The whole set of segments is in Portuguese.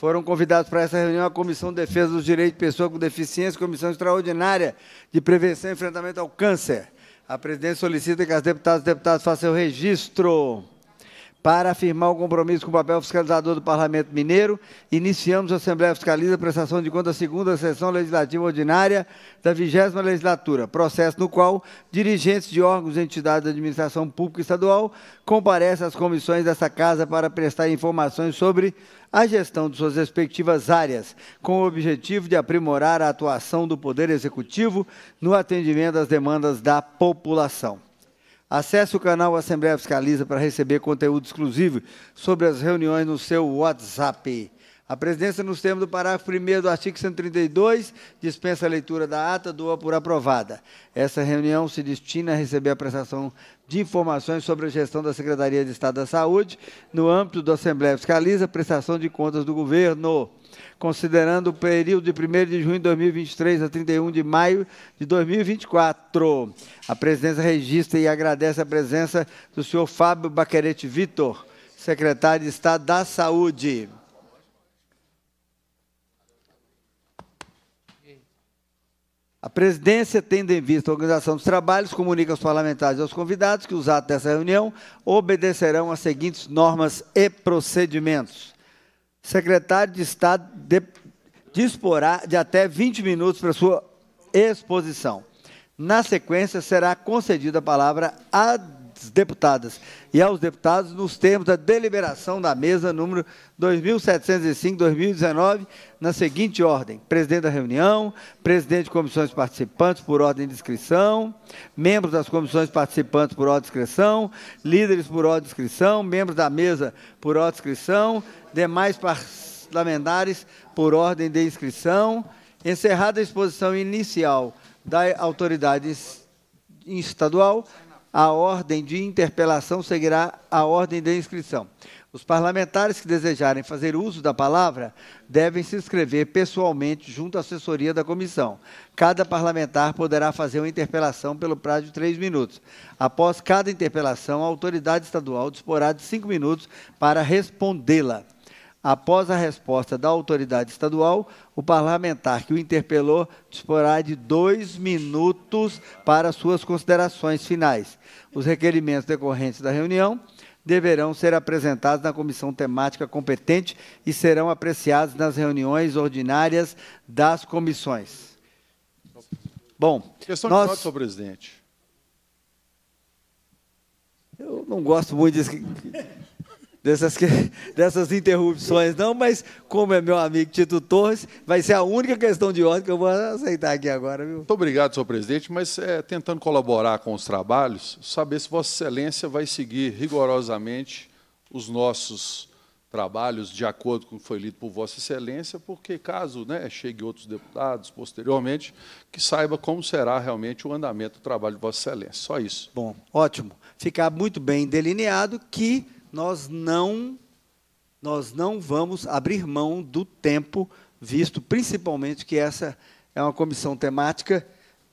Foram convidados para essa reunião a Comissão de Defesa dos Direitos de Pessoas com Deficiência, Comissão Extraordinária de Prevenção e Enfrentamento ao Câncer. A presidência solicita que as deputadas e deputados façam o registro para afirmar o compromisso com o papel fiscalizador do Parlamento Mineiro, iniciamos a Assembleia Fiscaliza prestação de contas segunda sessão legislativa ordinária da 20 legislatura, processo no qual dirigentes de órgãos e entidades da administração pública estadual comparecem às comissões dessa casa para prestar informações sobre a gestão de suas respectivas áreas, com o objetivo de aprimorar a atuação do Poder Executivo no atendimento às demandas da população. Acesse o canal Assembleia Fiscaliza para receber conteúdo exclusivo sobre as reuniões no seu WhatsApp. A presidência, nos termos do parágrafo 1 do artigo 132, dispensa a leitura da ata, doa por aprovada. Essa reunião se destina a receber a prestação de informações sobre a gestão da Secretaria de Estado da Saúde no âmbito da Assembleia Fiscaliza, prestação de contas do governo considerando o período de 1 de junho de 2023 a 31 de maio de 2024. A presidência registra e agradece a presença do senhor Fábio Baquerete Vitor, secretário de Estado da Saúde. A presidência, tendo em vista a organização dos trabalhos, comunica aos parlamentares e aos convidados que os atos dessa reunião obedecerão às seguintes normas e procedimentos secretário de Estado de, disporá de até 20 minutos para sua exposição. Na sequência, será concedida a palavra a deputadas e aos deputados nos termos da deliberação da mesa número 2705/2019, na seguinte ordem: presidente da reunião, presidente de comissões participantes por ordem de inscrição, membros das comissões participantes por ordem de inscrição, líderes por ordem de inscrição, membros da mesa por ordem de inscrição, demais parlamentares por ordem de inscrição. Encerrada a exposição inicial da autoridade estadual, a ordem de interpelação seguirá a ordem de inscrição. Os parlamentares que desejarem fazer uso da palavra devem se inscrever pessoalmente junto à assessoria da comissão. Cada parlamentar poderá fazer uma interpelação pelo prazo de três minutos. Após cada interpelação, a autoridade estadual disporá de cinco minutos para respondê-la. Após a resposta da autoridade estadual, o parlamentar que o interpelou disporá de dois minutos para suas considerações finais. Os requerimentos decorrentes da reunião deverão ser apresentados na comissão temática competente e serão apreciados nas reuniões ordinárias das comissões. Bom, questão nós... de voto, senhor presidente. Eu não gosto muito disso dessas, que, dessas interrupções, não, mas como é meu amigo Tito Torres, vai ser a única questão de ordem que eu vou aceitar aqui agora. Viu? Muito obrigado, senhor presidente, mas é, tentando colaborar com os trabalhos, saber se Vossa Excelência vai seguir rigorosamente os nossos trabalhos de acordo com o que foi lido por Vossa Excelência, porque caso né, chegue outros deputados posteriormente, que saiba como será realmente o andamento do trabalho de Vossa Excelência. Só isso. Bom, ótimo. Ficar muito bem delineado que nós não nós não vamos abrir mão do tempo, visto principalmente que essa é uma comissão temática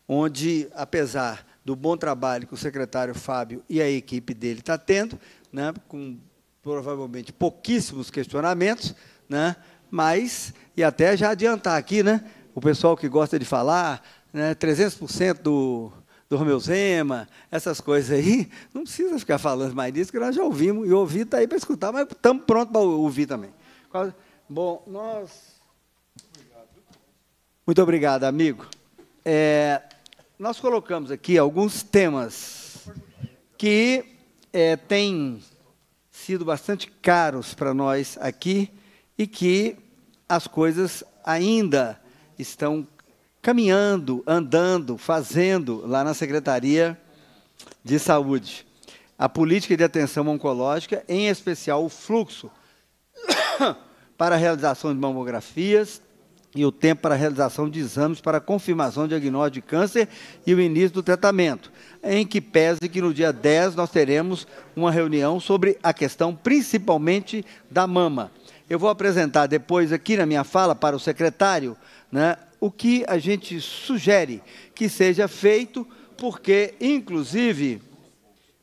onde, apesar do bom trabalho que o secretário Fábio e a equipe dele está tendo, né, com provavelmente pouquíssimos questionamentos, né, mas, e até já adiantar aqui, né, o pessoal que gosta de falar, né, 300% do, Dormeu Zema, essas coisas aí, não precisa ficar falando mais disso, que nós já ouvimos, e ouvir está aí para escutar, mas estamos prontos para ouvir também. Bom, nós... Muito obrigado, amigo. É, nós colocamos aqui alguns temas que é, têm sido bastante caros para nós aqui e que as coisas ainda estão caminhando, andando, fazendo lá na Secretaria de Saúde. A política de atenção oncológica, em especial o fluxo para a realização de mamografias e o tempo para a realização de exames para confirmação de diagnóstico de câncer e o início do tratamento. Em que pese que no dia 10 nós teremos uma reunião sobre a questão principalmente da mama. Eu vou apresentar depois aqui na minha fala para o secretário né, o que a gente sugere que seja feito, porque, inclusive,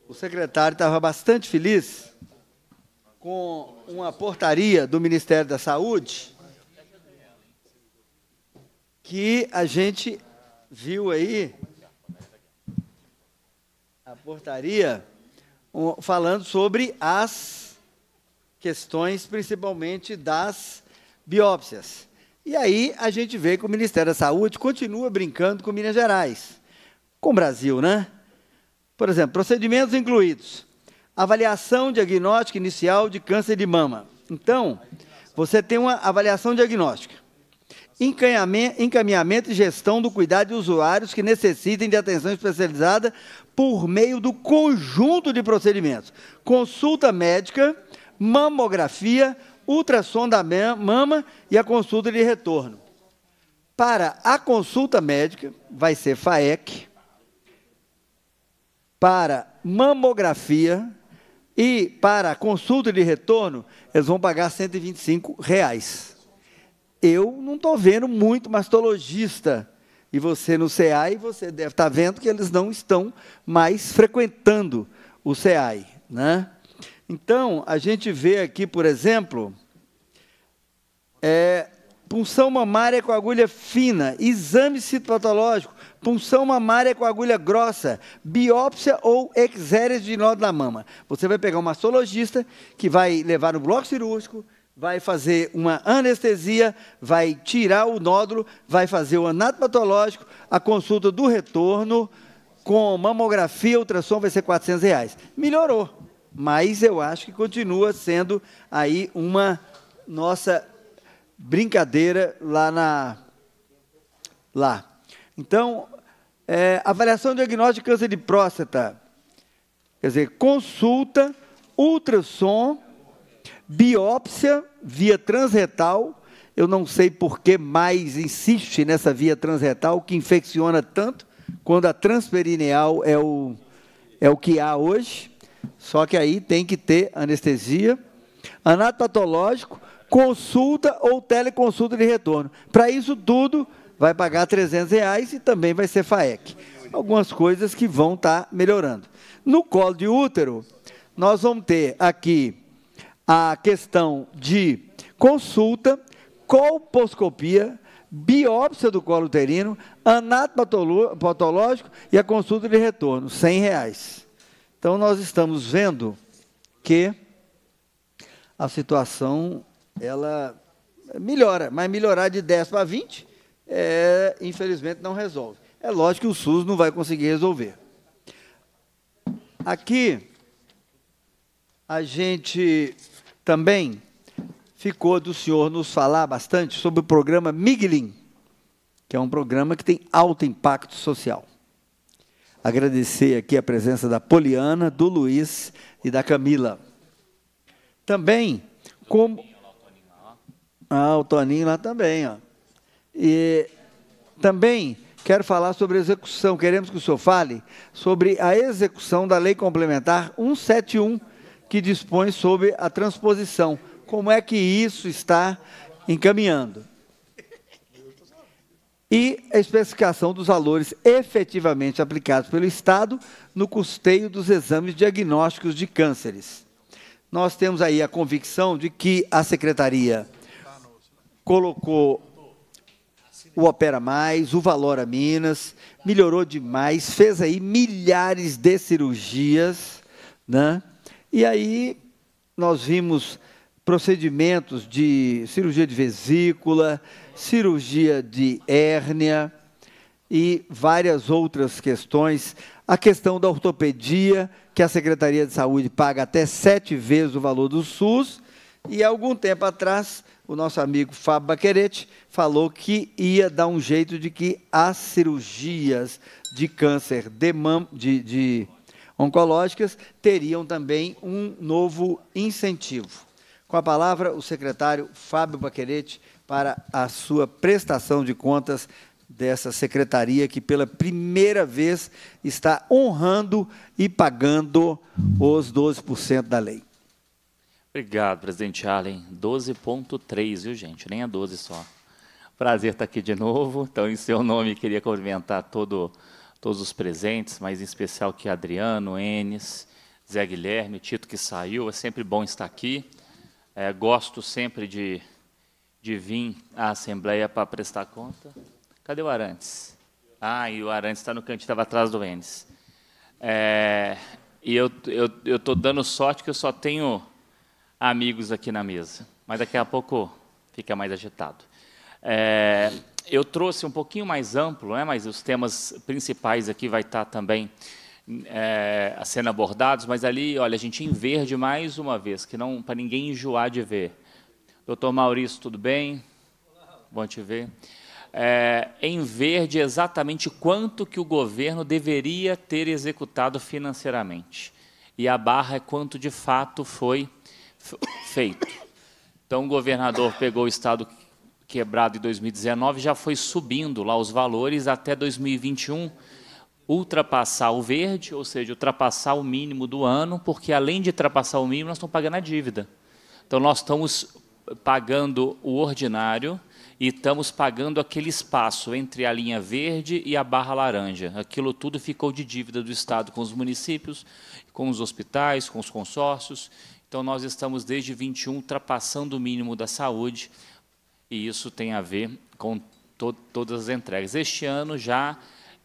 o secretário estava bastante feliz com uma portaria do Ministério da Saúde que a gente viu aí a portaria falando sobre as questões principalmente das biópsias. E aí a gente vê que o Ministério da Saúde continua brincando com Minas Gerais, com o Brasil, né? Por exemplo, procedimentos incluídos: avaliação diagnóstica inicial de câncer de mama. Então, você tem uma avaliação diagnóstica, encaminhamento e gestão do cuidado de usuários que necessitem de atenção especializada por meio do conjunto de procedimentos: consulta médica, mamografia, ultrassom da mama e a consulta de retorno. Para a consulta médica, vai ser FAEC. Para mamografia e para a consulta de retorno, eles vão pagar R$ 125. Reais. Eu não estou vendo muito mastologista. E você no SEAI, você deve estar tá vendo que eles não estão mais frequentando o SEAI. Né? Então, a gente vê aqui, por exemplo, é, punção mamária com agulha fina, exame citopatológico, punção mamária com agulha grossa, biópsia ou exéria de nó da mama. Você vai pegar um mastologista que vai levar no bloco cirúrgico, vai fazer uma anestesia, vai tirar o nódulo, vai fazer o anatopatológico, a consulta do retorno com mamografia, ultrassom vai ser 400 reais. Melhorou mas eu acho que continua sendo aí uma nossa brincadeira lá na lá. Então, é, avaliação diagnóstica de câncer de próstata, quer dizer, consulta, ultrassom, biópsia via transretal. Eu não sei por que mais insiste nessa via transretal que infecciona tanto quando a transperineal é o, é o que há hoje. Só que aí tem que ter anestesia, anatopatológico, consulta ou teleconsulta de retorno. Para isso tudo, vai pagar 300 reais e também vai ser FAEC. Algumas coisas que vão estar tá melhorando. No colo de útero, nós vamos ter aqui a questão de consulta, colposcopia, biópsia do colo uterino, anato patológico e a consulta de retorno, 100 reais. Então nós estamos vendo que a situação ela melhora, mas melhorar de 10 para 20, é, infelizmente não resolve. É lógico que o SUS não vai conseguir resolver. Aqui a gente também ficou do senhor nos falar bastante sobre o programa Miglin, que é um programa que tem alto impacto social agradecer aqui a presença da Poliana, do Luiz e da Camila. Também, como. Ah, o Toninho lá também, ó. E também quero falar sobre execução. Queremos que o senhor fale sobre a execução da Lei Complementar 171, que dispõe sobre a transposição. Como é que isso está encaminhando? e a especificação dos valores efetivamente aplicados pelo Estado no custeio dos exames diagnósticos de cânceres. Nós temos aí a convicção de que a Secretaria colocou o Opera Mais, o Valora Minas, melhorou demais, fez aí milhares de cirurgias, né? E aí nós vimos procedimentos de cirurgia de vesícula, cirurgia de hérnia e várias outras questões. A questão da ortopedia, que a Secretaria de Saúde paga até sete vezes o valor do SUS. E há algum tempo atrás, o nosso amigo Fábio Baquerete falou que ia dar um jeito de que as cirurgias de câncer de, mam, de, de oncológicas teriam também um novo incentivo. Com a palavra, o secretário Fábio Baquerete, para a sua prestação de contas dessa secretaria que pela primeira vez está honrando e pagando os 12% da lei. Obrigado, presidente Allen. 12.3, viu, gente? Nem a é 12 só. Prazer estar aqui de novo. Então, em seu nome, queria cumprimentar todo, todos os presentes, mas em especial que Adriano, Enes, Zé Guilherme, Tito que saiu. É sempre bom estar aqui. É, gosto sempre de de vir à Assembleia para prestar conta. Cadê o Arantes? Ah, e o Arantes está no canto, estava atrás do Enes. É, e eu estou dando sorte que eu só tenho amigos aqui na mesa. Mas daqui a pouco fica mais agitado. É, eu trouxe um pouquinho mais amplo, né, mas os temas principais aqui vai estar tá também é, sendo abordados, mas ali, olha, a gente em verde mais uma vez, que não para ninguém enjoar de ver. Doutor Maurício, tudo bem? Olá. Bom te ver. É, em verde, exatamente quanto que o governo deveria ter executado financeiramente. E a barra é quanto de fato foi feito. Então, o governador pegou o Estado quebrado em 2019, já foi subindo lá os valores até 2021, ultrapassar o verde, ou seja, ultrapassar o mínimo do ano, porque além de ultrapassar o mínimo, nós estamos pagando a dívida. Então, nós estamos pagando o ordinário e estamos pagando aquele espaço entre a linha verde e a barra laranja. Aquilo tudo ficou de dívida do Estado com os municípios, com os hospitais, com os consórcios. Então, nós estamos, desde 21, ultrapassando o mínimo da saúde, e isso tem a ver com to todas as entregas. Este ano já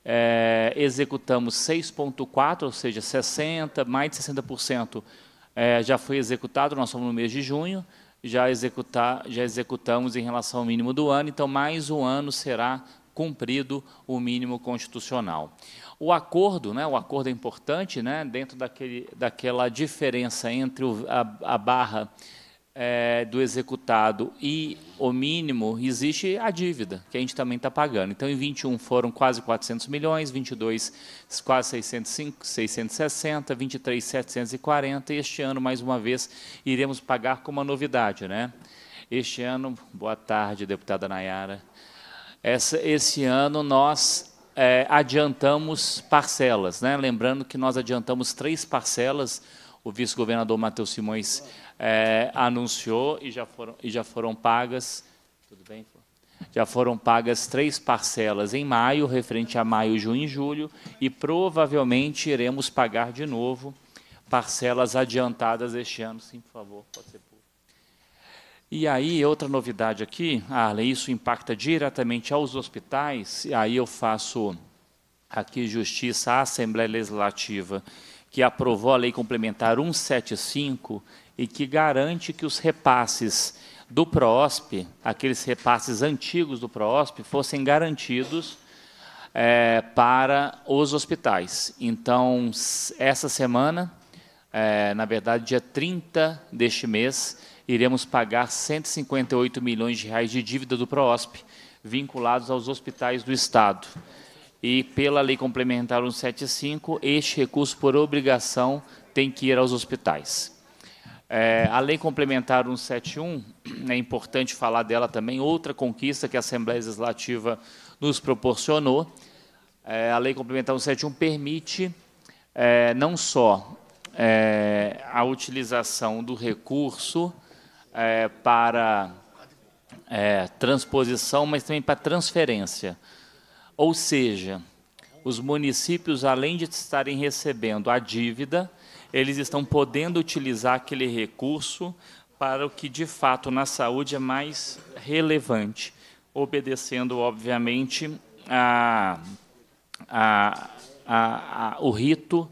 é, executamos 6,4%, ou seja, 60%, mais de 60% é, eh, já foi executado, nós somos no mês de junho, já, executar, já executamos em relação ao mínimo do ano, então mais um ano será cumprido o mínimo constitucional. O acordo, né, o acordo é importante, né, dentro daquele, daquela diferença entre a, a barra é, do executado e o mínimo, existe a dívida, que a gente também está pagando. Então, em 21 foram quase 400 milhões, 22 quase 605, 660, 23 740, e este ano, mais uma vez, iremos pagar com uma novidade. Né? Este ano, boa tarde, deputada Nayara, Essa, esse ano nós é, adiantamos parcelas, né? lembrando que nós adiantamos três parcelas, o vice-governador Matheus Simões é, anunciou e já foram, e já foram pagas. Tudo bem, Já foram pagas três parcelas em maio, referente a maio, junho e julho, e provavelmente iremos pagar de novo parcelas adiantadas este ano. Sim, por favor, pode ser público. E aí, outra novidade aqui, Arlen, isso impacta diretamente aos hospitais, e aí eu faço aqui justiça à Assembleia Legislativa, que aprovou a Lei Complementar 175, e que garante que os repasses do PROSP, aqueles repasses antigos do PROSP, fossem garantidos é, para os hospitais. Então, essa semana, é, na verdade, dia 30 deste mês, iremos pagar 158 milhões de reais de dívida do PROSP, vinculados aos hospitais do Estado. E, pela Lei Complementar 175, este recurso, por obrigação, tem que ir aos hospitais. É, a Lei Complementar 171, né, é importante falar dela também, outra conquista que a Assembleia Legislativa nos proporcionou. É, a Lei Complementar 171 permite é, não só é, a utilização do recurso é, para é, transposição, mas também para transferência. Ou seja, os municípios, além de estarem recebendo a dívida, eles estão podendo utilizar aquele recurso para o que, de fato, na saúde é mais relevante, obedecendo, obviamente, a, a, a, o rito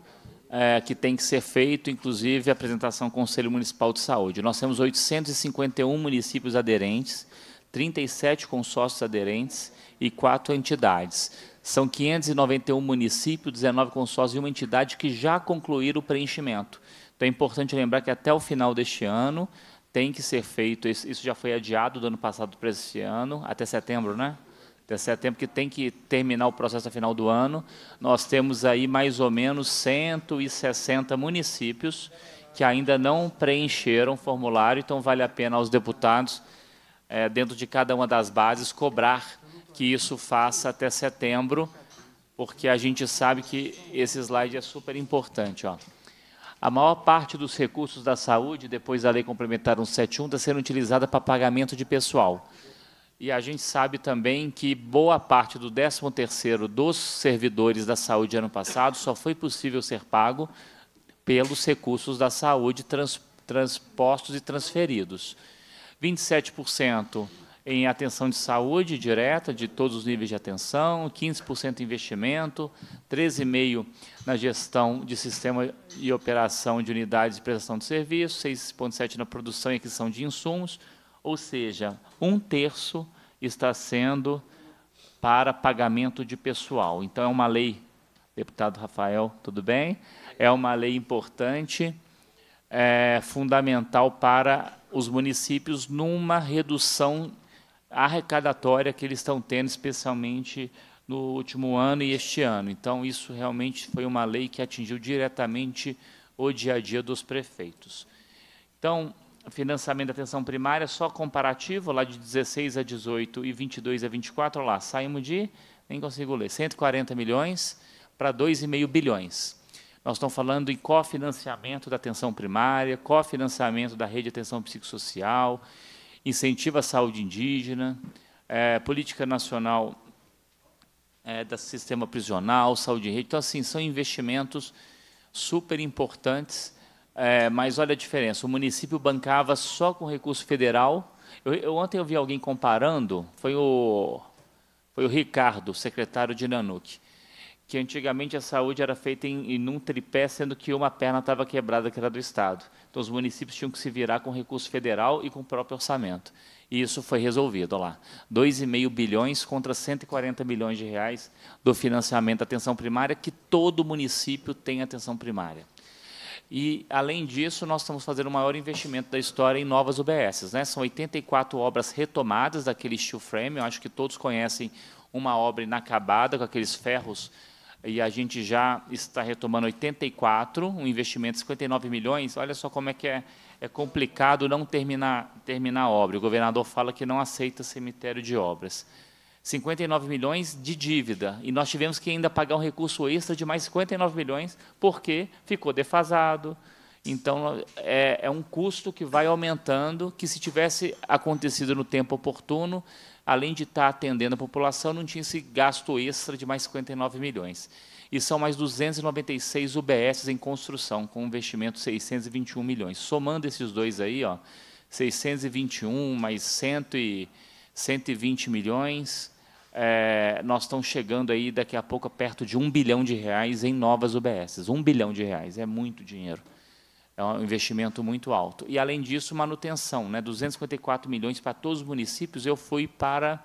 é, que tem que ser feito, inclusive a apresentação ao Conselho Municipal de Saúde. Nós temos 851 municípios aderentes, 37 consórcios aderentes e quatro entidades. São 591 municípios, 19 consórcios e uma entidade que já concluíram o preenchimento. Então é importante lembrar que até o final deste ano tem que ser feito, isso já foi adiado do ano passado para esse ano, até setembro, né? Até setembro, que tem que terminar o processo a final do ano. Nós temos aí mais ou menos 160 municípios que ainda não preencheram o formulário, então vale a pena aos deputados, é, dentro de cada uma das bases, cobrar que isso faça até setembro, porque a gente sabe que esse slide é super importante. Ó. A maior parte dos recursos da saúde, depois da Lei Complementar 171, está sendo utilizada para pagamento de pessoal. E a gente sabe também que boa parte do 13º dos servidores da saúde ano passado só foi possível ser pago pelos recursos da saúde trans, transpostos e transferidos. 27% em atenção de saúde direta de todos os níveis de atenção, 15% investimento, 13,5% na gestão de sistema e operação de unidades de prestação de serviço, 6,7% na produção e aquisição de insumos, ou seja, um terço está sendo para pagamento de pessoal. Então, é uma lei, deputado Rafael, tudo bem? É uma lei importante, é, fundamental para os municípios numa redução arrecadatória que eles estão tendo, especialmente no último ano e este ano. Então, isso realmente foi uma lei que atingiu diretamente o dia a dia dos prefeitos. Então, financiamento da atenção primária, só comparativo, lá de 16 a 18 e 22 a 24, lá, saímos de, nem consigo ler, 140 milhões para 2,5 bilhões. Nós estamos falando em cofinanciamento da atenção primária, cofinanciamento da rede de atenção psicossocial, incentiva a saúde indígena, é, política nacional é, da sistema prisional, saúde em rede. Então, assim, são investimentos super importantes, é, mas olha a diferença, o município bancava só com recurso federal. Eu, eu, ontem eu vi alguém comparando, foi o, foi o Ricardo, secretário de Nanuc que antigamente a saúde era feita em, em um tripé, sendo que uma perna estava quebrada, que era do Estado. Então, os municípios tinham que se virar com recurso federal e com o próprio orçamento. E isso foi resolvido lá. 2,5 bilhões contra 140 milhões de reais do financiamento da atenção primária, que todo município tem atenção primária. E, além disso, nós estamos fazendo o maior investimento da história em novas UBSs. Né? São 84 obras retomadas daquele steel frame. Eu acho que todos conhecem uma obra inacabada, com aqueles ferros e a gente já está retomando 84, um investimento de 59 milhões. Olha só como é que é, é complicado não terminar, terminar a obra. O governador fala que não aceita cemitério de obras. 59 milhões de dívida, e nós tivemos que ainda pagar um recurso extra de mais 59 milhões, porque ficou defasado. Então, é, é um custo que vai aumentando, que se tivesse acontecido no tempo oportuno, além de estar tá atendendo a população, não tinha esse gasto extra de mais 59 milhões. E são mais 296 UBSs em construção, com investimento de 621 milhões. Somando esses dois aí, ó, 621 mais 100 e 120 milhões, é, nós estamos chegando aí daqui a pouco perto de um bilhão de reais em novas UBSs. Um bilhão de reais, é muito dinheiro. É um investimento muito alto. E, além disso, manutenção. Né? 254 milhões para todos os municípios. Eu fui para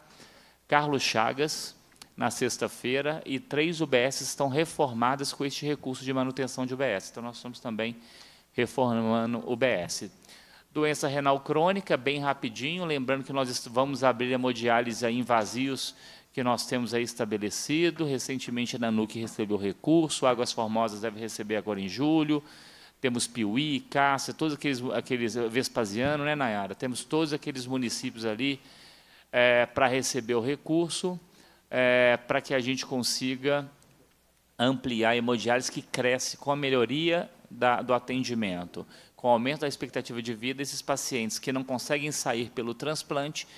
Carlos Chagas na sexta-feira e três UBS estão reformadas com este recurso de manutenção de UBS. Então, nós estamos também reformando UBS. Doença renal crônica, bem rapidinho. Lembrando que nós vamos abrir hemodiálise em vazios que nós temos aí estabelecido. Recentemente, a Nanuc recebeu recurso, Águas Formosas deve receber agora em julho. Temos Piuí, Cássia, todos aqueles, aqueles eh, Vespasiano, né, Nayara? Temos todos aqueles municípios ali é, para receber o recurso, é, para que a gente consiga ampliar a hemodiálise que cresce com a melhoria da, do atendimento, com o aumento da expectativa de vida, esses pacientes que não conseguem sair pelo transplante,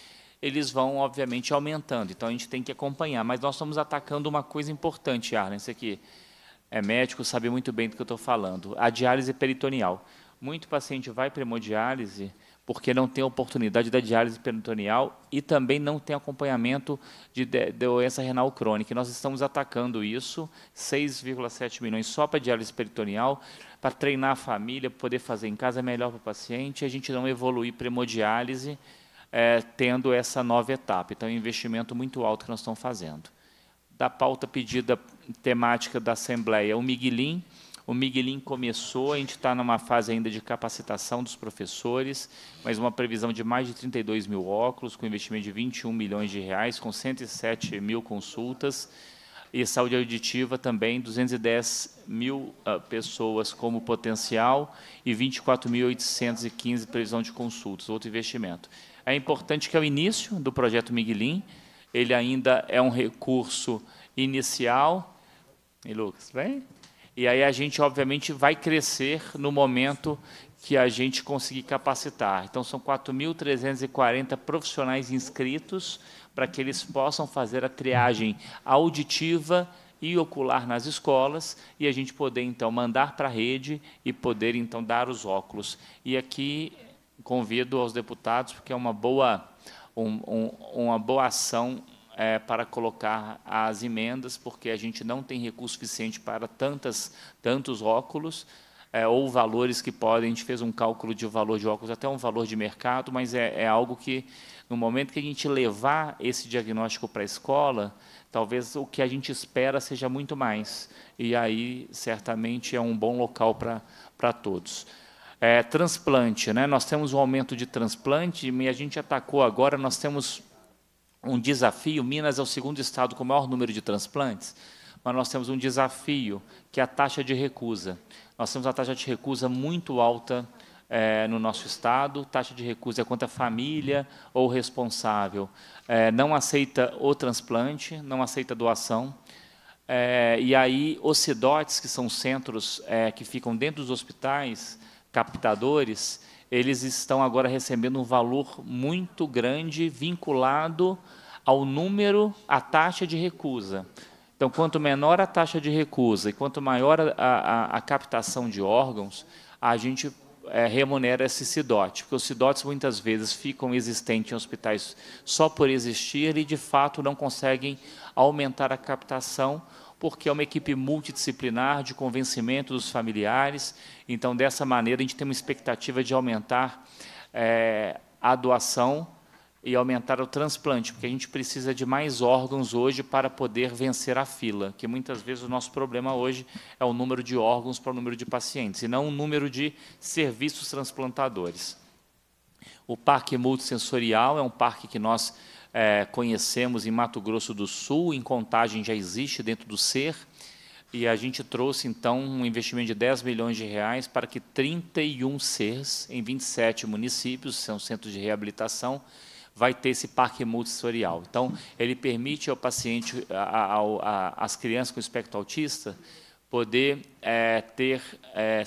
eles vão, obviamente, aumentando. Então, a gente tem que acompanhar. Mas nós estamos atacando uma coisa importante, Arlen, isso aqui é médico sabe muito bem do que eu estou falando. A diálise peritoneal. Muito paciente vai para hemodiálise porque não tem oportunidade da diálise peritoneal e também não tem acompanhamento de doença renal crônica. E nós estamos atacando isso, 6,7 milhões só para diálise peritoneal, para treinar a família, poder fazer em casa, é melhor para o paciente, a gente não evoluir para hemodiálise é, tendo essa nova etapa. Então, é um investimento muito alto que nós estamos fazendo da pauta pedida temática da Assembleia, o Miguelim. O Miguelim começou, a gente está numa fase ainda de capacitação dos professores, mas uma previsão de mais de 32 mil óculos, com investimento de 21 milhões de reais, com 107 mil consultas, e saúde auditiva também, 210 mil uh, pessoas como potencial e 24.815 previsão de consultas, outro investimento. É importante que é o início do projeto Miguelim, ele ainda é um recurso inicial. E Lucas, vem? E aí a gente, obviamente, vai crescer no momento que a gente conseguir capacitar. Então, são 4.340 profissionais inscritos para que eles possam fazer a triagem auditiva e ocular nas escolas e a gente poder, então, mandar para a rede e poder, então, dar os óculos. E aqui convido aos deputados, porque é uma boa um, um, uma boa ação é, para colocar as emendas, porque a gente não tem recurso suficiente para tantas, tantos óculos, é, ou valores que podem. A gente fez um cálculo de valor de óculos, até um valor de mercado, mas é, é algo que, no momento que a gente levar esse diagnóstico para a escola, talvez o que a gente espera seja muito mais. E aí, certamente, é um bom local para, para todos. É, transplante, né? Nós temos um aumento de transplante e a gente atacou agora. Nós temos um desafio. Minas é o segundo estado com o maior número de transplantes, mas nós temos um desafio que é a taxa de recusa. Nós temos a taxa de recusa muito alta é, no nosso estado. Taxa de recusa é quanto a família ou responsável é, não aceita o transplante, não aceita doação. É, e aí, os CIDOTs, que são centros é, que ficam dentro dos hospitais, captadores, eles estão agora recebendo um valor muito grande vinculado ao número, à taxa de recusa. Então, quanto menor a taxa de recusa e quanto maior a, a, a captação de órgãos, a gente é, remunera esse CIDOT, porque os CIDOTs muitas vezes ficam existentes em hospitais só por existir e, de fato, não conseguem aumentar a captação porque é uma equipe multidisciplinar de convencimento dos familiares. Então, dessa maneira, a gente tem uma expectativa de aumentar é, a doação e aumentar o transplante, porque a gente precisa de mais órgãos hoje para poder vencer a fila, que muitas vezes o nosso problema hoje é o número de órgãos para o número de pacientes, e não o número de serviços transplantadores. O parque multissensorial é um parque que nós é, conhecemos em Mato Grosso do Sul, em Contagem já existe dentro do SER, e a gente trouxe, então, um investimento de 10 milhões de reais para que 31 SERs em 27 municípios, são centros de reabilitação, vai ter esse parque multissensorial. Então, ele permite ao paciente, às crianças com espectro autista, poder é, ter é,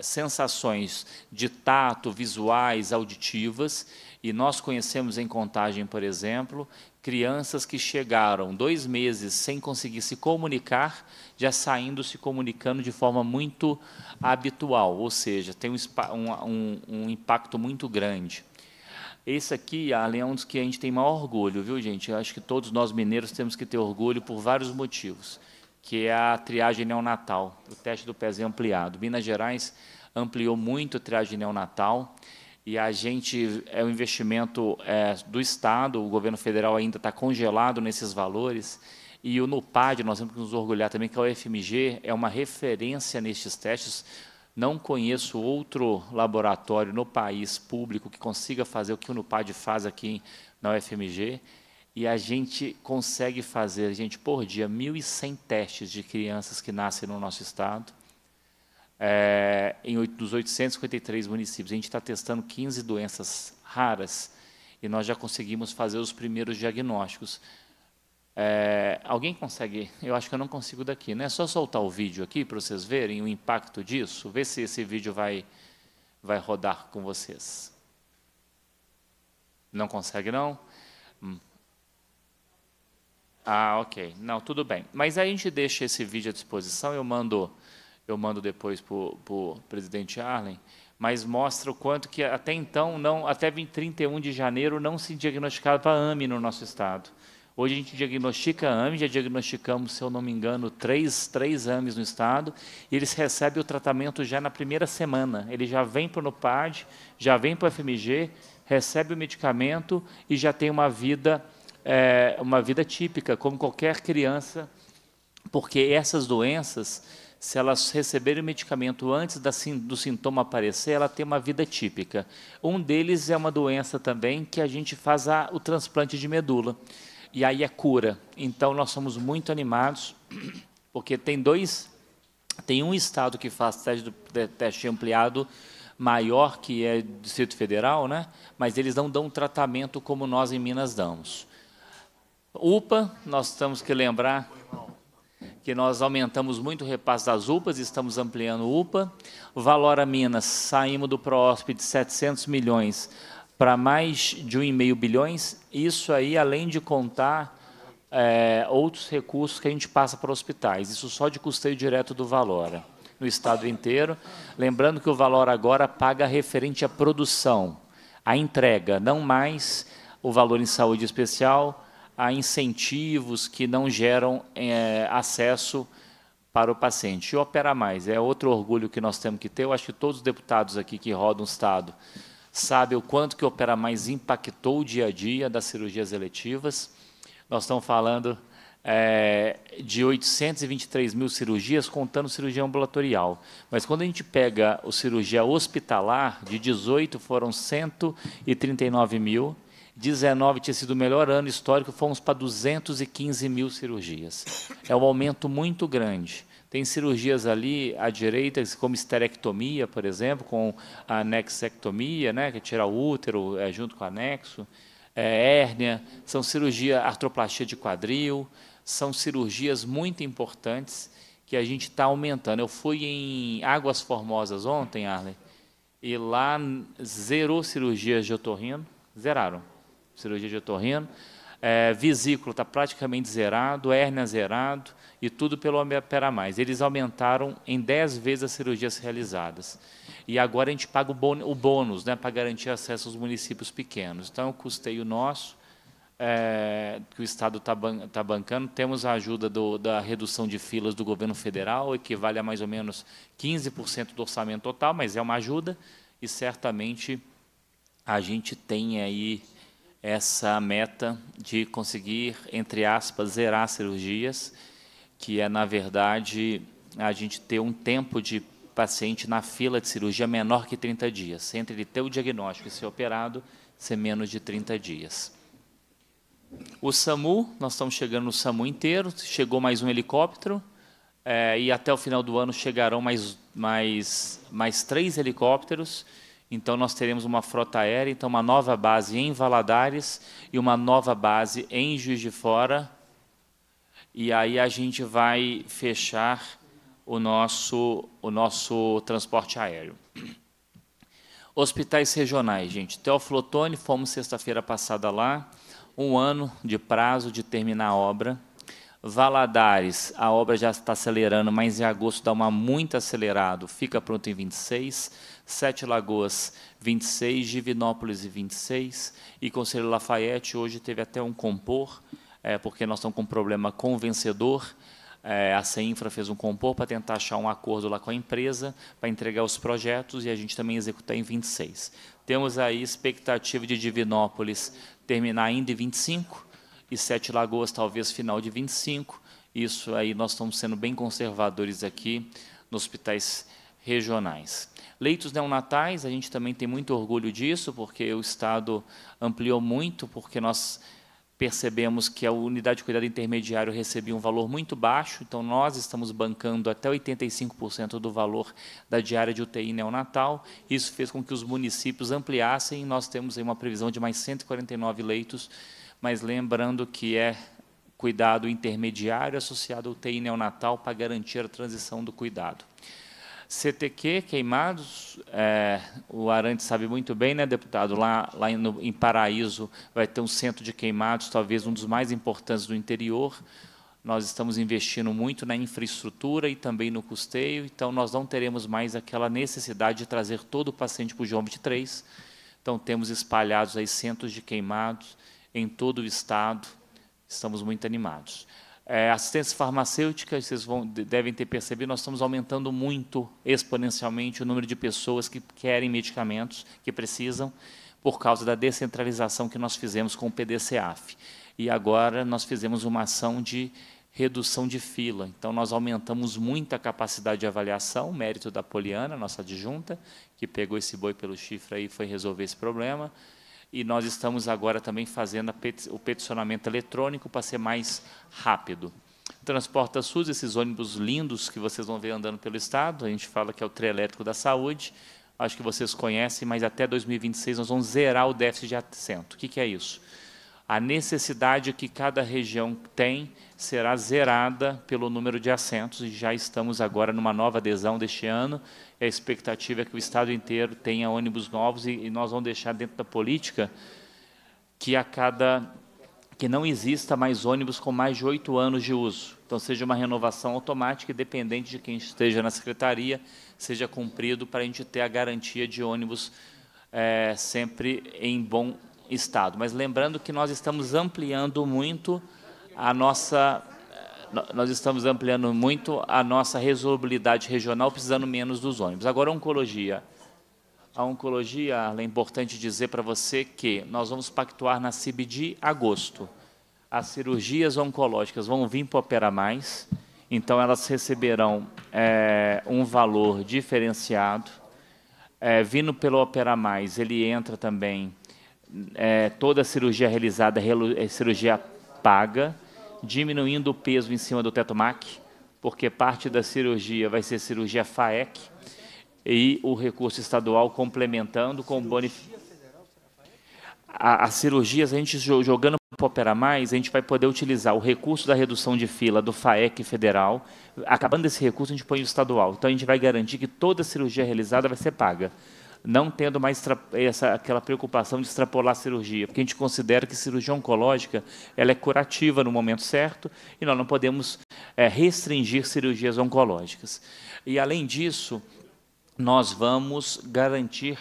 sensações de tato, visuais, auditivas, e nós conhecemos em Contagem, por exemplo, crianças que chegaram dois meses sem conseguir se comunicar, já saindo se comunicando de forma muito habitual, ou seja, tem um, um, um impacto muito grande. Esse aqui, além é um dos que a gente tem maior orgulho, viu, gente? Eu acho que todos nós mineiros temos que ter orgulho por vários motivos, que é a triagem neonatal, o teste do pezinho ampliado. Minas Gerais ampliou muito a triagem neonatal, e a gente é um investimento é, do Estado, o governo federal ainda está congelado nesses valores. E o NUPAD, nós temos que nos orgulhar também que a é UFMG é uma referência nestes testes. Não conheço outro laboratório no país público que consiga fazer o que o NUPAD faz aqui na UFMG. E a gente consegue fazer, gente, por dia, 1.100 testes de crianças que nascem no nosso estado é, em 8, dos 853 municípios. A gente está testando 15 doenças raras e nós já conseguimos fazer os primeiros diagnósticos. É, alguém consegue? Eu acho que eu não consigo daqui. Não né? é só soltar o vídeo aqui para vocês verem o impacto disso? Vê se esse vídeo vai, vai rodar com vocês. Não consegue, não? Hum. Ah, ok. Não, tudo bem. Mas aí a gente deixa esse vídeo à disposição, eu mando eu mando depois para o presidente Arlen, mas mostra o quanto que até então, não, até 31 de janeiro, não se diagnosticava AMI no nosso estado. Hoje a gente diagnostica AMI, já diagnosticamos, se eu não me engano, três, três AMIs no estado, e eles recebem o tratamento já na primeira semana. Ele já vem para o NUPAD, já vem para o FMG, recebe o medicamento e já tem uma vida, é, uma vida típica, como qualquer criança, porque essas doenças se elas receberem o medicamento antes da, do sintoma aparecer, ela tem uma vida típica. Um deles é uma doença também que a gente faz a, o transplante de medula, e aí é cura. Então, nós somos muito animados, porque tem dois... Tem um estado que faz teste, teste ampliado maior, que é Distrito Federal, né? mas eles não dão tratamento como nós em Minas damos. UPA, nós temos que lembrar que nós aumentamos muito o repasse das UPAs, estamos ampliando UPA. Valora Minas, saímos do PROSP de 700 milhões para mais de 1,5 bilhões. Isso aí, além de contar é, outros recursos que a gente passa para hospitais. Isso só de custeio direto do Valora, no estado inteiro. Lembrando que o Valora agora paga referente à produção, à entrega, não mais o valor em saúde especial, a incentivos que não geram é, acesso para o paciente. E opera mais, é outro orgulho que nós temos que ter. Eu acho que todos os deputados aqui que rodam o Estado sabem o quanto que operar mais impactou o dia a dia das cirurgias eletivas. Nós estamos falando é, de 823 mil cirurgias, contando cirurgia ambulatorial. Mas quando a gente pega o cirurgia hospitalar, de 18 foram 139 mil, 19 tinha sido o melhor ano histórico, fomos para 215 mil cirurgias. É um aumento muito grande. Tem cirurgias ali à direita, como esterectomia, por exemplo, com a anexectomia, né, que é tirar o útero é, junto com o anexo, é, hérnia, são cirurgia artroplastia de quadril, são cirurgias muito importantes que a gente está aumentando. Eu fui em Águas Formosas ontem, Arlen, e lá zerou cirurgias de otorrino, zeraram cirurgia de otorrino. É, vesícula está praticamente zerado, hérnia zerado e tudo pelo Opera Mais. Eles aumentaram em 10 vezes as cirurgias realizadas. E agora a gente paga o bônus né, para garantir acesso aos municípios pequenos. Então, o custeio nosso, é, que o Estado está ban tá bancando, temos a ajuda do, da redução de filas do governo federal, equivale a mais ou menos 15% do orçamento total, mas é uma ajuda, e certamente a gente tem aí essa meta de conseguir, entre aspas, zerar cirurgias, que é, na verdade, a gente ter um tempo de paciente na fila de cirurgia menor que 30 dias. Entre ele ter o diagnóstico e ser operado, ser menos de 30 dias. O SAMU, nós estamos chegando no SAMU inteiro, chegou mais um helicóptero, é, e até o final do ano chegarão mais, mais, mais três helicópteros, então nós teremos uma frota aérea, então uma nova base em Valadares e uma nova base em Juiz de Fora. E aí a gente vai fechar o nosso o nosso transporte aéreo. Hospitais regionais, gente. Teoflotone, fomos sexta-feira passada lá, um ano de prazo de terminar a obra. Valadares, a obra já está acelerando, mas em agosto dá uma muito acelerado, fica pronto em 26. Sete Lagoas, 26, Divinópolis e 26, e Conselho Lafayette hoje teve até um compor, é, porque nós estamos com um problema com o vencedor, é, a CEINFRA fez um compor para tentar achar um acordo lá com a empresa, para entregar os projetos e a gente também executar em 26. Temos aí expectativa de Divinópolis terminar ainda em 25 e Sete Lagoas talvez final de 25. Isso aí nós estamos sendo bem conservadores aqui nos hospitais regionais. Leitos neonatais, a gente também tem muito orgulho disso, porque o Estado ampliou muito, porque nós percebemos que a unidade de cuidado intermediário recebia um valor muito baixo, então nós estamos bancando até 85% do valor da diária de UTI neonatal. Isso fez com que os municípios ampliassem, e nós temos aí uma previsão de mais 149 leitos, mas lembrando que é cuidado intermediário associado ao UTI neonatal para garantir a transição do cuidado. CTQ, Queimados, é, o Arante sabe muito bem, né, deputado? Lá, lá no, em Paraíso vai ter um centro de queimados, talvez um dos mais importantes do interior. Nós estamos investindo muito na infraestrutura e também no custeio, então nós não teremos mais aquela necessidade de trazer todo o paciente para o João 23. Então temos espalhados aí centros de queimados em todo o estado. Estamos muito animados. É, assistência farmacêutica, vocês vão, devem ter percebido, nós estamos aumentando muito, exponencialmente, o número de pessoas que querem medicamentos, que precisam, por causa da descentralização que nós fizemos com o PDCAF. E agora nós fizemos uma ação de redução de fila. Então, nós aumentamos muito a capacidade de avaliação, mérito da Poliana, nossa adjunta, que pegou esse boi pelo chifre e foi resolver esse problema e nós estamos agora também fazendo peti o peticionamento eletrônico para ser mais rápido. Transporta SUS, esses ônibus lindos que vocês vão ver andando pelo Estado, a gente fala que é o Trelétrico da Saúde, acho que vocês conhecem, mas até 2026 nós vamos zerar o déficit de assento. O que, que é isso? a necessidade que cada região tem será zerada pelo número de assentos, e já estamos agora numa nova adesão deste ano. A expectativa é que o Estado inteiro tenha ônibus novos, e, e nós vamos deixar dentro da política que a cada que não exista mais ônibus com mais de oito anos de uso. Então, seja uma renovação automática, independente de quem esteja na secretaria, seja cumprido para a gente ter a garantia de ônibus é, sempre em bom Estado. Mas lembrando que nós estamos ampliando muito a nossa eh, nós estamos ampliando muito a nossa resolvibilidade regional, precisando menos dos ônibus. Agora, a oncologia. A oncologia, é importante dizer para você que nós vamos pactuar na CIB de agosto. As cirurgias oncológicas vão vir para Opera Mais, então elas receberão é, um valor diferenciado. É, vindo pelo Opera Mais, ele entra também é, toda cirurgia realizada é cirurgia paga, diminuindo o peso em cima do teto MAC, porque parte da cirurgia vai ser cirurgia FAEC e o recurso estadual complementando com o benefício. As cirurgias, a gente jogando para operar mais, a gente vai poder utilizar o recurso da redução de fila do FAEC federal. Acabando esse recurso, a gente põe o estadual. Então, a gente vai garantir que toda cirurgia realizada vai ser paga não tendo mais essa, aquela preocupação de extrapolar a cirurgia, porque a gente considera que cirurgia oncológica ela é curativa no momento certo e nós não podemos é, restringir cirurgias oncológicas. E, além disso, nós vamos garantir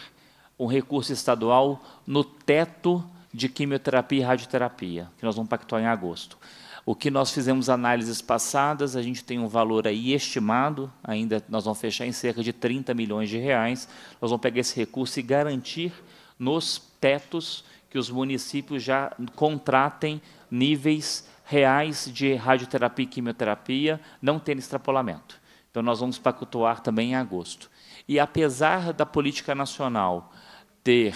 um recurso estadual no teto de quimioterapia e radioterapia, que nós vamos pactuar em agosto. O que nós fizemos análises passadas, a gente tem um valor aí estimado, ainda nós vamos fechar em cerca de 30 milhões de reais. Nós vamos pegar esse recurso e garantir nos tetos que os municípios já contratem níveis reais de radioterapia e quimioterapia, não tendo extrapolamento. Então, nós vamos pactuar também em agosto. E, apesar da política nacional ter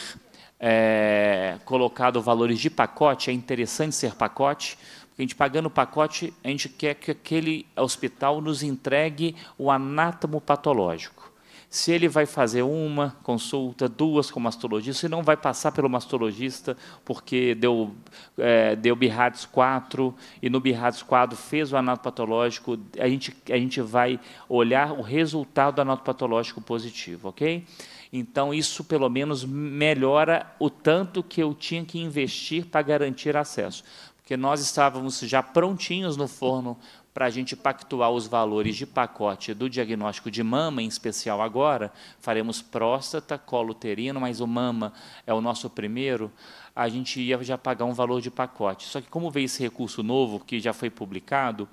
é, colocado valores de pacote, é interessante ser pacote, a gente pagando o pacote, a gente quer que aquele hospital nos entregue o anátomo patológico. Se ele vai fazer uma consulta, duas com o mastologista, se não vai passar pelo mastologista porque deu, é, deu BIRADS 4 e no BIRADS 4 fez o anatopatológico, a gente, a gente vai olhar o resultado do patológico positivo, ok? Então, isso pelo menos melhora o tanto que eu tinha que investir para garantir acesso porque nós estávamos já prontinhos no forno para a gente pactuar os valores de pacote do diagnóstico de mama, em especial agora, faremos próstata, colo uterino, mas o mama é o nosso primeiro, a gente ia já pagar um valor de pacote. Só que como veio esse recurso novo, que já foi publicado,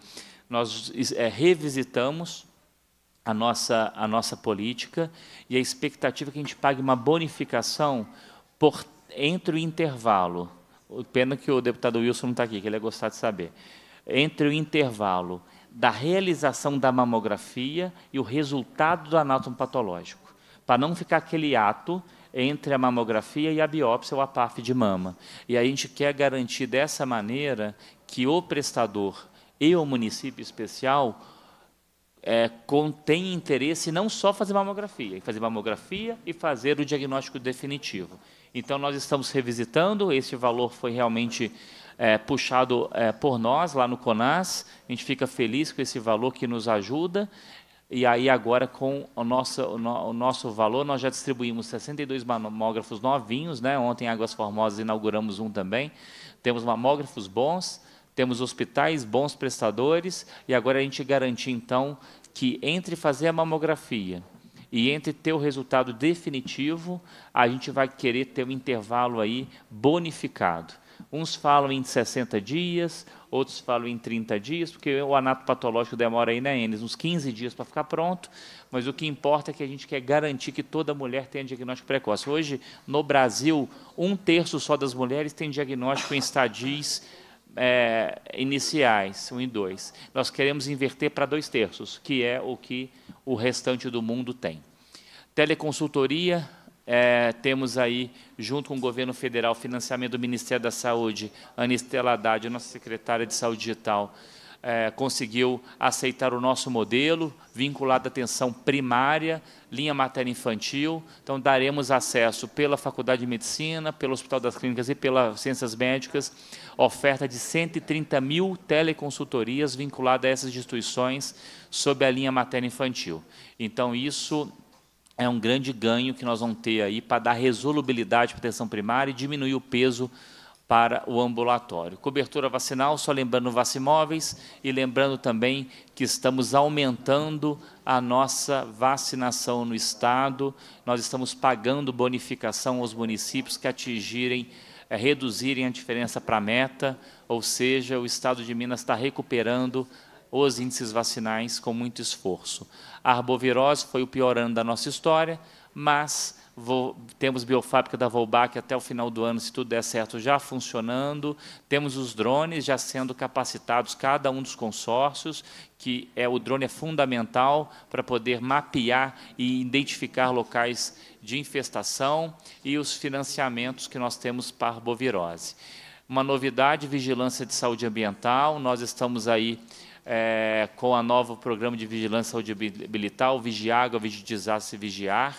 nós é, revisitamos a nossa, a nossa política e a expectativa é que a gente pague uma bonificação por, entre o intervalo Pena que o deputado Wilson não está aqui, que ele ia gostar de saber. Entre o intervalo da realização da mamografia e o resultado do anátomo patológico, para não ficar aquele ato entre a mamografia e a biópsia ou a PAF de mama. E a gente quer garantir dessa maneira que o prestador e o município especial é, contém interesse não só fazer mamografia, fazer mamografia e fazer o diagnóstico definitivo. Então, nós estamos revisitando, esse valor foi realmente é, puxado é, por nós lá no CONAS, a gente fica feliz com esse valor que nos ajuda, e aí agora com o nosso, o nosso valor, nós já distribuímos 62 mamógrafos novinhos, né? ontem em Águas Formosas inauguramos um também, temos mamógrafos bons, temos hospitais, bons prestadores, e agora a gente garante então, que entre fazer a mamografia e entre ter o resultado definitivo, a gente vai querer ter um intervalo aí bonificado. Uns falam em 60 dias, outros falam em 30 dias, porque o anato patológico demora aí, né, Enes, uns 15 dias para ficar pronto, mas o que importa é que a gente quer garantir que toda mulher tenha diagnóstico precoce. Hoje, no Brasil, um terço só das mulheres tem diagnóstico em estadios é, iniciais, um em dois Nós queremos inverter para dois terços, que é o que o restante do mundo tem. Teleconsultoria, é, temos aí, junto com o governo federal, financiamento do Ministério da Saúde, Anistela Haddad, nossa secretária de Saúde Digital, é, conseguiu aceitar o nosso modelo, vinculado à atenção primária, linha materna infantil Então, daremos acesso pela Faculdade de Medicina, pelo Hospital das Clínicas e pelas Ciências Médicas, oferta de 130 mil teleconsultorias vinculadas a essas instituições sob a linha materna infantil Então, isso é um grande ganho que nós vamos ter aí para dar resolubilidade para a atenção primária e diminuir o peso para o ambulatório. Cobertura vacinal, só lembrando vacimóveis e lembrando também que estamos aumentando a nossa vacinação no Estado, nós estamos pagando bonificação aos municípios que atingirem, é, reduzirem a diferença para a meta, ou seja, o Estado de Minas está recuperando os índices vacinais com muito esforço. A arbovirose foi o pior ano da nossa história, mas Vou, temos biofábrica da Volbac até o final do ano, se tudo der certo, já funcionando. Temos os drones já sendo capacitados, cada um dos consórcios, que é o drone é fundamental para poder mapear e identificar locais de infestação e os financiamentos que nós temos para bovirose. Uma novidade, vigilância de saúde ambiental, nós estamos aí é, com a nova programa de vigilância saúde ambiental, Vigiágua, Vigidesastre e Vigiar,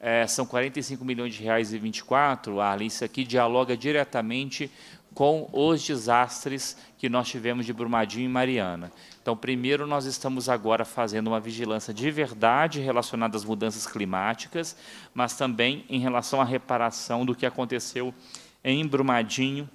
é, são 45 milhões de reais e 24, Arlen, isso aqui dialoga diretamente com os desastres que nós tivemos de Brumadinho e Mariana. Então, primeiro, nós estamos agora fazendo uma vigilância de verdade relacionada às mudanças climáticas, mas também em relação à reparação do que aconteceu em Brumadinho,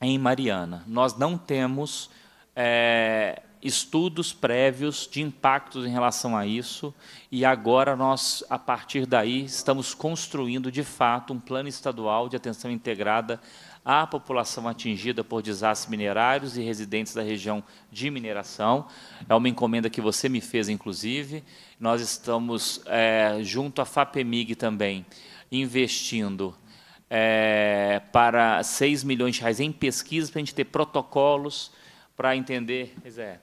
em Mariana. Nós não temos é, estudos prévios de impactos em relação a isso, e agora nós, a partir daí, estamos construindo de fato um plano estadual de atenção integrada à população atingida por desastres minerários e residentes da região de mineração. É uma encomenda que você me fez, inclusive. Nós estamos, é, junto à FAPEMIG também, investindo é, para 6 milhões de reais em pesquisa, para a gente ter protocolos para entender. Pois é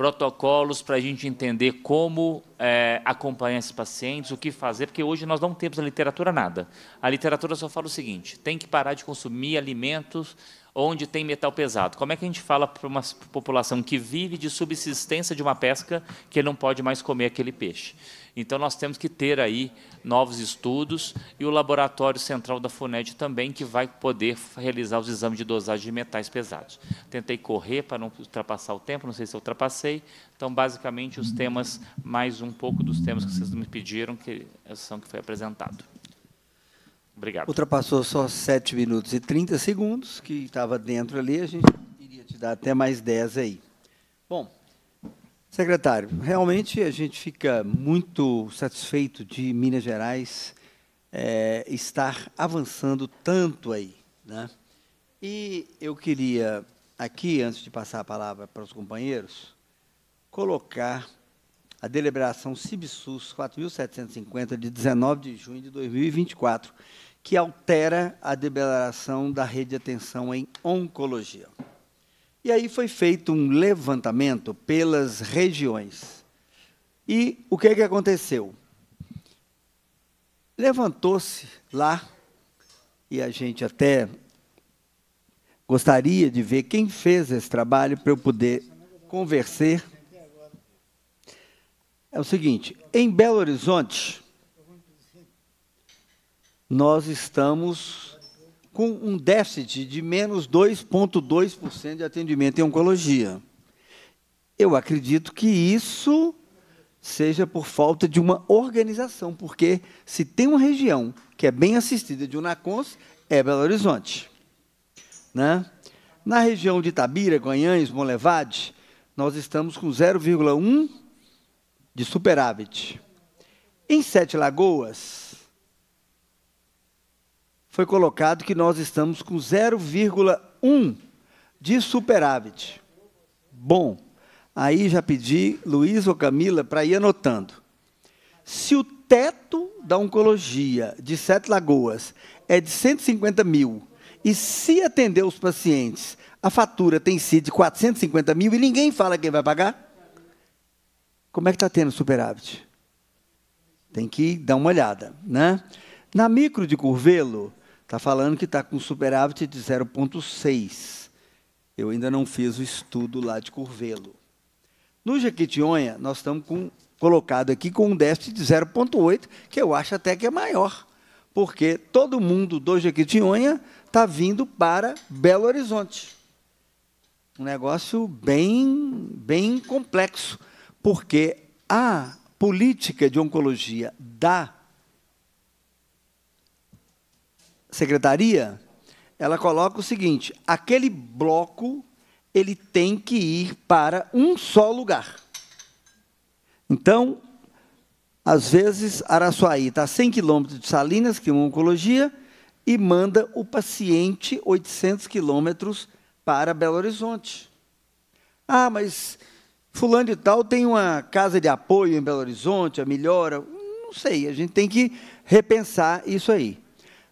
protocolos para a gente entender como é, acompanhar esses pacientes, o que fazer, porque hoje nós não temos a literatura nada. A literatura só fala o seguinte: tem que parar de consumir alimentos onde tem metal pesado. Como é que a gente fala para uma população que vive de subsistência de uma pesca que ele não pode mais comer aquele peixe? Então, nós temos que ter aí novos estudos e o Laboratório Central da FUNED também, que vai poder realizar os exames de dosagem de metais pesados. Tentei correr para não ultrapassar o tempo, não sei se eu ultrapassei. Então, basicamente, os temas, mais um pouco dos temas que vocês me pediram, que são que foi apresentado. Obrigado. Ultrapassou só 7 minutos e 30 segundos, que estava dentro ali, a gente iria te dar até mais 10 aí. Bom, Secretário, realmente a gente fica muito satisfeito de Minas Gerais é, estar avançando tanto aí. Né? E eu queria, aqui, antes de passar a palavra para os companheiros, colocar a deliberação CIBSUS 4.750, de 19 de junho de 2024, que altera a deliberação da rede de atenção em oncologia. E aí foi feito um levantamento pelas regiões. E o que, é que aconteceu? Levantou-se lá, e a gente até gostaria de ver quem fez esse trabalho para eu poder conversar. É o seguinte: em Belo Horizonte, nós estamos com um déficit de menos 2,2% de atendimento em oncologia. Eu acredito que isso seja por falta de uma organização, porque se tem uma região que é bem assistida de Unacons, é Belo Horizonte. Né? Na região de Itabira, Guanhães, Molevade, nós estamos com 0,1 de superávit. Em Sete Lagoas, foi colocado que nós estamos com 0,1 de superávit. Bom, aí já pedi Luiz ou Camila para ir anotando. Se o teto da oncologia de Sete Lagoas é de 150 mil e se atender os pacientes, a fatura tem sido de 450 mil e ninguém fala quem vai pagar, como é que está tendo superávit? Tem que dar uma olhada, né? Na micro de Curvelo, Está falando que está com superávit de 0,6. Eu ainda não fiz o estudo lá de Curvelo. No Jequitinhonha, nós estamos com, colocado aqui com um déficit de 0,8, que eu acho até que é maior, porque todo mundo do Jequitinhonha está vindo para Belo Horizonte. Um negócio bem, bem complexo, porque a política de oncologia da secretaria, ela coloca o seguinte: aquele bloco ele tem que ir para um só lugar. Então, às vezes, Araçuaí está a 100 quilômetros de Salinas, que é uma oncologia, e manda o paciente 800 quilômetros para Belo Horizonte. Ah, mas fulano de tal tem uma casa de apoio em Belo Horizonte, a melhora, não sei, a gente tem que repensar isso aí.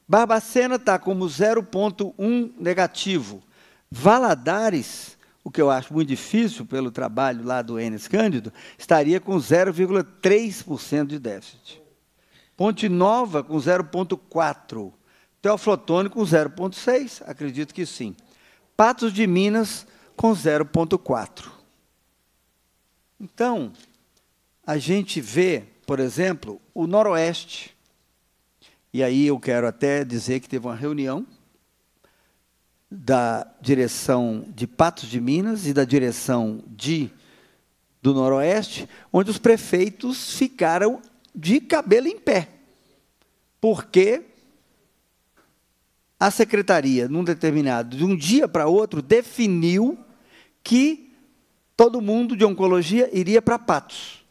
Barbacena está como 0,1 negativo. Valadares, o que eu acho muito difícil pelo trabalho lá do Enes Cândido, estaria com 0,3% de déficit. Ponte Nova com 0,4%. Teoflotone com 0,6%, acredito que sim. Patos de Minas com 0,4%. Então, a gente vê, por exemplo, o Noroeste e aí eu quero até dizer que teve uma reunião da direção de Patos de Minas e da direção de do Noroeste, onde os prefeitos ficaram de cabelo em pé. Porque a secretaria, num determinado, de um dia para outro, definiu que todo mundo de oncologia iria para Patos.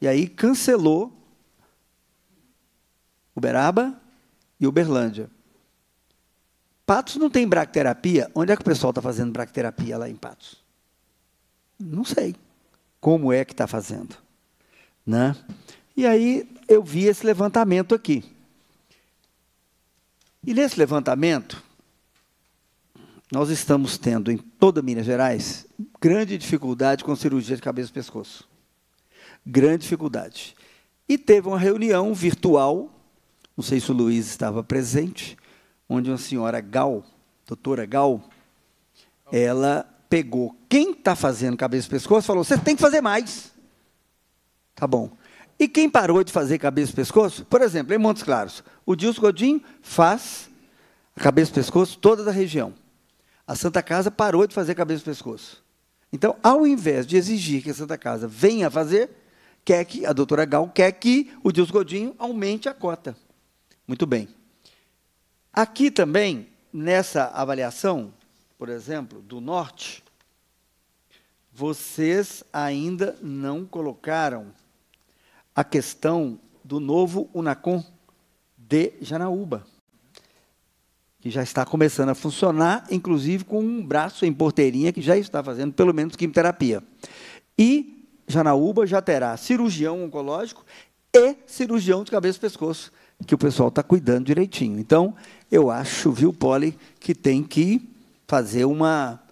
E aí cancelou Uberaba e Uberlândia. Patos não tem bracterapia. Onde é que o pessoal está fazendo bracterapia lá em Patos? Não sei. Como é que está fazendo? Né? E aí eu vi esse levantamento aqui. E nesse levantamento, nós estamos tendo em toda Minas Gerais grande dificuldade com cirurgia de cabeça e pescoço. Grande dificuldade. E teve uma reunião virtual não sei se o Luiz estava presente, onde uma senhora Gal, doutora Gal, ela pegou quem está fazendo cabeça e pescoço e falou: você tem que fazer mais. Tá bom. E quem parou de fazer cabeça e pescoço? Por exemplo, em Montes Claros, o Dilson Godinho faz cabeça e pescoço toda da região. A Santa Casa parou de fazer cabeça e pescoço. Então, ao invés de exigir que a Santa Casa venha fazer, quer que a doutora Gal quer que o Dilson Godinho aumente a cota. Muito bem. Aqui também, nessa avaliação, por exemplo, do norte, vocês ainda não colocaram a questão do novo Unacom de Janaúba, que já está começando a funcionar, inclusive com um braço em porteirinha que já está fazendo pelo menos quimioterapia. E Janaúba já terá cirurgião oncológico e cirurgião de cabeça e pescoço que o pessoal está cuidando direitinho. Então, eu acho, viu, Poli, que tem que fazer uma,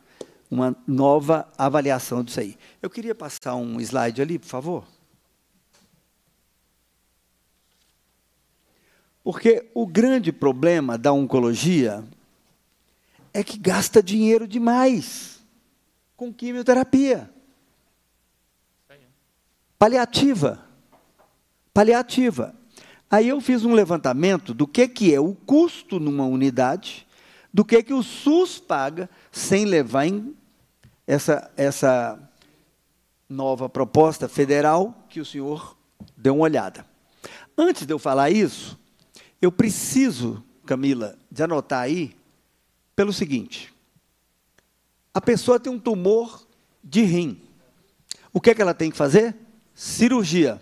uma nova avaliação disso aí. Eu queria passar um slide ali, por favor. Porque o grande problema da oncologia é que gasta dinheiro demais com quimioterapia. Paliativa. Paliativa. Aí eu fiz um levantamento do que, que é o custo numa unidade, do que, que o SUS paga, sem levar em essa, essa nova proposta federal que o senhor deu uma olhada. Antes de eu falar isso, eu preciso, Camila, de anotar aí pelo seguinte: a pessoa tem um tumor de rim. O que, é que ela tem que fazer? Cirurgia.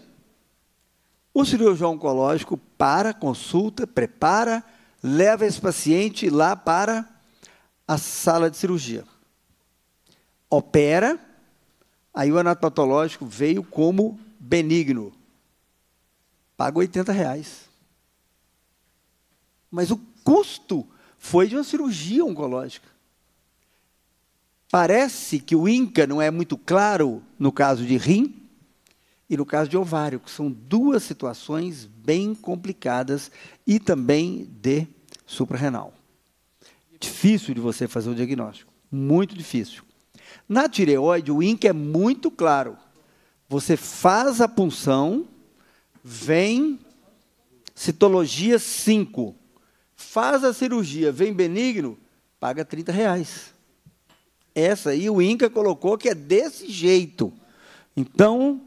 O cirurgião oncológico para, consulta, prepara, leva esse paciente lá para a sala de cirurgia. Opera, aí o anatomatológico veio como benigno. Paga 80 reais. Mas o custo foi de uma cirurgia oncológica. Parece que o INCA não é muito claro no caso de rim, e no caso de ovário, que são duas situações bem complicadas e também de suprarrenal. Difícil de você fazer o um diagnóstico, muito difícil. Na tireoide, o INC é muito claro. Você faz a punção, vem citologia 5, faz a cirurgia, vem benigno, paga 30 reais. Essa aí o INCA colocou que é desse jeito. Então,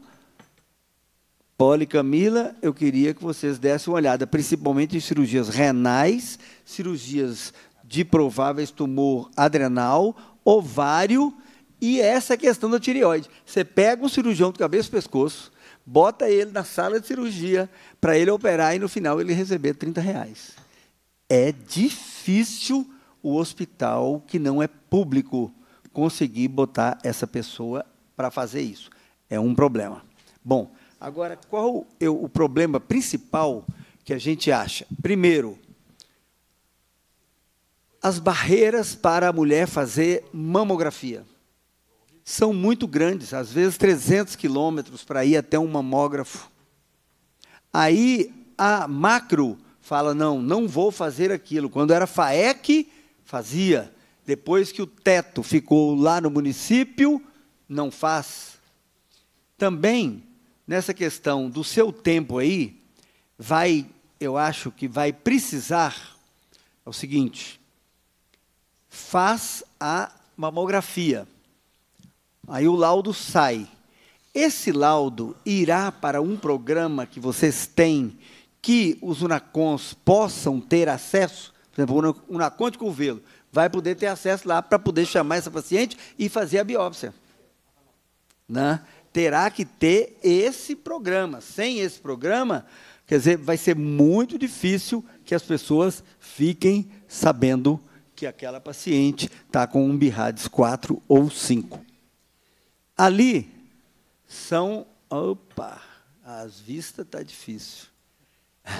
Poli Camila, eu queria que vocês dessem uma olhada, principalmente em cirurgias renais, cirurgias de prováveis tumor adrenal, ovário e essa questão da tireoide. Você pega um cirurgião do cabeça e pescoço, bota ele na sala de cirurgia para ele operar e no final ele receber 30 reais. É difícil o hospital que não é público conseguir botar essa pessoa para fazer isso. É um problema. Bom, Agora, qual é o problema principal que a gente acha? Primeiro, as barreiras para a mulher fazer mamografia são muito grandes, às vezes 300 quilômetros para ir até um mamógrafo. Aí a macro fala: não, não vou fazer aquilo. Quando era FAEC, fazia. Depois que o teto ficou lá no município, não faz. Também nessa questão do seu tempo aí, vai, eu acho que vai precisar é o seguinte: faz a mamografia. Aí o laudo sai. Esse laudo irá para um programa que vocês têm que os Unacons possam ter acesso, por exemplo, o Unacon de Curvelo vai poder ter acesso lá para poder chamar essa paciente e fazer a biópsia. Né? terá que ter esse programa. Sem esse programa, quer dizer, vai ser muito difícil que as pessoas fiquem sabendo que aquela paciente está com um birrades 4 ou 5. Ali são, opa, as vistas tá difícil.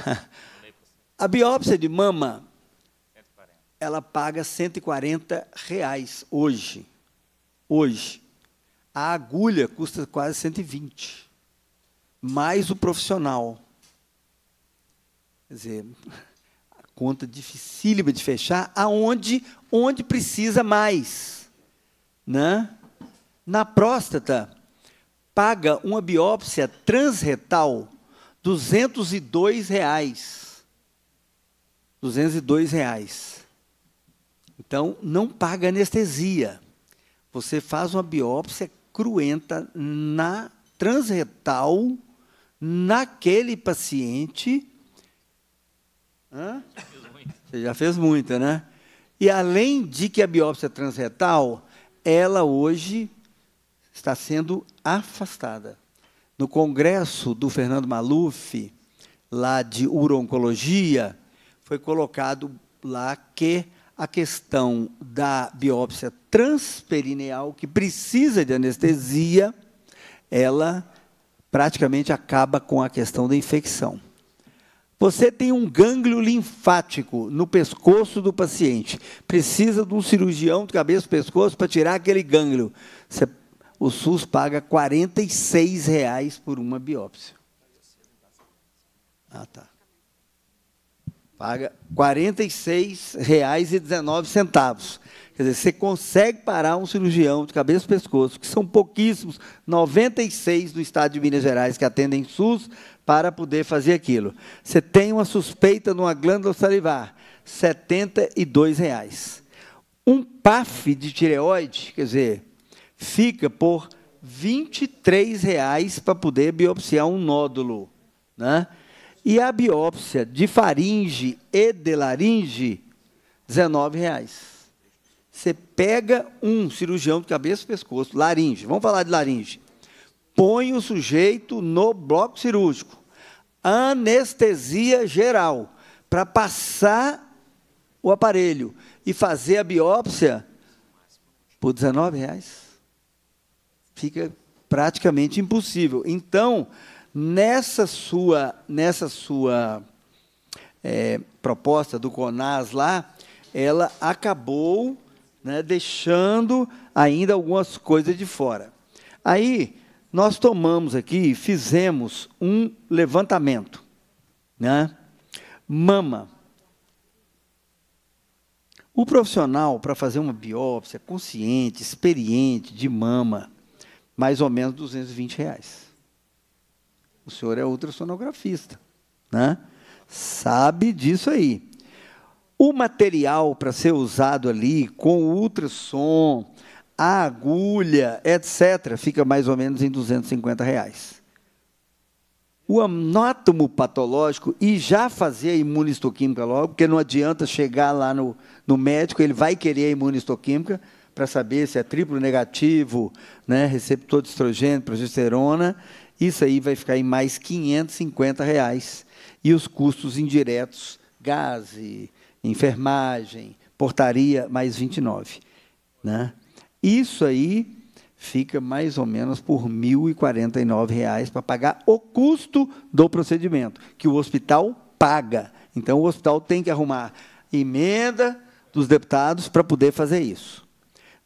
A biópsia de mama, ela paga 140 reais hoje. Hoje. A agulha custa quase 120, mais o profissional. Quer dizer, a conta dificílima de fechar, aonde onde precisa mais. Né? Na próstata, paga uma biópsia transretal 202 reais. 202 reais. Então, não paga anestesia. Você faz uma biópsia cruenta na transretal naquele paciente. Hã? Você já fez muita, né? E além de que a biópsia transretal, ela hoje está sendo afastada. No congresso do Fernando Maluf, lá de urologia, foi colocado lá que a questão da biópsia transperineal, que precisa de anestesia, ela praticamente acaba com a questão da infecção. Você tem um gânglio linfático no pescoço do paciente. Precisa de um cirurgião de cabeça e pescoço para tirar aquele gânglio. Você, o SUS paga R$ reais por uma biópsia. Ah, tá paga R$ 46,19. Quer dizer, você consegue parar um cirurgião de cabeça e pescoço, que são pouquíssimos, 96 do estado de Minas Gerais que atendem SUS, para poder fazer aquilo. Você tem uma suspeita de uma glândula salivar, R$ 72,00. Um PAF de tireoide, quer dizer, fica por R$ 23,00 para poder biopsiar um nódulo. Né? E a biópsia de faringe e de laringe, R$19,00. Você pega um cirurgião de cabeça e pescoço, laringe, vamos falar de laringe. Põe o sujeito no bloco cirúrgico. Anestesia geral, para passar o aparelho e fazer a biópsia por R$19,00. Fica praticamente impossível. Então, nessa sua, nessa sua é, proposta do CONAS lá, ela acabou né, deixando ainda algumas coisas de fora. Aí nós tomamos aqui, fizemos um levantamento, né? Mama. O profissional para fazer uma biópsia consciente, experiente de mama, mais ou menos 220 reais. O senhor é ultrassonografista, né? Sabe disso aí. O material para ser usado ali com o ultrassom, a agulha, etc., fica mais ou menos em 250 reais. O anótomo patológico, e já fazer a imunistoquímica logo, porque não adianta chegar lá no, no médico, ele vai querer a imunistoquímica para saber se é triplo negativo, né, receptor de estrogênio, progesterona, isso aí vai ficar em mais 550 reais. E os custos indiretos, gás, enfermagem, portaria, mais 29. Né? Isso aí fica mais ou menos por R$ reais para pagar o custo do procedimento, que o hospital paga. Então, o hospital tem que arrumar emenda dos deputados para poder fazer isso.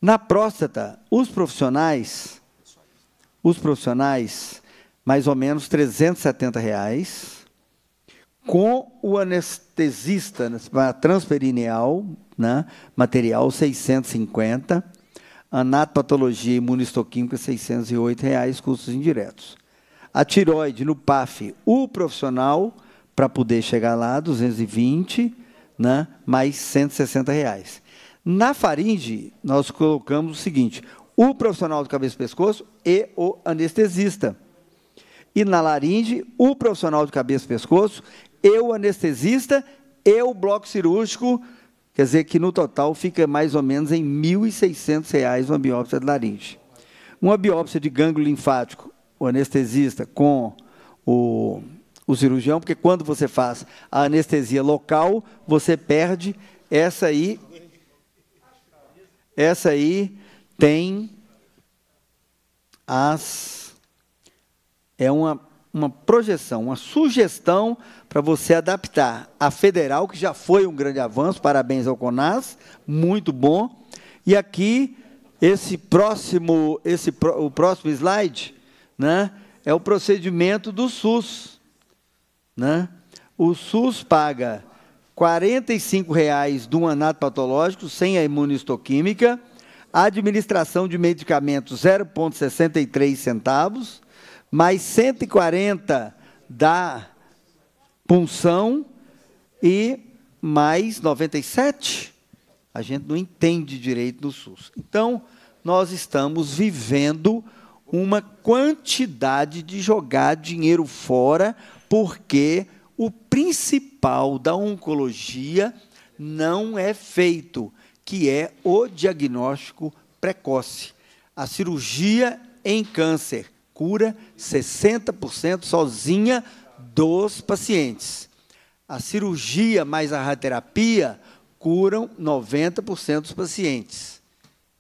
Na próstata, os profissionais, os profissionais mais ou menos 370 reais, com o anestesista para transperineal, né, material 650, anatopatologia e imunistoquímica 608 reais, custos indiretos. A tiroide no PAF, o profissional para poder chegar lá 220, né, mais 160 reais. Na faringe, nós colocamos o seguinte: o profissional do cabeça e pescoço e o anestesista e na laringe, o profissional de cabeça e pescoço, eu anestesista, eu bloco cirúrgico, quer dizer que no total fica mais ou menos em R$ 1.600 uma biópsia de laringe. Uma biópsia de gânglio linfático, o anestesista com o, o cirurgião, porque quando você faz a anestesia local, você perde essa aí. Essa aí tem as é uma, uma projeção, uma sugestão para você adaptar a federal, que já foi um grande avanço, parabéns ao CONAS, muito bom. E aqui, esse próximo, esse, o próximo slide, né, é o procedimento do SUS. Né? O SUS paga R$ 45,00 do anato patológico, sem a imunistoquímica, administração de medicamentos 0,63 centavos, mais 140 da punção e mais 97. A gente não entende direito do SUS. Então, nós estamos vivendo uma quantidade de jogar dinheiro fora, porque o principal da oncologia não é feito, que é o diagnóstico precoce. A cirurgia em câncer cura 60% sozinha dos pacientes. A cirurgia mais a radioterapia curam 90% dos pacientes.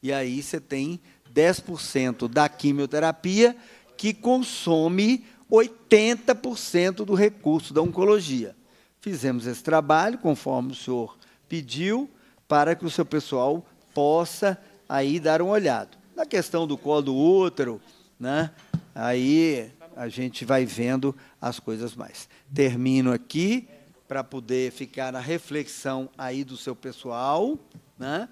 E aí você tem 10% da quimioterapia que consome 80% do recurso da oncologia. Fizemos esse trabalho, conforme o senhor pediu, para que o seu pessoal possa aí dar um olhado. Na questão do colo do útero, né? Aí a gente vai vendo as coisas mais. Termino aqui para poder ficar na reflexão aí do seu pessoal, né?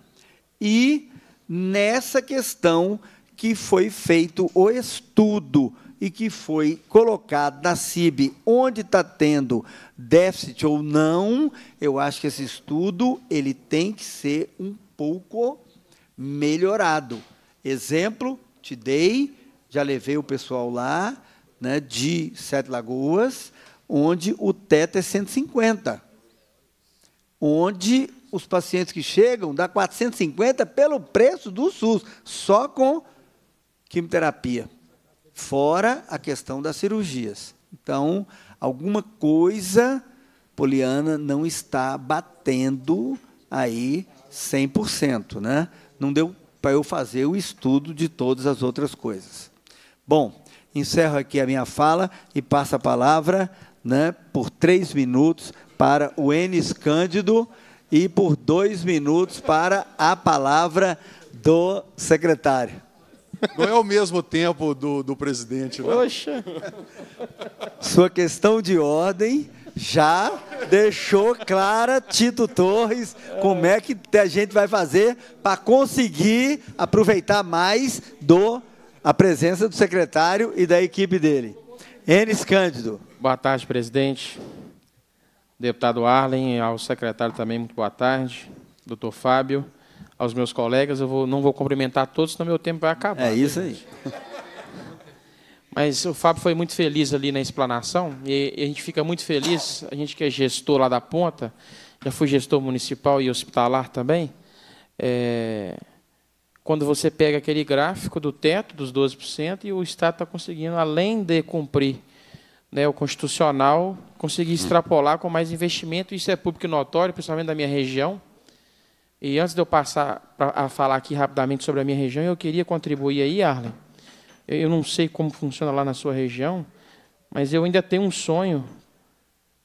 E nessa questão que foi feito o estudo e que foi colocado na CIB onde está tendo déficit ou não, eu acho que esse estudo ele tem que ser um pouco melhorado. Exemplo, te dei já levei o pessoal lá, né, de Sete Lagoas, onde o teto é 150. Onde os pacientes que chegam dá 450 pelo preço do SUS, só com quimioterapia. Fora a questão das cirurgias. Então, alguma coisa Poliana não está batendo aí 100%, né? Não deu para eu fazer o estudo de todas as outras coisas. Bom, encerro aqui a minha fala e passo a palavra né, por três minutos para o Enes Cândido e por dois minutos para a palavra do secretário. Não é o mesmo tempo do, do presidente, não. Né? Poxa! Sua questão de ordem já deixou clara, Tito Torres, como é que a gente vai fazer para conseguir aproveitar mais do a presença do secretário e da equipe dele. Enes Cândido. Boa tarde, presidente. Deputado Arlen, ao secretário também, muito boa tarde. Doutor Fábio, aos meus colegas, eu vou, não vou cumprimentar todos, senão meu tempo vai acabar. É isso aí. Mas o Fábio foi muito feliz ali na explanação, e a gente fica muito feliz, a gente que é gestor lá da ponta, já fui gestor municipal e hospitalar também, é, quando você pega aquele gráfico do teto dos 12% e o Estado está conseguindo, além de cumprir né, o constitucional, conseguir hum. extrapolar com mais investimento. Isso é público notório, principalmente da minha região. E antes de eu passar a falar aqui rapidamente sobre a minha região, eu queria contribuir aí, Arlen. Eu não sei como funciona lá na sua região, mas eu ainda tenho um sonho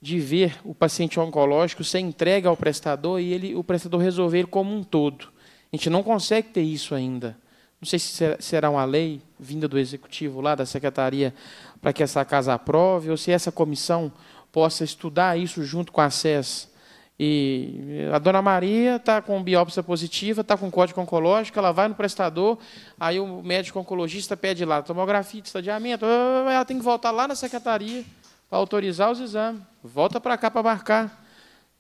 de ver o paciente oncológico ser entregue ao prestador e ele, o prestador resolver ele como um todo. A gente não consegue ter isso ainda. Não sei se será uma lei vinda do executivo lá, da secretaria, para que essa casa aprove, ou se essa comissão possa estudar isso junto com a SES. E a dona Maria está com biópsia positiva, está com código oncológico, ela vai no prestador, aí o médico oncologista pede lá tomografia de estadiamento, ela tem que voltar lá na secretaria para autorizar os exames. Volta para cá para marcar.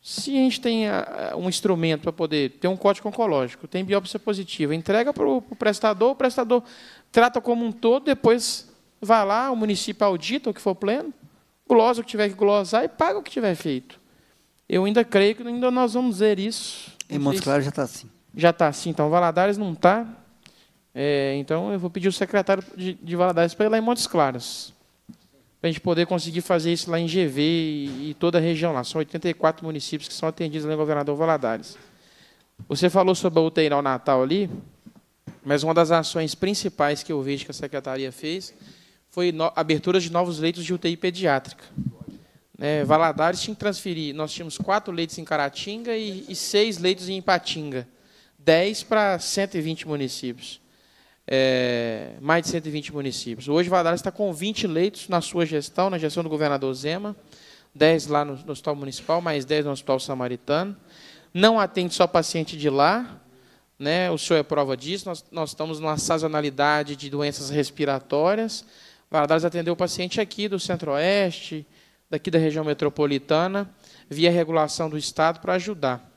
Se a gente tem ah, ah, um instrumento para poder ter um código oncológico, tem biópsia positiva, entrega para o prestador, o prestador trata como um todo, depois vai lá, o município audita o que for pleno, glosa o que tiver que glosar e paga o que tiver feito. Eu ainda creio que ainda nós vamos ver isso. Em Montes Claros já está assim. Já está assim, então Valadares não está. É, então eu vou pedir o secretário de, de Valadares para ir lá em Montes Claros para a gente poder conseguir fazer isso lá em GV e, e, toda a região lá. São 84 municípios que são atendidos lá em Governador Valadares. Você falou sobre a UTI no Natal ali, mas uma das ações principais que eu vejo que a secretaria fez foi no, abertura de novos leitos de UTI pediátrica. É, Valadares tinha que transferir, nós tínhamos quatro leitos em Caratinga e, e seis leitos em Ipatinga, dez para 120 municípios é, mais de 120 municípios. Hoje, Valadares está com 20 leitos na sua gestão, na gestão do governador Zema, 10 lá no, no Hospital Municipal, mais 10 no Hospital Samaritano. Não atende só paciente de lá, né? o senhor é prova disso, nós, nós estamos numa sazonalidade de doenças respiratórias. Valadares atendeu o paciente aqui do Centro-Oeste, daqui da região metropolitana, via regulação do Estado para ajudar.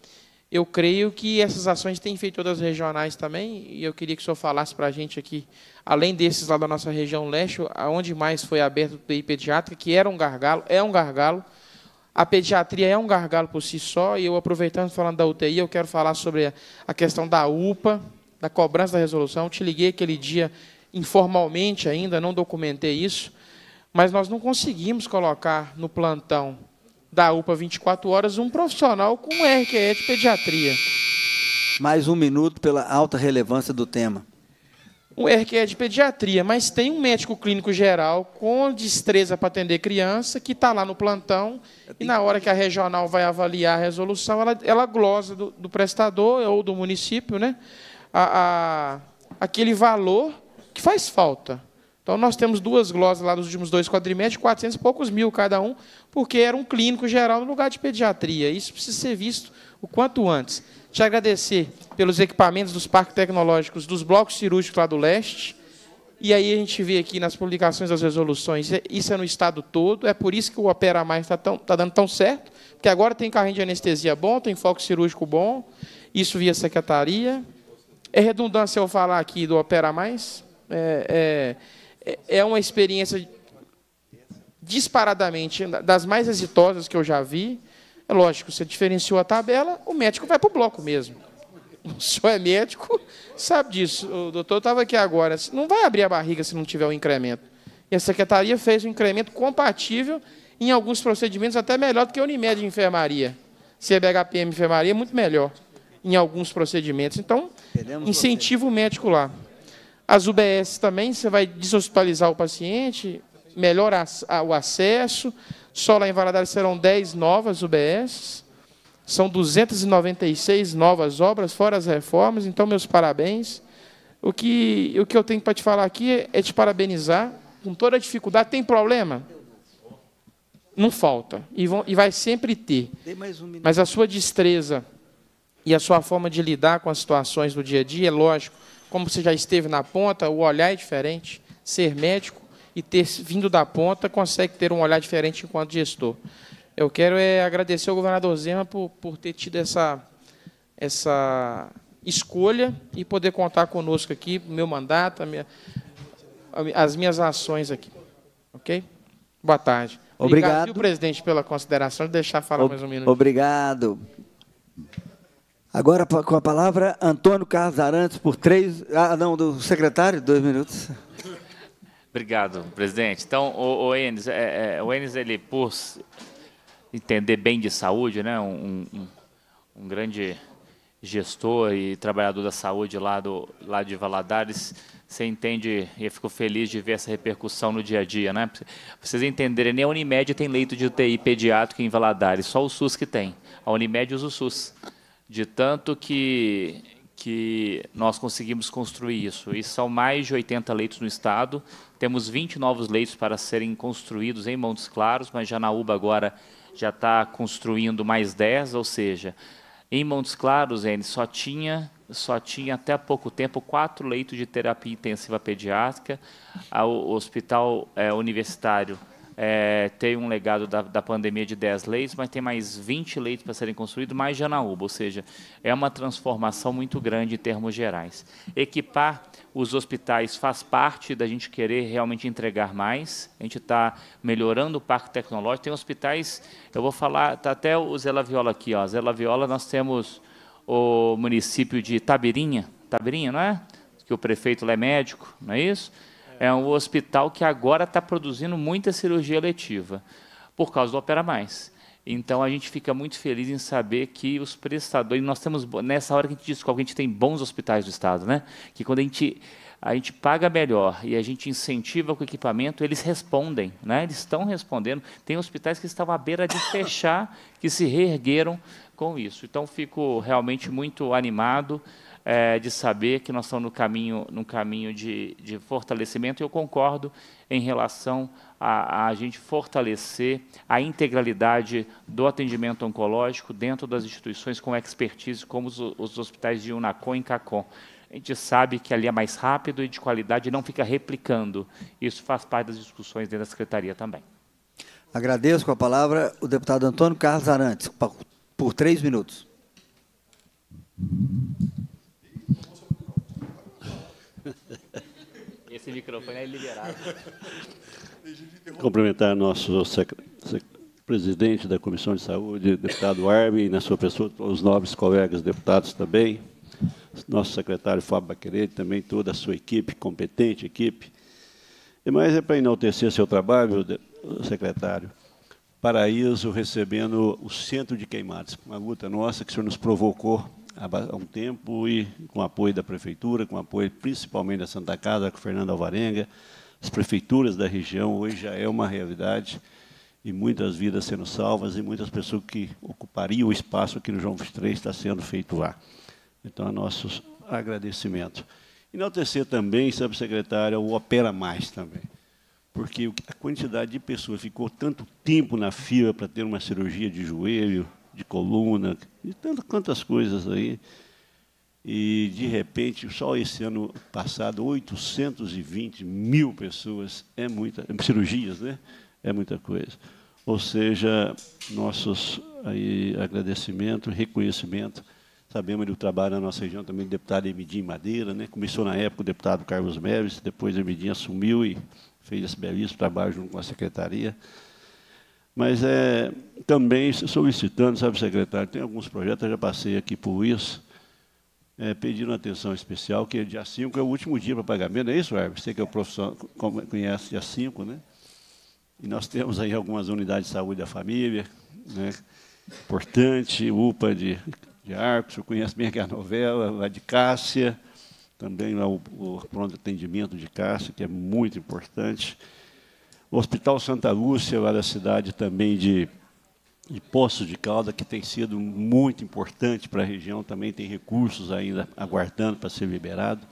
Eu creio que essas ações têm feito outras regionais também, e eu queria que o senhor falasse para a gente aqui, além desses lá da nossa região leste, aonde mais foi aberto o TI pediátrica, que era um gargalo, é um gargalo. A pediatria é um gargalo por si só, e eu aproveitando falando da UTI, eu quero falar sobre a questão da UPA, da cobrança da resolução. Eu te liguei aquele dia informalmente ainda, não documentei isso, mas nós não conseguimos colocar no plantão da UPA 24 horas um profissional com RQE de pediatria. Mais um minuto pela alta relevância do tema. o RQE de pediatria, mas tem um médico clínico geral com destreza para atender criança que está lá no plantão e na hora que a regional vai avaliar a resolução, ela, ela glosa do, do prestador ou do município, né? A, a, aquele valor que faz falta. Então nós temos duas glosas lá nos últimos dois quadrimestres, 400 e poucos mil cada um, porque era um clínico geral no lugar de pediatria. Isso precisa ser visto o quanto antes. Te agradecer pelos equipamentos dos parques tecnológicos, dos blocos cirúrgicos lá do leste. E aí a gente vê aqui nas publicações das resoluções, é, isso é no estado todo, é por isso que o Opera Mais está tá dando tão certo, porque agora tem carrinho de anestesia bom, tem foco cirúrgico bom, isso via secretaria. É redundância eu falar aqui do Opera Mais. é, é é, é uma experiência disparadamente das mais exitosas que eu já vi. É lógico, você diferenciou a tabela, o médico vai para o bloco mesmo. O senhor é médico, sabe disso. O doutor estava aqui agora. Não vai abrir a barriga se não tiver o um incremento. E a secretaria fez um incremento compatível em alguns procedimentos, até melhor do que a Unimed de enfermaria. CBHPM é enfermaria é muito melhor em alguns procedimentos. Então, incentiva o médico lá. As UBS também, você vai deshospitalizar o paciente, melhora o acesso. Só lá em Valadares serão 10 novas UBS. São 296 novas obras, fora as reformas. Então, meus parabéns. O que, o que eu tenho para te falar aqui é te parabenizar. Com toda a dificuldade, tem problema? Não falta. E, vão, e vai sempre ter. Mas a sua destreza e a sua forma de lidar com as situações do dia a dia, é lógico como você já esteve na ponta, o olhar é diferente. Ser médico e ter vindo da ponta consegue ter um olhar diferente enquanto gestor. Eu quero é agradecer ao governador Zema por, por ter tido essa, essa escolha e poder contar conosco aqui, meu mandato, minha, as minhas ações aqui. Ok? Boa tarde. Obrigado. Obrigado, presidente, pela consideração de deixar falar o, mais um minuto. Obrigado. Agora com a palavra Antônio Carlos Arantes por três. Ah, não, do secretário, dois minutos. Obrigado, presidente. Então, o, o Enes, é, é, o Enes ele por entender bem de saúde, né, um, um, um, grande gestor e trabalhador da saúde lá do lá de Valadares, você entende e eu fico feliz de ver essa repercussão no dia a dia, né? Pra vocês entenderem, nem a Unimed tem leito de UTI pediátrico em Valadares, só o SUS que tem. A Unimed usa o SUS de tanto que, que nós conseguimos construir isso. E são mais de 80 leitos no estado, temos 20 novos leitos para serem construídos em Montes Claros, mas Janaúba agora já está construindo mais 10, ou seja, em Montes Claros, ele só tinha só tinha até pouco tempo quatro leitos de terapia intensiva pediátrica. O hospital é, universitário é, tem um legado da, da pandemia de 10 leitos, mas tem mais 20 leitos para serem construídos, mais Janaúba, ou seja, é uma transformação muito grande em termos gerais. Equipar os hospitais faz parte da gente querer realmente entregar mais, a gente está melhorando o parque tecnológico, tem hospitais, eu vou falar, está até o Zé Laviola aqui, ó, Zé Laviola, nós temos o município de Tabirinha, Tabirinha, não é? Que o prefeito lá é médico, não é isso? É um hospital que agora está produzindo muita cirurgia letiva, por causa do Opera Mais. Então a gente fica muito feliz em saber que os prestadores, nós temos nessa hora que a gente descobre que a gente tem bons hospitais do estado, né? Que quando a gente a gente paga melhor e a gente incentiva com o equipamento, eles respondem, né? Eles estão respondendo. Tem hospitais que estavam à beira de fechar, que se reergueram com isso. Então fico realmente muito animado é, de saber que nós estamos no caminho, no caminho de, de fortalecimento. Eu concordo em relação a, a, gente fortalecer a integralidade do atendimento oncológico dentro das instituições com expertise, como os, os hospitais de Unacom e Cacom. A gente sabe que ali é mais rápido e de qualidade, e não fica replicando. Isso faz parte das discussões dentro da secretaria também. Agradeço com a palavra o deputado Antônio Carlos Arantes, por três minutos. Esse microfone é liberado. Cumprimentar nosso presidente da Comissão de Saúde, deputado Armin, e na sua pessoa, os nobres colegas deputados também, nosso secretário Fábio Baquerete, também toda a sua equipe, competente equipe. E mais é para enaltecer seu trabalho, secretário. Paraíso recebendo o centro de queimadas, uma luta nossa que o senhor nos provocou há um tempo e com apoio da prefeitura, com apoio principalmente da Santa Casa, com o Fernando Alvarenga, as prefeituras da região, hoje já é uma realidade e muitas vidas sendo salvas e muitas pessoas que ocupariam o espaço aqui no João 23 está sendo feito lá. Então, é nossos agradecimentos. E não Enaltecer também, subsecretário, o Opera Mais também, porque a quantidade de pessoas ficou tanto tempo na fila para ter uma cirurgia de joelho, de coluna, e tantas quantas coisas aí. E, de repente, só esse ano passado, 820 mil pessoas, é muita, é cirurgias, né? É muita coisa. Ou seja, nossos aí, agradecimento, reconhecimento. Sabemos do trabalho na nossa região também do deputado Emidim Madeira, né? Começou na época o deputado Carlos Meves, depois Emidim assumiu e fez esse belíssimo trabalho junto com a secretaria mas é, também solicitando, sabe, secretário, tem alguns projetos, eu já passei aqui por isso, é, pedindo atenção especial, que é dia 5 é o último dia para pagamento, não é isso, Herbert? Você que é o profissional, conhece dia 5, né? E nós temos aí algumas unidades de saúde da família, né? importante, UPA de, de Arcos, eu conheço bem aqui é a novela, lá de Cássia, também lá o, o pronto atendimento de Cássia, que é muito importante. O Hospital Santa Lúcia, lá da cidade também de, de de Calda, que tem sido muito importante para a região, também tem recursos ainda aguardando para ser liberado.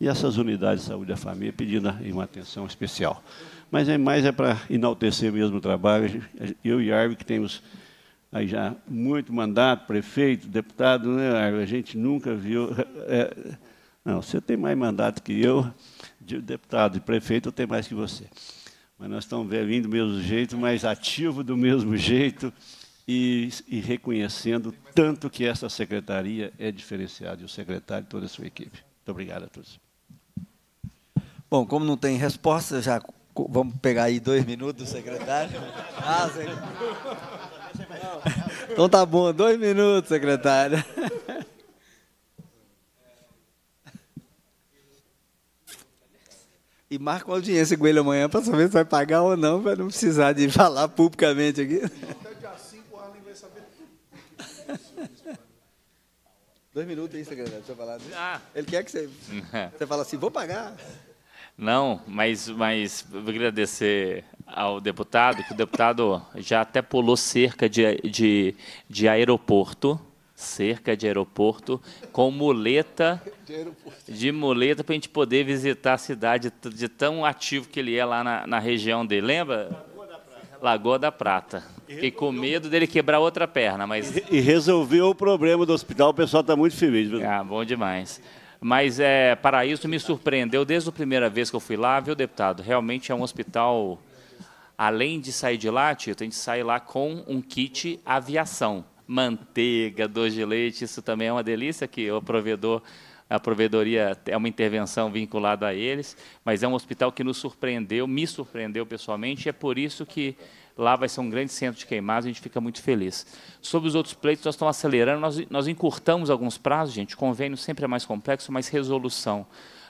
E essas unidades de saúde da família pedindo uma atenção especial. Mas é mais é para enaltecer mesmo o trabalho. Eu e Arve que temos aí já muito mandato, prefeito, deputado, né, Arve? A gente nunca viu. É, é, não, você tem mais mandato que eu, de deputado e prefeito, eu tenho mais que você mas nós estamos vendo do mesmo jeito, mas ativo do mesmo jeito e, e reconhecendo tanto que essa secretaria é diferenciada, e o secretário e toda a sua equipe. Muito obrigado a todos. Bom, como não tem resposta, já vamos pegar aí dois minutos do secretário. Ah, secretário. Então tá bom, dois minutos, secretário. E marca uma audiência com ele amanhã para saber se vai pagar ou não, para não precisar de falar publicamente aqui. Até dia 5 anos vai saber tudo. Dois minutos aí, secretário, deixa eu falar disso. Né? Ah. Ele quer que você, você fala assim, vou pagar. Não, mas, mas vou agradecer ao deputado, que o deputado já até pulou cerca de, de, de aeroporto, cerca de aeroporto com muleta de, de muleta para a gente poder visitar a cidade de tão ativo que ele é lá na, na região dele. Lembra? Lagoa da Prata. E Fiquei com medo dele quebrar outra perna, mas... E, resolveu o problema do hospital, o pessoal está muito feliz. Ah, bom demais. Mas, é, para isso, me surpreendeu desde a primeira vez que eu fui lá, viu, deputado? Realmente é um hospital... Além de sair de lá, Tito, a gente sai lá com um kit aviação manteiga, doce de leite, isso também é uma delícia que o provedor a provedoria é uma intervenção vinculada a eles, mas é um hospital que nos surpreendeu, me surpreendeu pessoalmente, e é por isso que lá vai ser um grande centro de queimados, a gente fica muito feliz. Sobre os outros pleitos, nós estamos acelerando, nós, nós encurtamos alguns prazos, gente, convênio sempre é mais complexo, mas resolução.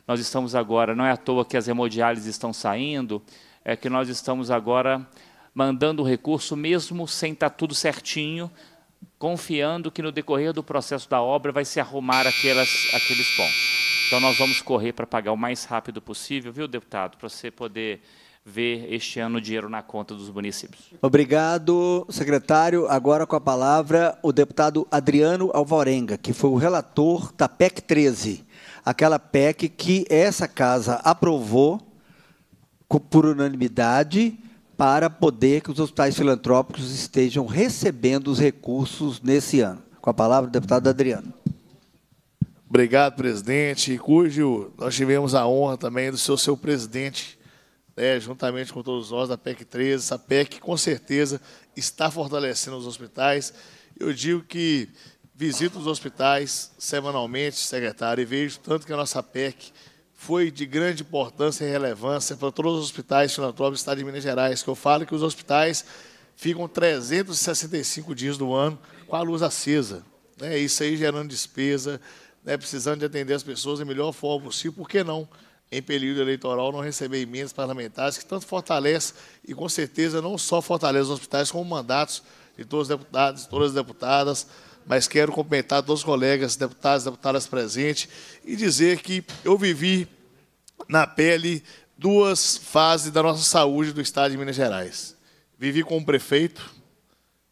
Nós estamos agora, não é à toa que as hemodiálises estão saindo, é que nós estamos agora mandando o recurso, mesmo sem estar tá tudo certinho, confiando que no decorrer do processo da obra vai se arrumar aquelas, aqueles pontos. Então nós vamos correr para pagar o mais rápido possível, viu, deputado, para você poder ver este ano o dinheiro na conta dos municípios. Obrigado, secretário. Agora com a palavra o deputado Adriano Alvarenga, que foi o relator da PEC 13, aquela PEC que essa casa aprovou por unanimidade para poder que os hospitais filantrópicos estejam recebendo os recursos nesse ano. Com a palavra, o deputado Adriano. Obrigado, presidente. Cujo nós tivemos a honra também do seu, seu presidente, né, juntamente com todos nós da PEC 13, essa PEC com certeza está fortalecendo os hospitais. Eu digo que visito os hospitais semanalmente, secretário, e vejo tanto que a nossa PEC foi de grande importância e relevância para todos os hospitais filantrópicos do Estado de Minas Gerais, que eu falo que os hospitais ficam 365 dias do ano com a luz acesa. Né? Isso aí gerando despesa, né? precisando de atender as pessoas da melhor forma possível, por que não? Em período eleitoral, não receber emendas parlamentares, que tanto fortalece e, com certeza, não só fortalece os hospitais, como mandatos de todos os deputados e todas as deputadas, mas quero cumprimentar todos os colegas, deputados, deputadas presentes e dizer que eu vivi na pele duas fases da nossa saúde do Estado de Minas Gerais. Vivi como prefeito,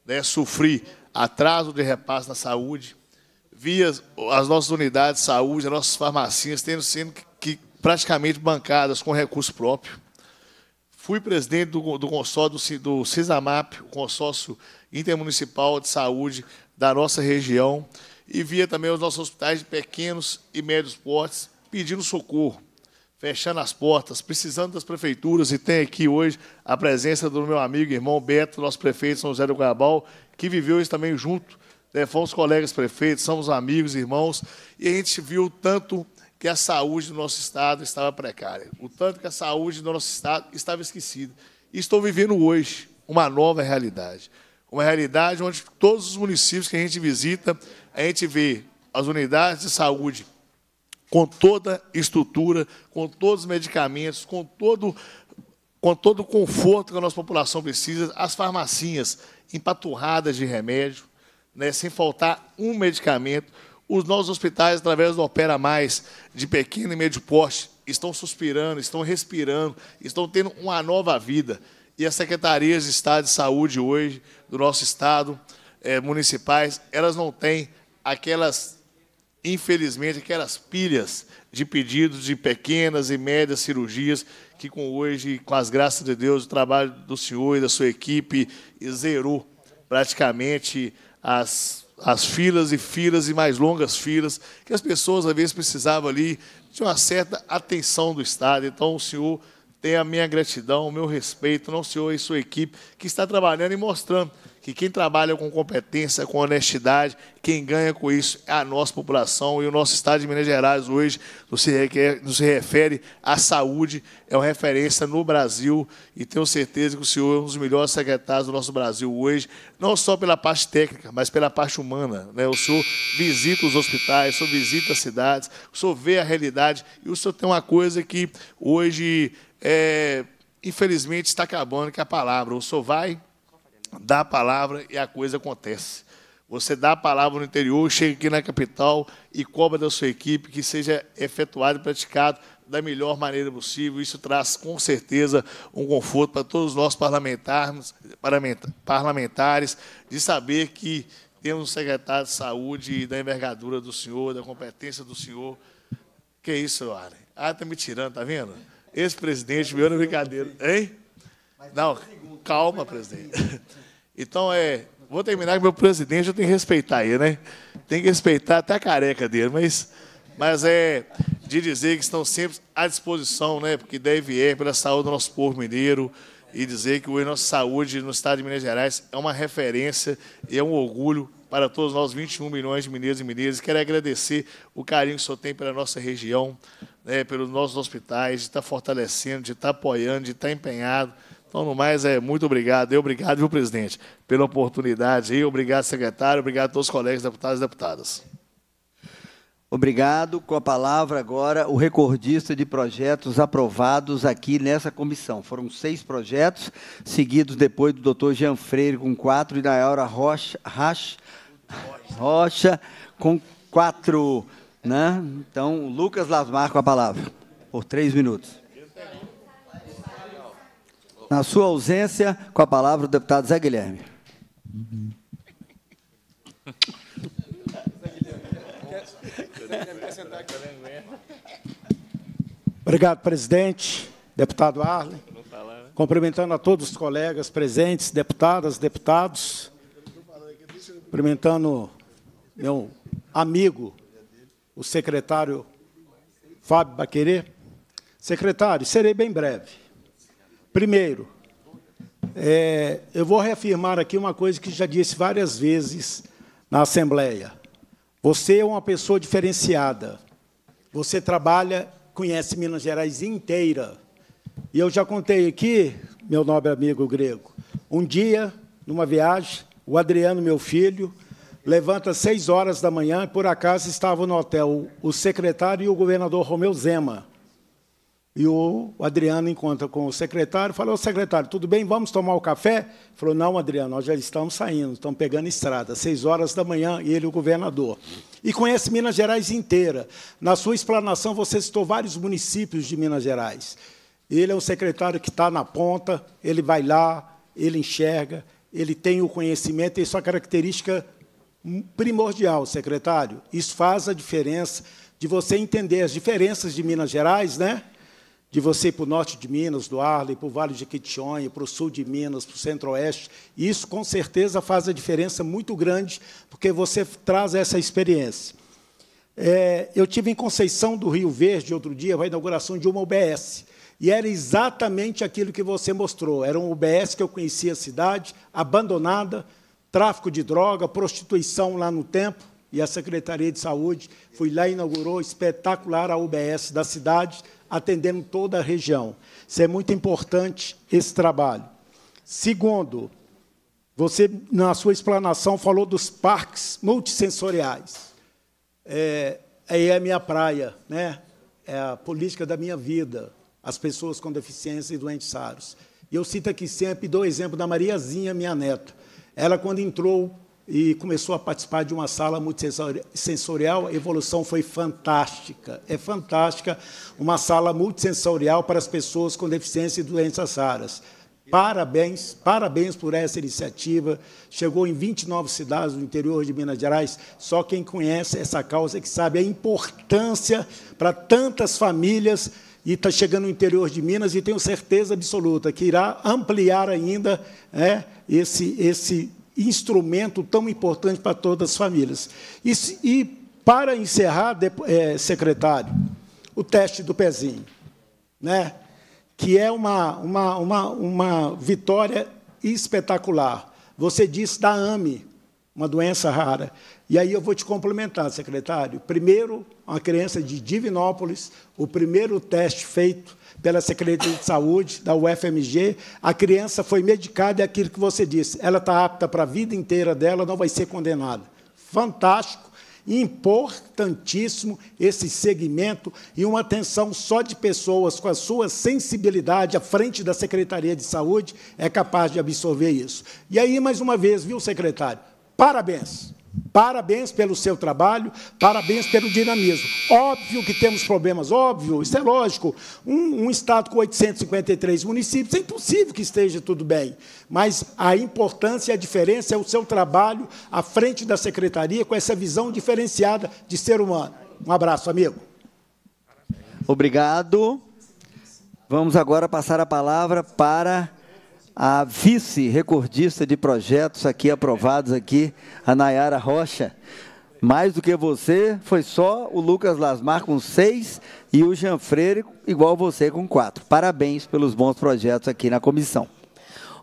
né, sofri atraso de repasse na saúde, vi as, as, nossas unidades de saúde, as nossas farmacinhas tendo sendo que, que praticamente bancadas com recurso próprio. Fui presidente do, do consórcio do, CISAMAP, o consórcio intermunicipal de saúde da nossa região, e via também os nossos hospitais de pequenos e médios portes pedindo socorro, fechando as portas, precisando das prefeituras, e tem aqui hoje a presença do meu amigo e irmão Beto, nosso prefeito São José do Guarabal, que viveu isso também junto, né, fomos colegas prefeitos, somos amigos, irmãos, e a gente viu tanto que a saúde do nosso Estado estava precária, o tanto que a saúde do nosso Estado estava esquecida. E estou vivendo hoje uma nova realidade. Uma realidade onde todos os municípios que a gente visita, a gente vê as unidades de saúde com toda estrutura, com todos os medicamentos, com todo com todo o conforto que a nossa população precisa, as farmacinhas empaturradas de remédio, né, sem faltar um medicamento. Os nossos hospitais, através do Opera Mais, de pequeno e médio porte, estão suspirando, estão respirando, estão tendo uma nova vida. E as secretarias de Estado de Saúde hoje, do nosso Estado, é, municipais, elas não têm aquelas, infelizmente, aquelas pilhas de pedidos de pequenas e médias cirurgias que com hoje, com as graças de Deus, o trabalho do senhor e da sua equipe zerou praticamente as as filas e filas e mais longas filas, que as pessoas às vezes precisavam ali de uma certa atenção do Estado. Então, o senhor tem a minha gratidão, o meu respeito, não o senhor e sua equipe, que está trabalhando e mostrando que quem trabalha com competência, com honestidade, quem ganha com isso é a nossa população e o nosso Estado de Minas Gerais hoje, no se, se refere à saúde, é uma referência no Brasil e tenho certeza que o senhor é um dos melhores secretários do nosso Brasil hoje, não só pela parte técnica, mas pela parte humana. Né? O senhor visita os hospitais, o senhor visita as cidades, o senhor vê a realidade e o senhor tem uma coisa que hoje, é, infelizmente, está acabando, que é a palavra. O senhor vai dá a palavra e a coisa acontece. Você dá a palavra no interior, chega aqui na capital e cobra da sua equipe que seja efetuado e praticado da melhor maneira possível. Isso traz, com certeza, um conforto para todos nós parlamentares, parlamentares de saber que temos um secretário de saúde da envergadura do senhor, da competência do senhor. Que é isso, Arlen? Ah, está me tirando, tá vendo? Esse presidente, meu, não é brincadeira. Hein? Não, calma, presidente. Então, é, vou terminar com meu presidente, eu tenho que respeitar ele, né? Tem que respeitar até a careca dele, mas, mas é de dizer que estão sempre à disposição, né? Porque deve é pela saúde do nosso povo mineiro e dizer que o nosso saúde no estado de Minas Gerais é uma referência e é um orgulho para todos nós, 21 milhões de mineiros e mineiras. Quero agradecer o carinho que o senhor tem pela nossa região, né, pelos nossos hospitais, de estar fortalecendo, de estar apoiando, de estar empenhado. Então, no mais, é muito obrigado. Eu obrigado, viu, presidente, pela oportunidade. E obrigado, secretário. Obrigado a todos os colegas, deputados e deputadas. Obrigado. Com a palavra agora o recordista de projetos aprovados aqui nessa comissão. Foram seis projetos, seguidos depois do doutor Jean Freire com quatro e da Aura Rocha, Rocha, Rocha com quatro. Né? Então, Lucas Lasmar com a palavra, por três minutos na sua ausência, com a palavra o deputado Zé Guilherme. Obrigado, presidente, deputado Arlen. Cumprimentando a todos os colegas presentes, deputadas, deputados. Cumprimentando meu amigo, o secretário Fábio Baquerê. Secretário, serei bem breve. Primeiro, é, eu vou reafirmar aqui uma coisa que já disse várias vezes na Assembleia. Você é uma pessoa diferenciada. Você trabalha, conhece Minas Gerais inteira. E eu já contei aqui, meu nobre amigo grego, um dia, numa viagem, o Adriano, meu filho, levanta às seis horas da manhã e, por acaso, estava no hotel o secretário e o governador Romeu Zema. E o Adriano encontra com o secretário, fala: secretário, tudo bem? Vamos tomar o café?" Ele falou: "Não, Adriano, nós já estamos saindo, estamos pegando estrada, seis horas da manhã, e ele o governador." E conhece Minas Gerais inteira. Na sua explanação você citou vários municípios de Minas Gerais. Ele é um secretário que está na ponta, ele vai lá, ele enxerga, ele tem o conhecimento, E isso é uma característica primordial, secretário. Isso faz a diferença de você entender as diferenças de Minas Gerais, né? de você ir para o norte de Minas, do Arley, para o Vale de Quitionha, para o sul de Minas, para o centro-oeste. Isso, com certeza, faz a diferença muito grande, porque você traz essa experiência. É, eu tive em Conceição do Rio Verde, outro dia, a inauguração de uma UBS. E era exatamente aquilo que você mostrou. Era um UBS que eu conhecia a cidade, abandonada, tráfico de droga, prostituição lá no tempo. E a Secretaria de Saúde foi lá e inaugurou espetacular a UBS da cidade atendendo toda a região. Isso é muito importante, esse trabalho. Segundo, você, na sua explanação, falou dos parques multissensoriais. É, aí é a minha praia, né? é a política da minha vida, as pessoas com deficiência e doentes raros. E eu cito aqui sempre, dou exemplo da Mariazinha, minha neta. Ela, quando entrou e começou a participar de uma sala multissensorial. A evolução foi fantástica, é fantástica uma sala multissensorial para as pessoas com deficiência e doenças raras. Parabéns, parabéns por essa iniciativa. Chegou em 29 cidades do interior de Minas Gerais. Só quem conhece essa causa é que sabe a importância para tantas famílias e está chegando no interior de Minas e tenho certeza absoluta que irá ampliar ainda né, esse, esse instrumento tão importante para todas as famílias. E, e para encerrar, é, secretário, o teste do pezinho, né? que é uma, uma, uma, uma vitória espetacular. Você disse da AME, uma doença rara. E aí eu vou te complementar, secretário. Primeiro, uma criança de Divinópolis, o primeiro teste feito pela Secretaria de Saúde da UFMG. A criança foi medicada, é aquilo que você disse. Ela está apta para a vida inteira dela, não vai ser condenada. Fantástico, importantíssimo esse segmento e uma atenção só de pessoas com a sua sensibilidade à frente da Secretaria de Saúde é capaz de absorver isso. E aí, mais uma vez, viu, secretário? Parabéns! Parabéns pelo seu trabalho, parabéns pelo dinamismo. Óbvio que temos problemas, óbvio, isso é lógico. Um, um, Estado com 853 municípios, é impossível que esteja tudo bem. Mas a importância e a diferença é o seu trabalho à frente da secretaria, com essa visão diferenciada de ser humano. Um abraço, amigo. Obrigado. Vamos agora passar a palavra para a vice-recordista de projetos aqui aprovados aqui, a Nayara Rocha. Mais do que você, foi só o Lucas Lasmar com seis e o Jean Freire, igual você, com quatro. Parabéns pelos bons projetos aqui na comissão.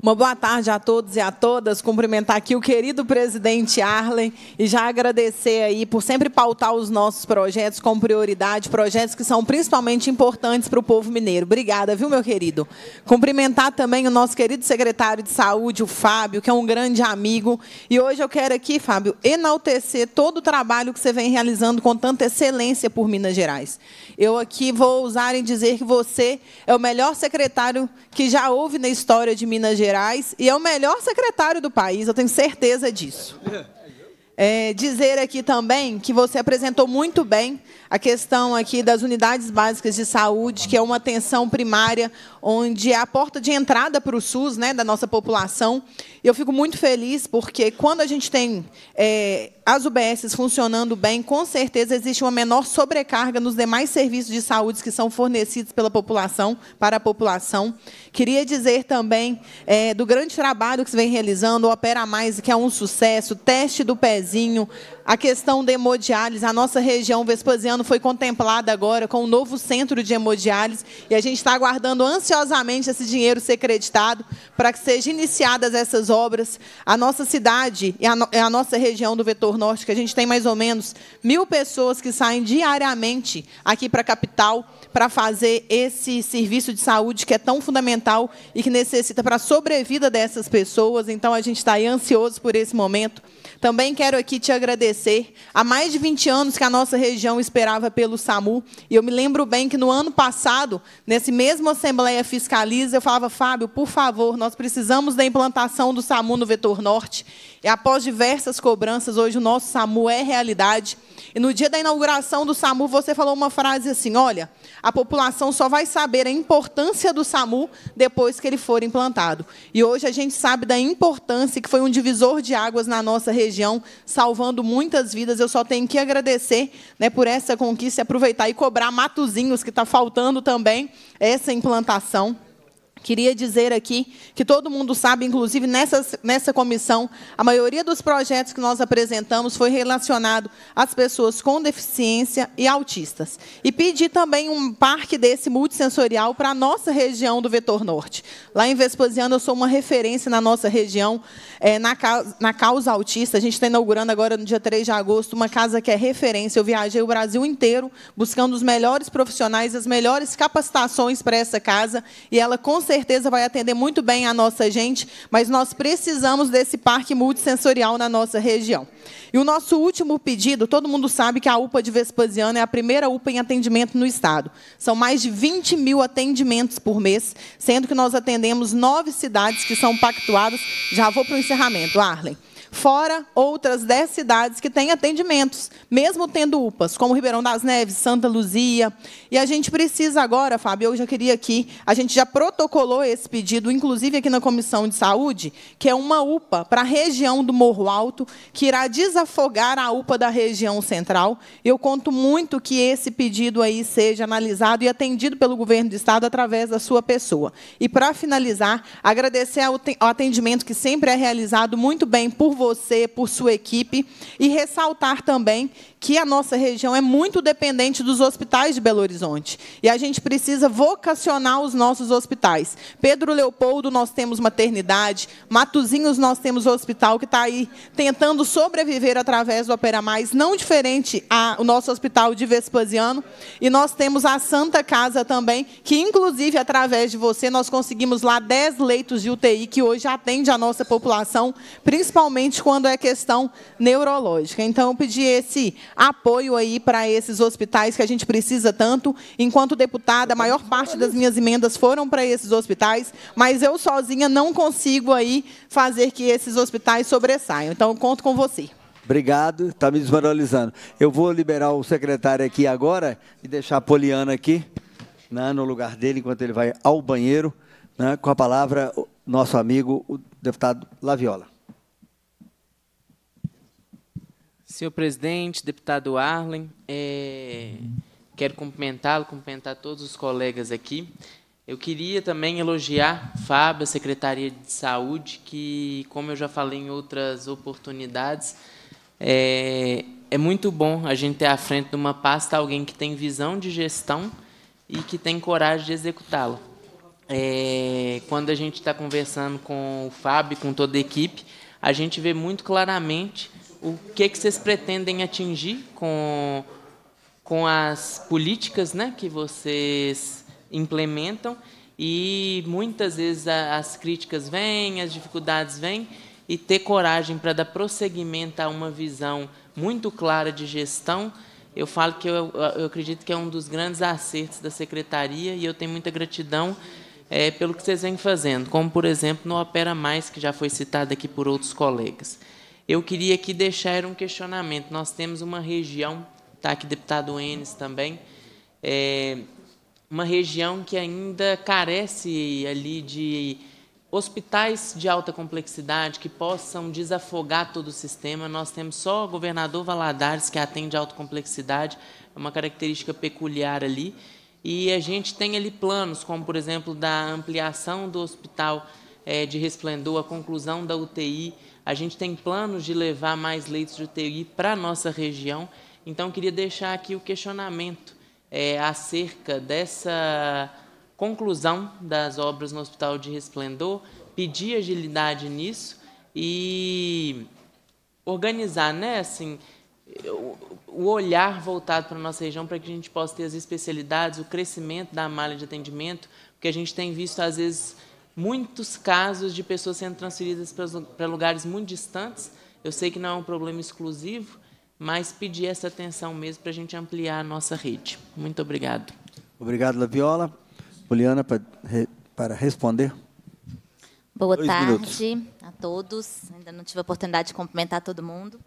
Uma boa tarde a todos e a todas. Cumprimentar aqui o querido presidente Arlen e já agradecer aí por sempre pautar os nossos projetos com prioridade, projetos que são principalmente importantes para o povo mineiro. Obrigada, viu, meu querido? Cumprimentar também o nosso querido secretário de Saúde, o Fábio, que é um grande amigo. E hoje eu quero aqui, Fábio, enaltecer todo o trabalho que você vem realizando com tanta excelência por Minas Gerais. Eu aqui vou ousar em dizer que você é o melhor secretário que já houve na história de Minas Gerais e é o melhor secretário do país, eu tenho certeza disso. É, é dizer aqui também que você apresentou muito bem a questão aqui das unidades básicas de saúde, que é uma atenção primária, onde é a porta de entrada para o SUS, né, da nossa população. E eu fico muito feliz, porque quando a gente tem é, as UBSs funcionando bem, com certeza existe uma menor sobrecarga nos demais serviços de saúde que são fornecidos pela população, para a população. Queria dizer também é, do grande trabalho que se vem realizando, o Opera Mais, que é um sucesso, teste do pezinho, a questão da hemodiálise. A nossa região Vespasiano foi contemplada agora com um novo centro de hemodiálise e a gente está aguardando ansiosamente esse dinheiro ser creditado para que sejam iniciadas essas obras. A nossa cidade e a, no, a, nossa região do Vetor Norte, que a gente tem mais ou menos mil pessoas que saem diariamente aqui para a capital para fazer esse serviço de saúde que é tão fundamental e que necessita para a sobrevida dessas pessoas. Então, a gente está ansioso por esse momento. Também quero aqui te agradecer acontecer. Há mais de 20 anos que a nossa região esperava pelo SAMU. E eu me lembro bem que no ano passado, nesse mesmo Assembleia Fiscaliza, eu falava, Fábio, por favor, nós precisamos da implantação do SAMU no Vetor Norte. E é após diversas cobranças, hoje o nosso SAMU é realidade. E no dia da inauguração do SAMU, você falou uma frase assim: olha, a população só vai saber a importância do SAMU depois que ele for implantado. E hoje a gente sabe da importância que foi um divisor de águas na nossa região, salvando muitas vidas. Eu só tenho que agradecer né, por essa conquista e aproveitar e cobrar matuzinhos, que está faltando também essa implantação. Queria dizer aqui que todo mundo sabe, inclusive nessa, nessa comissão, a maioria dos projetos que nós apresentamos foi relacionado às pessoas com deficiência e autistas. E pedi também um parque desse multissensorial para a nossa região do Vetor Norte. Lá em Vespasiano, eu sou uma referência na nossa região, é, na, na causa autista. A gente está inaugurando agora, no dia 3 de agosto, uma casa que é referência. Eu viajei o Brasil inteiro buscando os melhores profissionais, as melhores capacitações para essa casa, e ela, com certeza vai atender muito bem a nossa gente, mas nós precisamos desse parque multissensorial na nossa região. E o nosso último pedido, todo mundo sabe que a UPA de Vespasiano é a primeira UPA em atendimento no Estado. São mais de 20 mil atendimentos por mês, sendo que nós atendemos nove cidades que são pactuadas. Já vou para o encerramento, Arlen fora outras 10 cidades que têm atendimentos, mesmo tendo UPAs, como Ribeirão das Neves, Santa Luzia. E a gente precisa agora, Fábio, eu já queria aqui, a gente já protocolou esse pedido, inclusive aqui na Comissão de Saúde, que é uma UPA para a região do Morro Alto, que irá desafogar a UPA da região central. Eu conto muito que esse pedido aí seja analisado e atendido pelo governo do Estado através da sua pessoa. E, para finalizar, agradecer ao atendimento que sempre é realizado muito bem por você, por sua equipe e ressaltar também que a nossa região é muito dependente dos hospitais de Belo Horizonte. E a gente precisa vocacionar os nossos hospitais. Pedro Leopoldo, nós temos maternidade. Matuzinhos, nós temos hospital que está aí tentando sobreviver através do Opera Mais, não diferente ao nosso hospital de Vespasiano. E nós temos a Santa Casa também, que, inclusive, através de você, nós conseguimos lá 10 leitos de UTI que hoje atende a nossa população, principalmente quando é questão neurológica. Então, eu pedi esse apoio aí para esses hospitais que a gente precisa tanto. Enquanto deputada, a maior parte das minhas emendas foram para esses hospitais, mas eu sozinha não consigo aí fazer que esses hospitais sobressaiam. Então, eu conto com você. Obrigado, está me desmoralizando. Eu vou liberar o secretário aqui agora e deixar a Poliana aqui, né, no lugar dele, enquanto ele vai ao banheiro, né, com a palavra, nosso amigo, o deputado Laviola. Senhor presidente, deputado Arlen, é, quero cumprimentá-lo, cumprimentar todos os colegas aqui. Eu queria também elogiar Fábio, a Secretaria de Saúde, que, como eu já falei em outras oportunidades, é, é muito bom a gente ter à frente de uma pasta alguém que tem visão de gestão e que tem coragem de executá-la. É, quando a gente está conversando com o Fábio, com toda a equipe, a gente vê muito claramente o que, é que vocês pretendem atingir com, com as políticas né, que vocês implementam. E muitas vezes a, as críticas vêm, as dificuldades vêm, e ter coragem para dar prosseguimento a uma visão muito clara de gestão, eu falo que eu, eu acredito que é um dos grandes acertos da secretaria e eu tenho muita gratidão é, pelo que vocês vêm fazendo, como, por exemplo, no Opera Mais, que já foi citado aqui por outros colegas eu queria aqui deixar um questionamento. Nós temos uma região, está aqui deputado Enes também, é, uma região que ainda carece ali de hospitais de alta complexidade que possam desafogar todo o sistema. Nós temos só o governador Valadares, que atende alta complexidade, é uma característica peculiar ali. E a gente tem ali planos, como, por exemplo, da ampliação do hospital é, de resplendor, a conclusão da UTI. A gente tem planos de levar mais leitos de UTI para a nossa região, então queria deixar aqui o questionamento é, acerca dessa conclusão das obras no Hospital de Resplendor, pedir agilidade nisso e organizar, né, assim, o olhar voltado para a nossa região para que a gente possa ter as especialidades, o crescimento da malha de atendimento, porque a gente tem visto, às vezes, muitos casos de pessoas sendo transferidas para lugares muito distantes. Eu sei que não é um problema exclusivo, mas pedir essa atenção mesmo para a gente ampliar a nossa rede. Muito obrigado. Obrigado, Laviola. Juliana para, para responder. Boa Dois tarde minutos. a todos. Ainda não tive a oportunidade de cumprimentar todo mundo.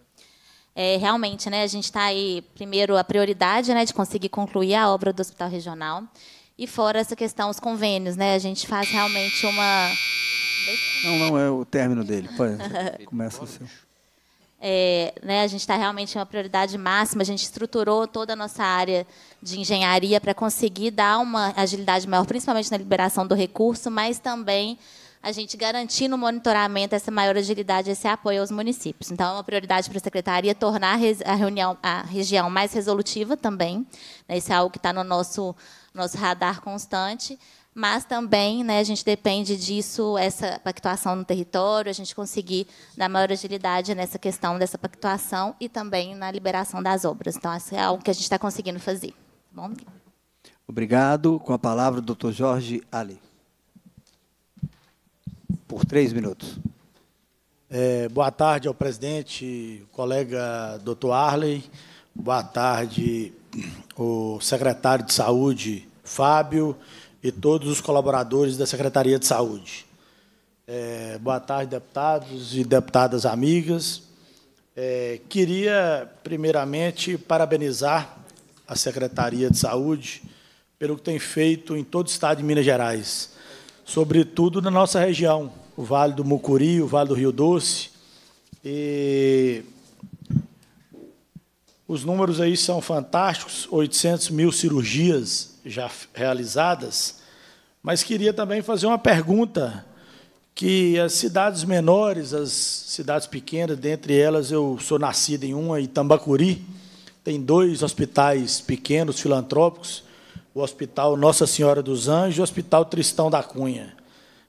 É, realmente, né, a gente está aí, primeiro, a prioridade né, de conseguir concluir a obra do Hospital Regional. E fora essa questão, os convênios, né? A gente faz realmente uma. Não, não, é o término dele. Pode, começa o seu. É, né, a gente está realmente em uma prioridade máxima, a gente estruturou toda a nossa área de engenharia para conseguir dar uma agilidade maior, principalmente na liberação do recurso, mas também a gente garantir no monitoramento essa maior agilidade, esse apoio aos municípios. Então, é uma prioridade para a secretaria tornar a, reunião, a região mais resolutiva também. Né, isso é algo que está no nosso nosso radar constante, mas também né, a gente depende disso, essa pactuação no território, a gente conseguir dar maior agilidade nessa questão dessa pactuação e também na liberação das obras. Então, isso é algo que a gente está conseguindo fazer. Tá bom? Obrigado. Com a palavra, o doutor Jorge Ali. Por três minutos. É, boa tarde ao presidente, colega doutor Arley. Boa tarde o secretário de Saúde, Fábio, e todos os colaboradores da Secretaria de Saúde. É, boa tarde, deputados e deputadas amigas. É, queria, primeiramente, parabenizar a Secretaria de Saúde pelo que tem feito em todo o estado de Minas Gerais, sobretudo na nossa região, o Vale do Mucuri, o Vale do Rio Doce, e os números aí são fantásticos, 800 mil cirurgias já realizadas, mas queria também fazer uma pergunta que as cidades menores, as cidades pequenas, dentre elas eu sou nascido em uma, Itambacuri, tem dois hospitais pequenos, filantrópicos, o Hospital Nossa Senhora dos Anjos e o Hospital Tristão da Cunha.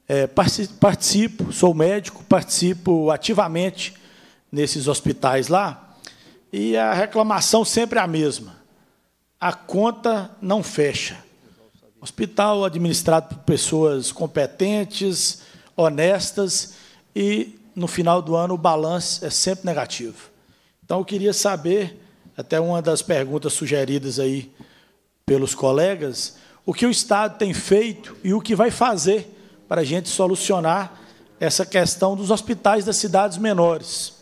É, participo, sou médico, participo ativamente nesses hospitais lá, e a reclamação sempre é a mesma. A conta não fecha. Hospital administrado por pessoas competentes, honestas e no final do ano o balanço é sempre negativo. Então eu queria saber, até uma das perguntas sugeridas aí pelos colegas, o que o Estado tem feito e o que vai fazer para a gente solucionar essa questão dos hospitais das cidades menores.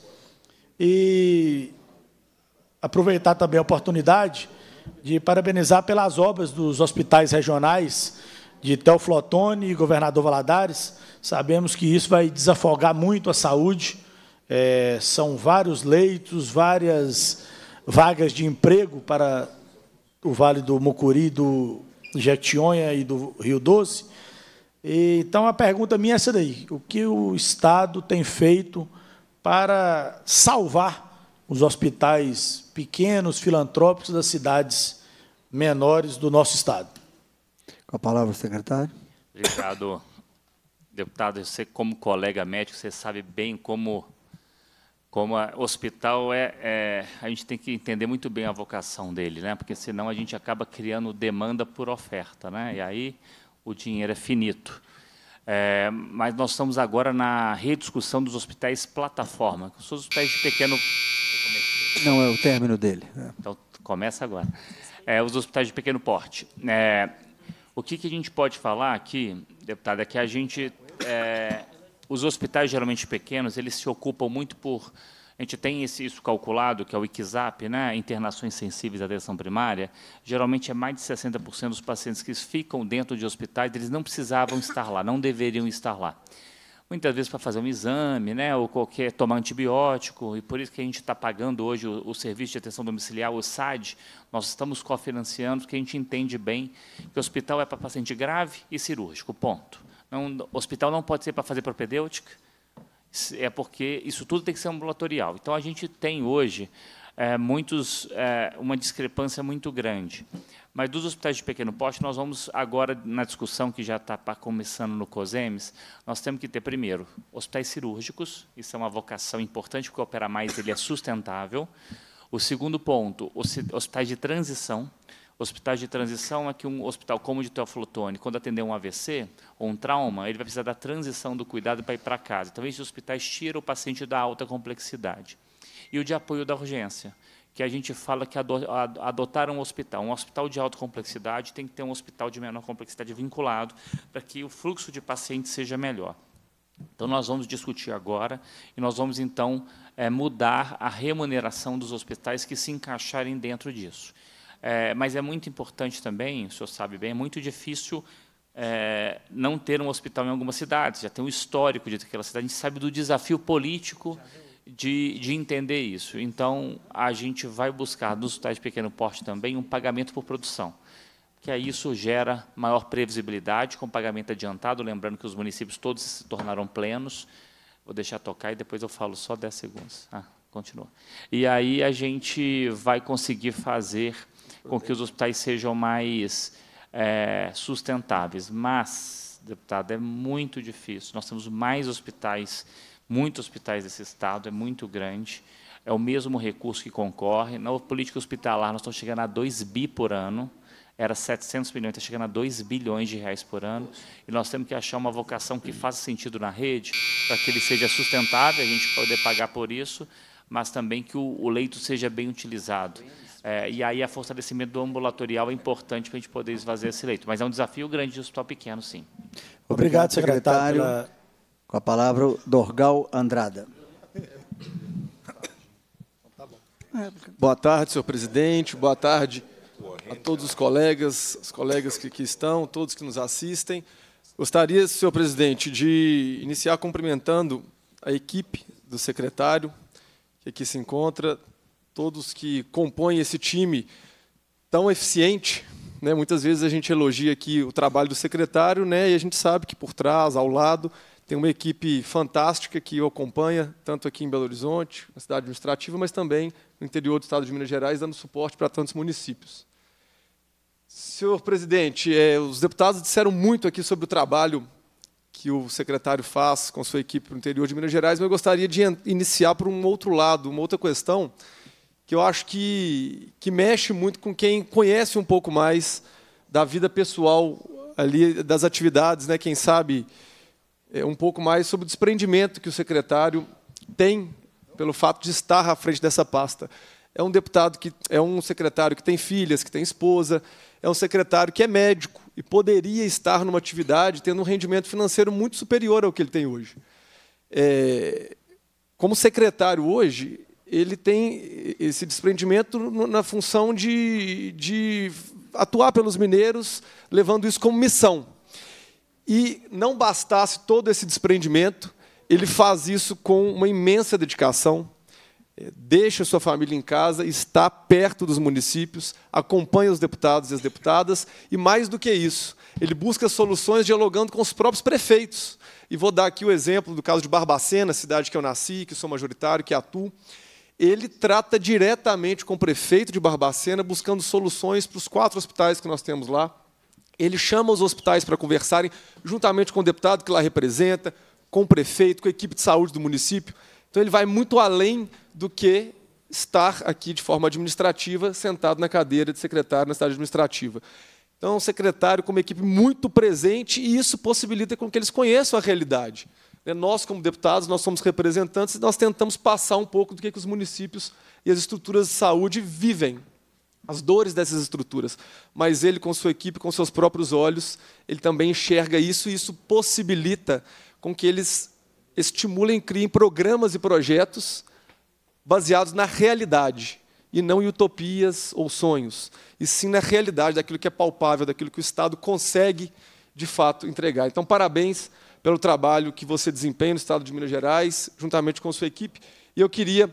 E aproveitar também a oportunidade de parabenizar pelas obras dos hospitais regionais de Teoflotone e Governador Valadares. Sabemos que isso vai desafogar muito a saúde. É, são vários leitos, várias vagas de emprego para o Vale do Mucuri, do Jequitinhonha e do Rio Doce. E, então, a pergunta minha é essa daí. O que o Estado tem feito para salvar os hospitais pequenos, filantrópicos das cidades menores do nosso Estado. Com a palavra, secretário. Obrigado, deputado. Você, como colega médico, você sabe bem como, como a, hospital é, é, A gente tem que entender muito bem a vocação dele, né? porque senão a gente acaba criando demanda por oferta. Né? E aí o dinheiro é finito. É, mas nós estamos agora na rediscussão dos hospitais plataforma, que são os hospitais de pequeno. Não, é o término dele. É. Então, começa agora. É, os hospitais de pequeno porte. É, o que, que, a gente pode falar aqui, deputada, é que a gente. É, os hospitais geralmente pequenos, eles se ocupam muito por a gente tem esse, isso calculado, que é o ICSAP, né? internações sensíveis à atenção primária, geralmente é mais de 60% dos pacientes que ficam dentro de hospitais, eles não precisavam estar lá, não deveriam estar lá. Muitas vezes para fazer um exame, né, ou qualquer tomar antibiótico, e por isso que a gente está pagando hoje o, o, Serviço de Atenção Domiciliar, o SAD, nós estamos cofinanciando, porque a gente entende bem que o hospital é para paciente grave e cirúrgico, ponto. Não, hospital não pode ser para fazer propedêutica, é porque isso tudo tem que ser ambulatorial. Então, a gente tem hoje é, muitos, é, uma discrepância muito grande. Mas dos hospitais de pequeno porte, nós vamos agora, na discussão que já está começando no COSEMES, nós temos que ter, primeiro, hospitais cirúrgicos, isso é uma vocação importante, porque operar mais ele é sustentável. O segundo ponto, hospitais de transição, hospitais de transição é que um hospital como de Teoflotone, quando atender um AVC ou um trauma, ele vai precisar da transição do cuidado para ir para casa. Então, esses hospitais tiram o paciente da alta complexidade. E o de apoio da urgência, que a gente fala que adotar um hospital. Um hospital de alta complexidade tem que ter um hospital de menor complexidade vinculado para que o fluxo de pacientes seja melhor. Então, nós vamos discutir agora e nós vamos, então, eh, mudar a remuneração dos hospitais que se encaixarem dentro disso. É, mas é muito importante também, o senhor sabe bem, é muito difícil é, não ter um hospital em algumas cidades. Já tem um histórico de aquela cidade, a gente sabe do desafio político de, de entender isso. Então, a gente vai buscar nos hospitais de pequeno porte também um pagamento por produção que aí isso gera maior previsibilidade com pagamento adiantado, lembrando que os municípios todos se tornaram plenos. Vou deixar tocar e depois eu falo só 10 segundos. Ah, continua. E aí a gente vai conseguir fazer com que os hospitais sejam mais é, sustentáveis. Mas, deputado, é muito difícil. Nós temos mais hospitais, muitos hospitais desse estado, é muito grande. É o mesmo recurso que concorre. Na política hospitalar, nós estamos chegando a 2 bi por ano era 700 milhões, está chegando a 2 bilhões de reais por ano, e nós temos que achar uma vocação que faça sentido na rede, para que ele seja sustentável, a gente poder pagar por isso, mas também que o, o leito seja bem utilizado. É, e aí a fortalecimento do ambulatorial é importante para a gente poder esvaziar esse leito. Mas é um desafio grande de hospital pequeno, sim. Obrigado, secretário. Pela... Com a palavra, Dorgal Andrada. Boa tarde, senhor presidente. Boa tarde a todos os colegas, os colegas que aqui estão, todos que nos assistem. Gostaria, senhor presidente, de iniciar cumprimentando a equipe do secretário que aqui se encontra, todos que compõem esse time tão eficiente. Né? Muitas vezes a gente elogia aqui o trabalho do secretário, né? e a gente sabe que por trás, ao lado, tem uma equipe fantástica que o acompanha, tanto aqui em Belo Horizonte, na cidade administrativa, mas também no interior do estado de Minas Gerais, dando suporte para tantos municípios. Senhor presidente, é, os deputados disseram muito aqui sobre o trabalho que o secretário faz com sua equipe no interior de Minas Gerais, mas eu gostaria de iniciar por um outro lado, uma outra questão que eu acho que, que mexe muito com quem conhece um pouco mais da vida pessoal ali das atividades, né? Quem sabe é, um pouco mais sobre o desprendimento que o secretário tem pelo fato de estar à frente dessa pasta. É um deputado que é um secretário que tem filhas, que tem esposa, é um secretário que é médico e poderia estar numa atividade tendo um rendimento financeiro muito superior ao que ele tem hoje. É, como secretário hoje, ele tem esse desprendimento na função de, de atuar pelos mineiros, levando isso como missão. E não bastasse todo esse desprendimento, ele faz isso com uma imensa dedicação, eh, deixa sua família em casa, está perto dos municípios, acompanha os deputados e as deputadas, e mais do que isso, ele busca soluções dialogando com os próprios prefeitos. E vou dar aqui o exemplo do caso de Barbacena, cidade que eu nasci, que sou majoritário, que atuo ele trata diretamente com o prefeito de Barbacena, buscando soluções para os quatro hospitais que nós temos lá. Ele chama os hospitais para conversarem, juntamente com o deputado que lá representa, com o prefeito, com a equipe de saúde do município. Então, ele vai muito além do que estar aqui de forma administrativa, sentado na cadeira de secretário na cidade administrativa. Então, o é secretário com uma equipe muito presente, e isso possibilita com que eles conheçam a realidade. É, nós, como deputados, nós somos representantes e nós tentamos passar um pouco do que, é que os municípios e as estruturas de saúde vivem, as dores dessas estruturas. Mas ele, com sua equipe, com seus próprios olhos, ele também enxerga isso e isso possibilita com que eles estimulem, criem programas e projetos baseados na realidade e não em utopias ou sonhos, e sim na realidade daquilo que é palpável, daquilo que o Estado consegue de fato entregar. Então, parabéns pelo trabalho que você desempenha no Estado de Minas Gerais, juntamente com sua equipe. E eu queria,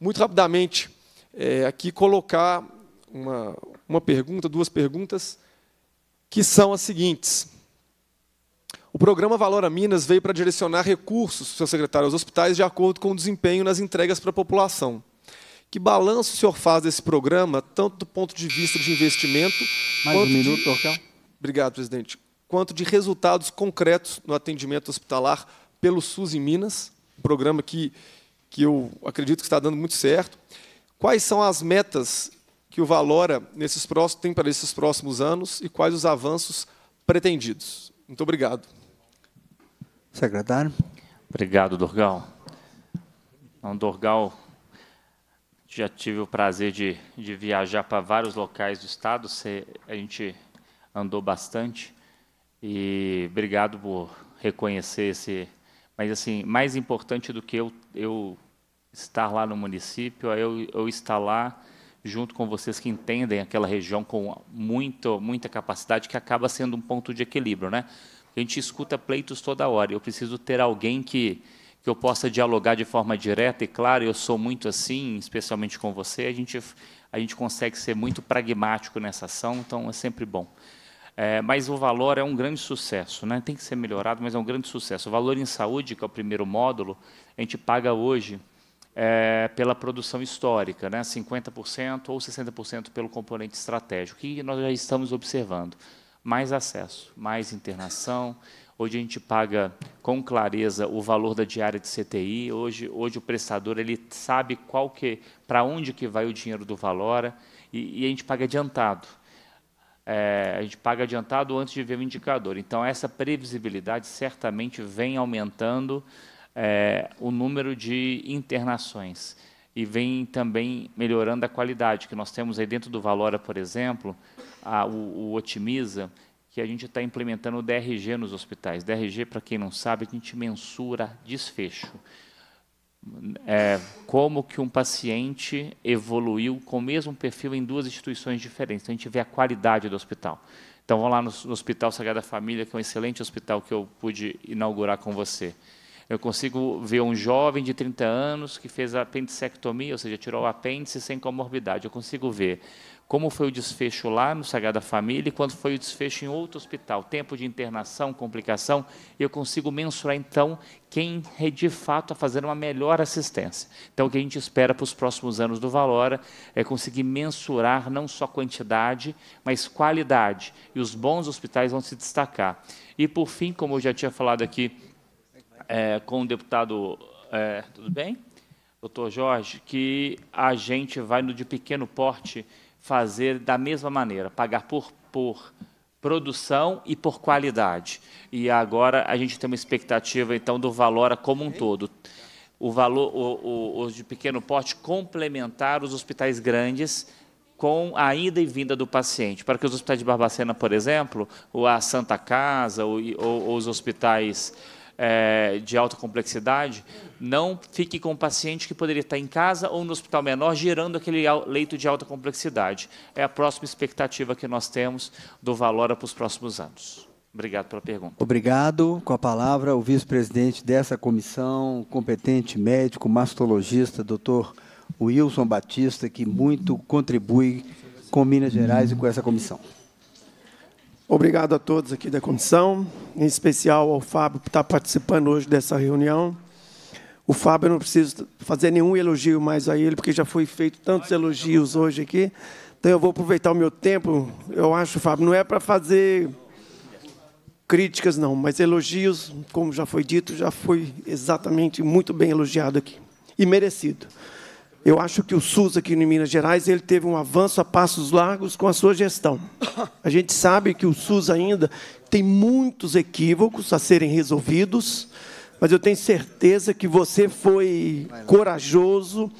muito rapidamente, é, aqui colocar uma, uma pergunta, duas perguntas, que são as seguintes. O programa Valora Minas veio para direcionar recursos, senhor secretário, aos hospitais de acordo com o desempenho nas entregas para a população. Que balanço o senhor faz desse programa, tanto do ponto de vista de investimento... Mais um minuto, Orcão. Obrigado, presidente quanto de resultados concretos no atendimento hospitalar pelo SUS em Minas, um programa que, que eu acredito que está dando muito certo. Quais são as metas que o Valora nesses próximos, tem para esses próximos anos e quais os avanços pretendidos? Muito obrigado. Secretário. Obrigado, Dorgal. Então, Dorgal, já tive o prazer de, de viajar para vários locais do estado, a gente andou bastante. E obrigado por reconhecer esse. Mas, assim, mais importante do que eu, eu estar lá no município, é eu, eu estar lá junto com vocês que entendem aquela região com muito, muita capacidade, que acaba sendo um ponto de equilíbrio. Né? A gente escuta pleitos toda hora. Eu preciso ter alguém que, que eu possa dialogar de forma direta e clara. Eu sou muito assim, especialmente com você. A gente, a gente consegue ser muito pragmático nessa ação, então é sempre bom. É, mas o valor é um grande sucesso, né? tem que ser melhorado, mas é um grande sucesso. O valor em saúde, que é o primeiro módulo, a gente paga hoje é, pela produção histórica, né? 50% ou 60% pelo componente estratégico, que nós já estamos observando. Mais acesso, mais internação, Hoje a gente paga com clareza o valor da diária de CTI. Hoje, hoje o prestador ele sabe qual que, para onde que vai o dinheiro do Valora e, e, a gente paga adiantado é, a gente paga adiantado antes de ver o indicador. Então, essa previsibilidade certamente vem aumentando é, o número de internações e vem também melhorando a qualidade, que nós temos aí dentro do Valora, por exemplo, a, o, o Otimiza, que a gente está implementando o DRG nos hospitais. DRG, para quem não sabe, a gente mensura desfecho é, como que um paciente evoluiu com o mesmo perfil em duas instituições diferentes. Então, a gente vê a qualidade do hospital. Então, vamos lá no, no Hospital Sagrada Família, que é um excelente hospital que eu pude inaugurar com você. Eu consigo ver um jovem de 30 anos que fez a apendicectomia, ou seja, tirou o apêndice sem comorbidade. Eu consigo ver como foi o desfecho lá no Sagrada Família e quanto foi o desfecho em outro hospital, tempo de internação, complicação, eu consigo mensurar então quem é de fato está fazendo uma melhor assistência. Então, o que a gente espera para os próximos anos do Valora é conseguir mensurar não só quantidade, mas qualidade. E os bons hospitais vão se destacar. E, por fim, como eu já tinha falado aqui é, com o deputado. É, tudo bem? Doutor Jorge, que a gente vai no de pequeno porte fazer da mesma maneira, pagar por, por produção e por qualidade. E agora a gente tem uma expectativa, então, do valor como um todo. O valor, o de pequeno porte complementar os hospitais grandes com a ida e vinda do paciente, para que os hospitais de Barbacena, por exemplo, ou a Santa Casa, ou, ou, ou os hospitais é, de alta complexidade, não fique com o paciente que poderia estar em casa ou no hospital menor, gerando aquele leito de alta complexidade. É a próxima expectativa que nós temos do Valora para os próximos anos. Obrigado pela pergunta. Obrigado. Com a palavra, o vice-presidente dessa comissão, competente médico, mastologista, doutor Wilson Batista, que muito contribui com Minas Gerais e com essa comissão. Obrigado a todos aqui da condição, em especial ao Fábio que está participando hoje dessa reunião. O Fábio eu não preciso fazer nenhum elogio mais a ele, porque já foi feito tantos elogios hoje aqui. Então eu vou aproveitar o meu tempo. Eu acho, Fábio, não é para fazer críticas não, mas elogios, como já foi dito, já foi exatamente muito bem elogiado aqui e merecido. Eu acho que o SUS aqui em Minas Gerais ele teve um avanço a passos largos com a sua gestão. A gente sabe que o SUS ainda tem muitos equívocos a serem resolvidos, mas eu tenho certeza que você foi corajoso,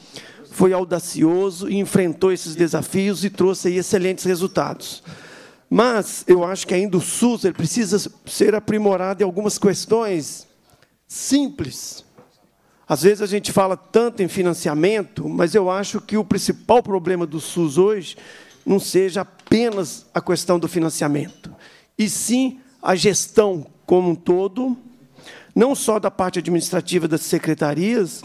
foi audacioso e enfrentou esses desafios e trouxe excelentes resultados. Mas eu acho que ainda o SUS ele precisa ser aprimorado em algumas questões simples às vezes a gente fala tanto em financiamento, mas eu acho que o principal problema do SUS hoje não seja apenas a questão do financiamento, e sim a gestão como um todo, não só da parte administrativa das secretarias,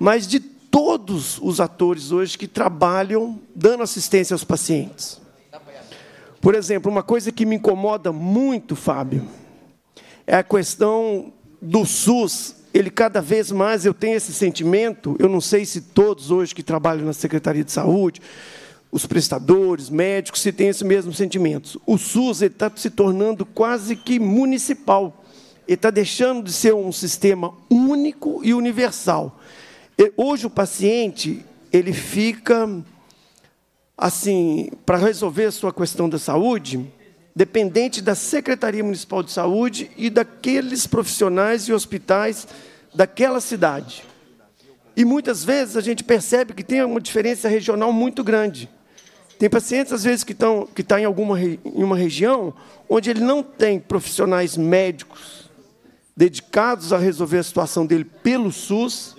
mas de todos os atores hoje que trabalham dando assistência aos pacientes. Por exemplo, uma coisa que me incomoda muito, Fábio, é a questão do SUS ele cada vez mais, eu tenho esse sentimento, eu não sei se todos hoje que trabalham na Secretaria de Saúde, os prestadores, médicos, se têm esse mesmo sentimento. O SUS está se tornando quase que municipal. Ele está deixando de ser um sistema único e universal. Hoje o paciente ele fica assim para resolver a sua questão da saúde, dependente da Secretaria Municipal de Saúde e daqueles profissionais e hospitais daquela cidade. E muitas vezes a gente percebe que tem uma diferença regional muito grande. Tem pacientes, às vezes, que estão que tá em, alguma, em uma região onde ele não tem profissionais médicos dedicados a resolver a situação dele pelo SUS.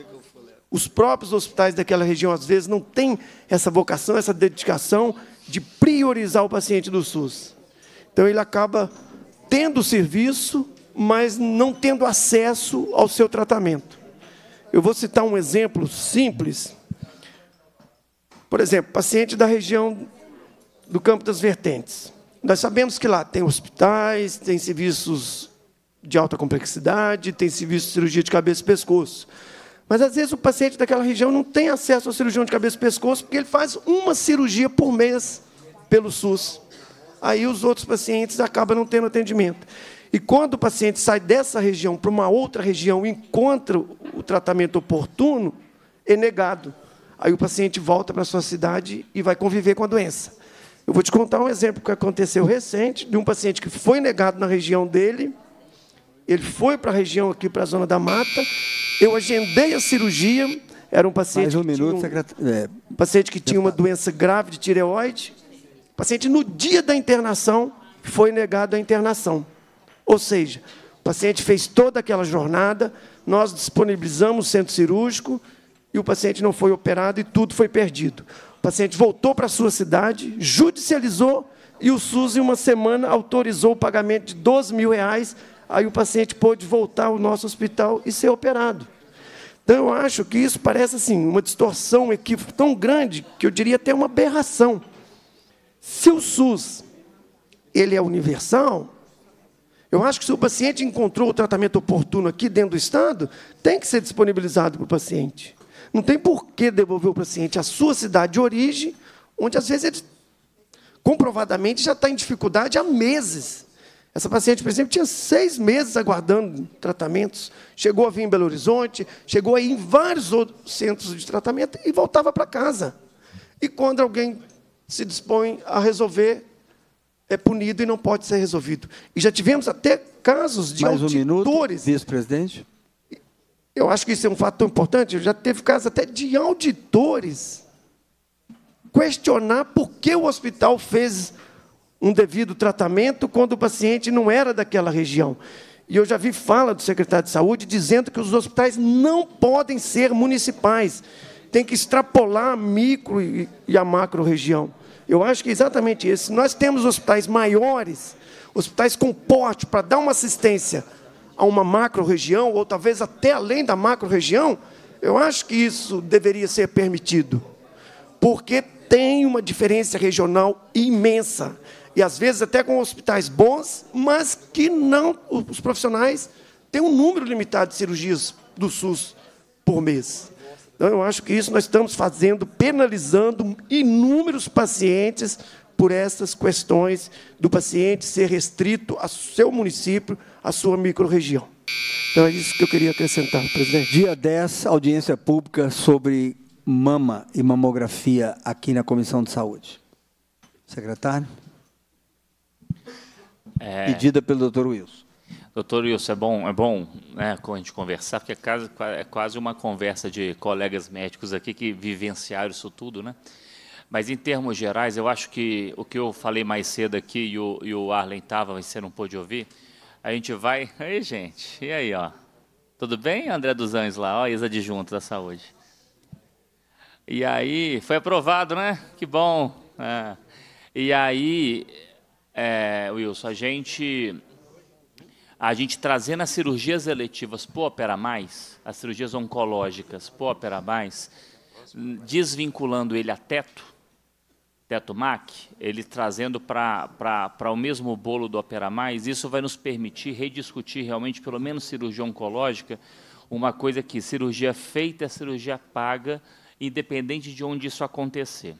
Os próprios hospitais daquela região, às vezes, não têm essa vocação, essa dedicação de priorizar o paciente do SUS. Então ele acaba tendo serviço, mas não tendo acesso ao seu tratamento. Eu vou citar um exemplo simples. Por exemplo, paciente da região do Campo das Vertentes. Nós sabemos que lá tem hospitais, tem serviços de alta complexidade, tem serviço de cirurgia de cabeça e pescoço. Mas às vezes o paciente daquela região não tem acesso ao cirurgião de cabeça e pescoço, porque ele faz uma cirurgia por mês pelo SUS aí os outros pacientes acabam não tendo atendimento. E quando o paciente sai dessa região para uma outra região e encontra o tratamento oportuno, é negado. Aí o paciente volta para a sua cidade e vai conviver com a doença. Eu vou te contar um exemplo que aconteceu recente de um paciente que foi negado na região dele. Ele foi para a região aqui, para a zona da mata. Eu agendei a cirurgia. Era um paciente, um que, minuto, tinha um, secret... é, um paciente que tinha uma doença grave de tireoide o paciente, no dia da internação, foi negado a internação. Ou seja, o paciente fez toda aquela jornada, nós disponibilizamos o centro cirúrgico e o paciente não foi operado e tudo foi perdido. O paciente voltou para a sua cidade, judicializou e o SUS, em uma semana, autorizou o pagamento de 12 mil reais. Aí o paciente pôde voltar ao nosso hospital e ser operado. Então, eu acho que isso parece assim, uma distorção, um equívoco tão grande que eu diria até uma aberração. Se o SUS ele é universal, eu acho que se o paciente encontrou o tratamento oportuno aqui dentro do Estado, tem que ser disponibilizado para o paciente. Não tem por que devolver o paciente à sua cidade de origem, onde às vezes ele comprovadamente já está em dificuldade há meses. Essa paciente, por exemplo, tinha seis meses aguardando tratamentos, chegou a vir em Belo Horizonte, chegou a ir em vários outros centros de tratamento e voltava para casa. E quando alguém se dispõe a resolver é punido e não pode ser resolvido. E já tivemos até casos de Mais um auditores. Vice-presidente? Eu acho que isso é um fato tão importante. Já teve casos até de auditores questionar por que o hospital fez um devido tratamento quando o paciente não era daquela região. E eu já vi fala do secretário de saúde dizendo que os hospitais não podem ser municipais tem que extrapolar a micro e, a macro região. Eu acho que é exatamente isso. Nós temos hospitais maiores, hospitais com porte para dar uma assistência a uma macro região, ou talvez até além da macro região, eu acho que isso deveria ser permitido. Porque tem uma diferença regional imensa. E às vezes até com hospitais bons, mas que não os profissionais têm um número limitado de cirurgias do SUS por mês. Então, eu acho que isso nós estamos fazendo, penalizando inúmeros pacientes por essas questões do paciente ser restrito ao seu município, à sua microrregião. Então, é isso que eu queria acrescentar, presidente. Dia 10, audiência pública sobre mama e mamografia aqui na Comissão de Saúde. Secretário? É... Pedida pelo doutor Wilson. Doutor Wilson, é bom, é bom né, a gente conversar, porque é quase, é quase uma conversa de colegas médicos aqui que vivenciaram isso tudo, né? Mas, em termos gerais, eu acho que o que eu falei mais cedo aqui e o, e o Arlen estava, mas você não pôde ouvir, a gente vai... Aí, gente, e aí, ó? Tudo bem, André dos Anjos lá? Ó, de junto da saúde. E aí, foi aprovado, né? Que bom. É. E aí, é, Wilson, a gente a gente trazendo as cirurgias eletivas para Opera Mais, as cirurgias oncológicas para Opera Mais, desvinculando ele a teto, teto MAC, ele trazendo para o mesmo bolo do Opera Mais, isso vai nos permitir rediscutir realmente, pelo menos cirurgia oncológica, uma coisa que cirurgia feita é cirurgia paga, independente de onde isso acontecer.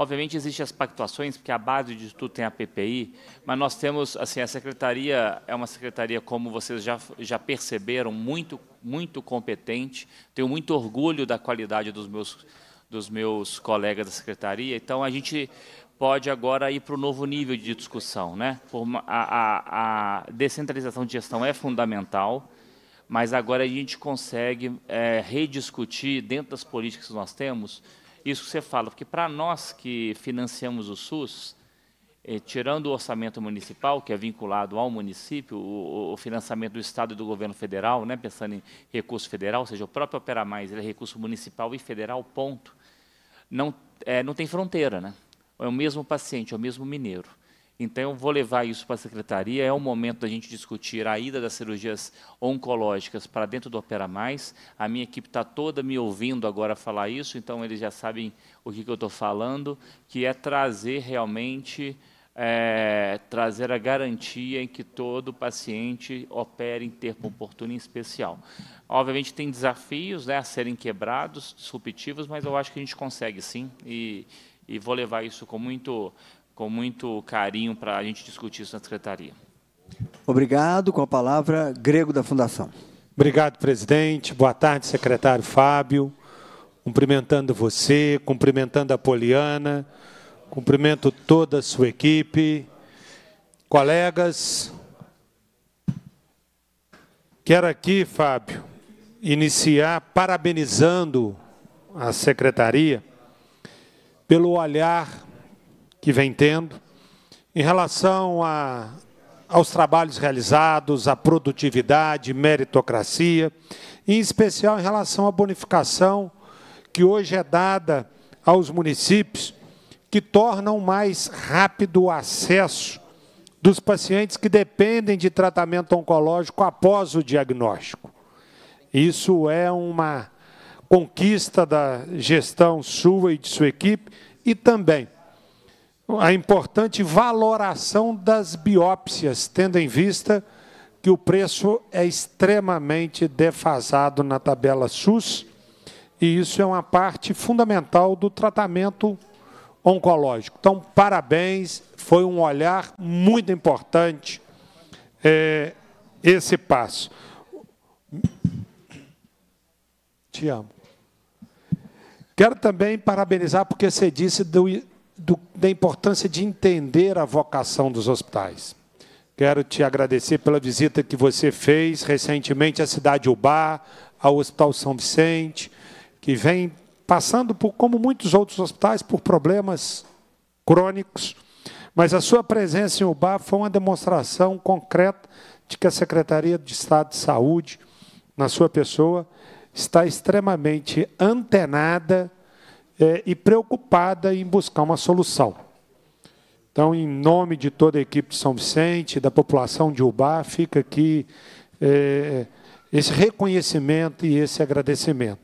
Obviamente existem as pactuações, porque a base de tudo tem a PPI, mas nós temos, assim, a secretaria é uma secretaria, como vocês já, já perceberam, muito, muito competente. Tenho muito orgulho da qualidade dos meus, dos meus colegas da secretaria. Então, a gente pode agora ir para o novo nível de discussão. Né? A, a, a descentralização de gestão é fundamental, mas agora a gente consegue é, rediscutir, dentro das políticas que nós temos, isso que você fala, porque para nós que financiamos o SUS, eh, tirando o orçamento municipal, que é vinculado ao município, o, o, financiamento do Estado e do governo federal, né, pensando em recurso federal, ou seja, o próprio Opera Mais ele é recurso municipal e federal, ponto. Não, eh, não tem fronteira, né? É o mesmo paciente, é o mesmo mineiro. Então, eu vou levar isso para a secretaria. É o momento da gente discutir a ida das cirurgias oncológicas para dentro do Opera Mais. A minha equipe está toda me ouvindo agora falar isso, então eles já sabem o que, que eu estou falando, que é trazer realmente, é, trazer a garantia em que todo paciente opere em termo oportuno e especial. Obviamente, tem desafios né, a serem quebrados, disruptivos, mas eu acho que a gente consegue sim. E, e vou levar isso com muito com muito carinho para a gente discutir isso na secretaria. Obrigado. Com a palavra, Grego da Fundação. Obrigado, presidente. Boa tarde, secretário Fábio. Cumprimentando você, cumprimentando a Poliana, cumprimento toda a sua equipe, colegas. Quero aqui, Fábio, iniciar parabenizando a secretaria pelo olhar que vem tendo, em relação a, aos trabalhos realizados, à produtividade, meritocracia, em especial em relação à bonificação que hoje é dada aos municípios, que tornam mais rápido o acesso dos pacientes que dependem de tratamento oncológico após o diagnóstico. Isso é uma conquista da gestão sua e de sua equipe e também a importante valoração das biópsias, tendo em vista que o preço é extremamente defasado na tabela SUS, e isso é uma parte fundamental do tratamento oncológico. Então, parabéns, foi um olhar muito importante é, esse passo. Te amo. Quero também parabenizar porque você disse do, do, da importância de entender a vocação dos hospitais. Quero te agradecer pela visita que você fez recentemente à cidade Ubá, ao Hospital São Vicente, que vem passando por, como muitos outros hospitais, por problemas crônicos. Mas a sua presença em Ubá foi uma demonstração concreta de que a Secretaria de Estado de Saúde, na sua pessoa, está extremamente antenada é, e preocupada em buscar uma solução. Então, em nome de toda a equipe de São Vicente, da população de Ubá, fica aqui é, esse reconhecimento e esse agradecimento.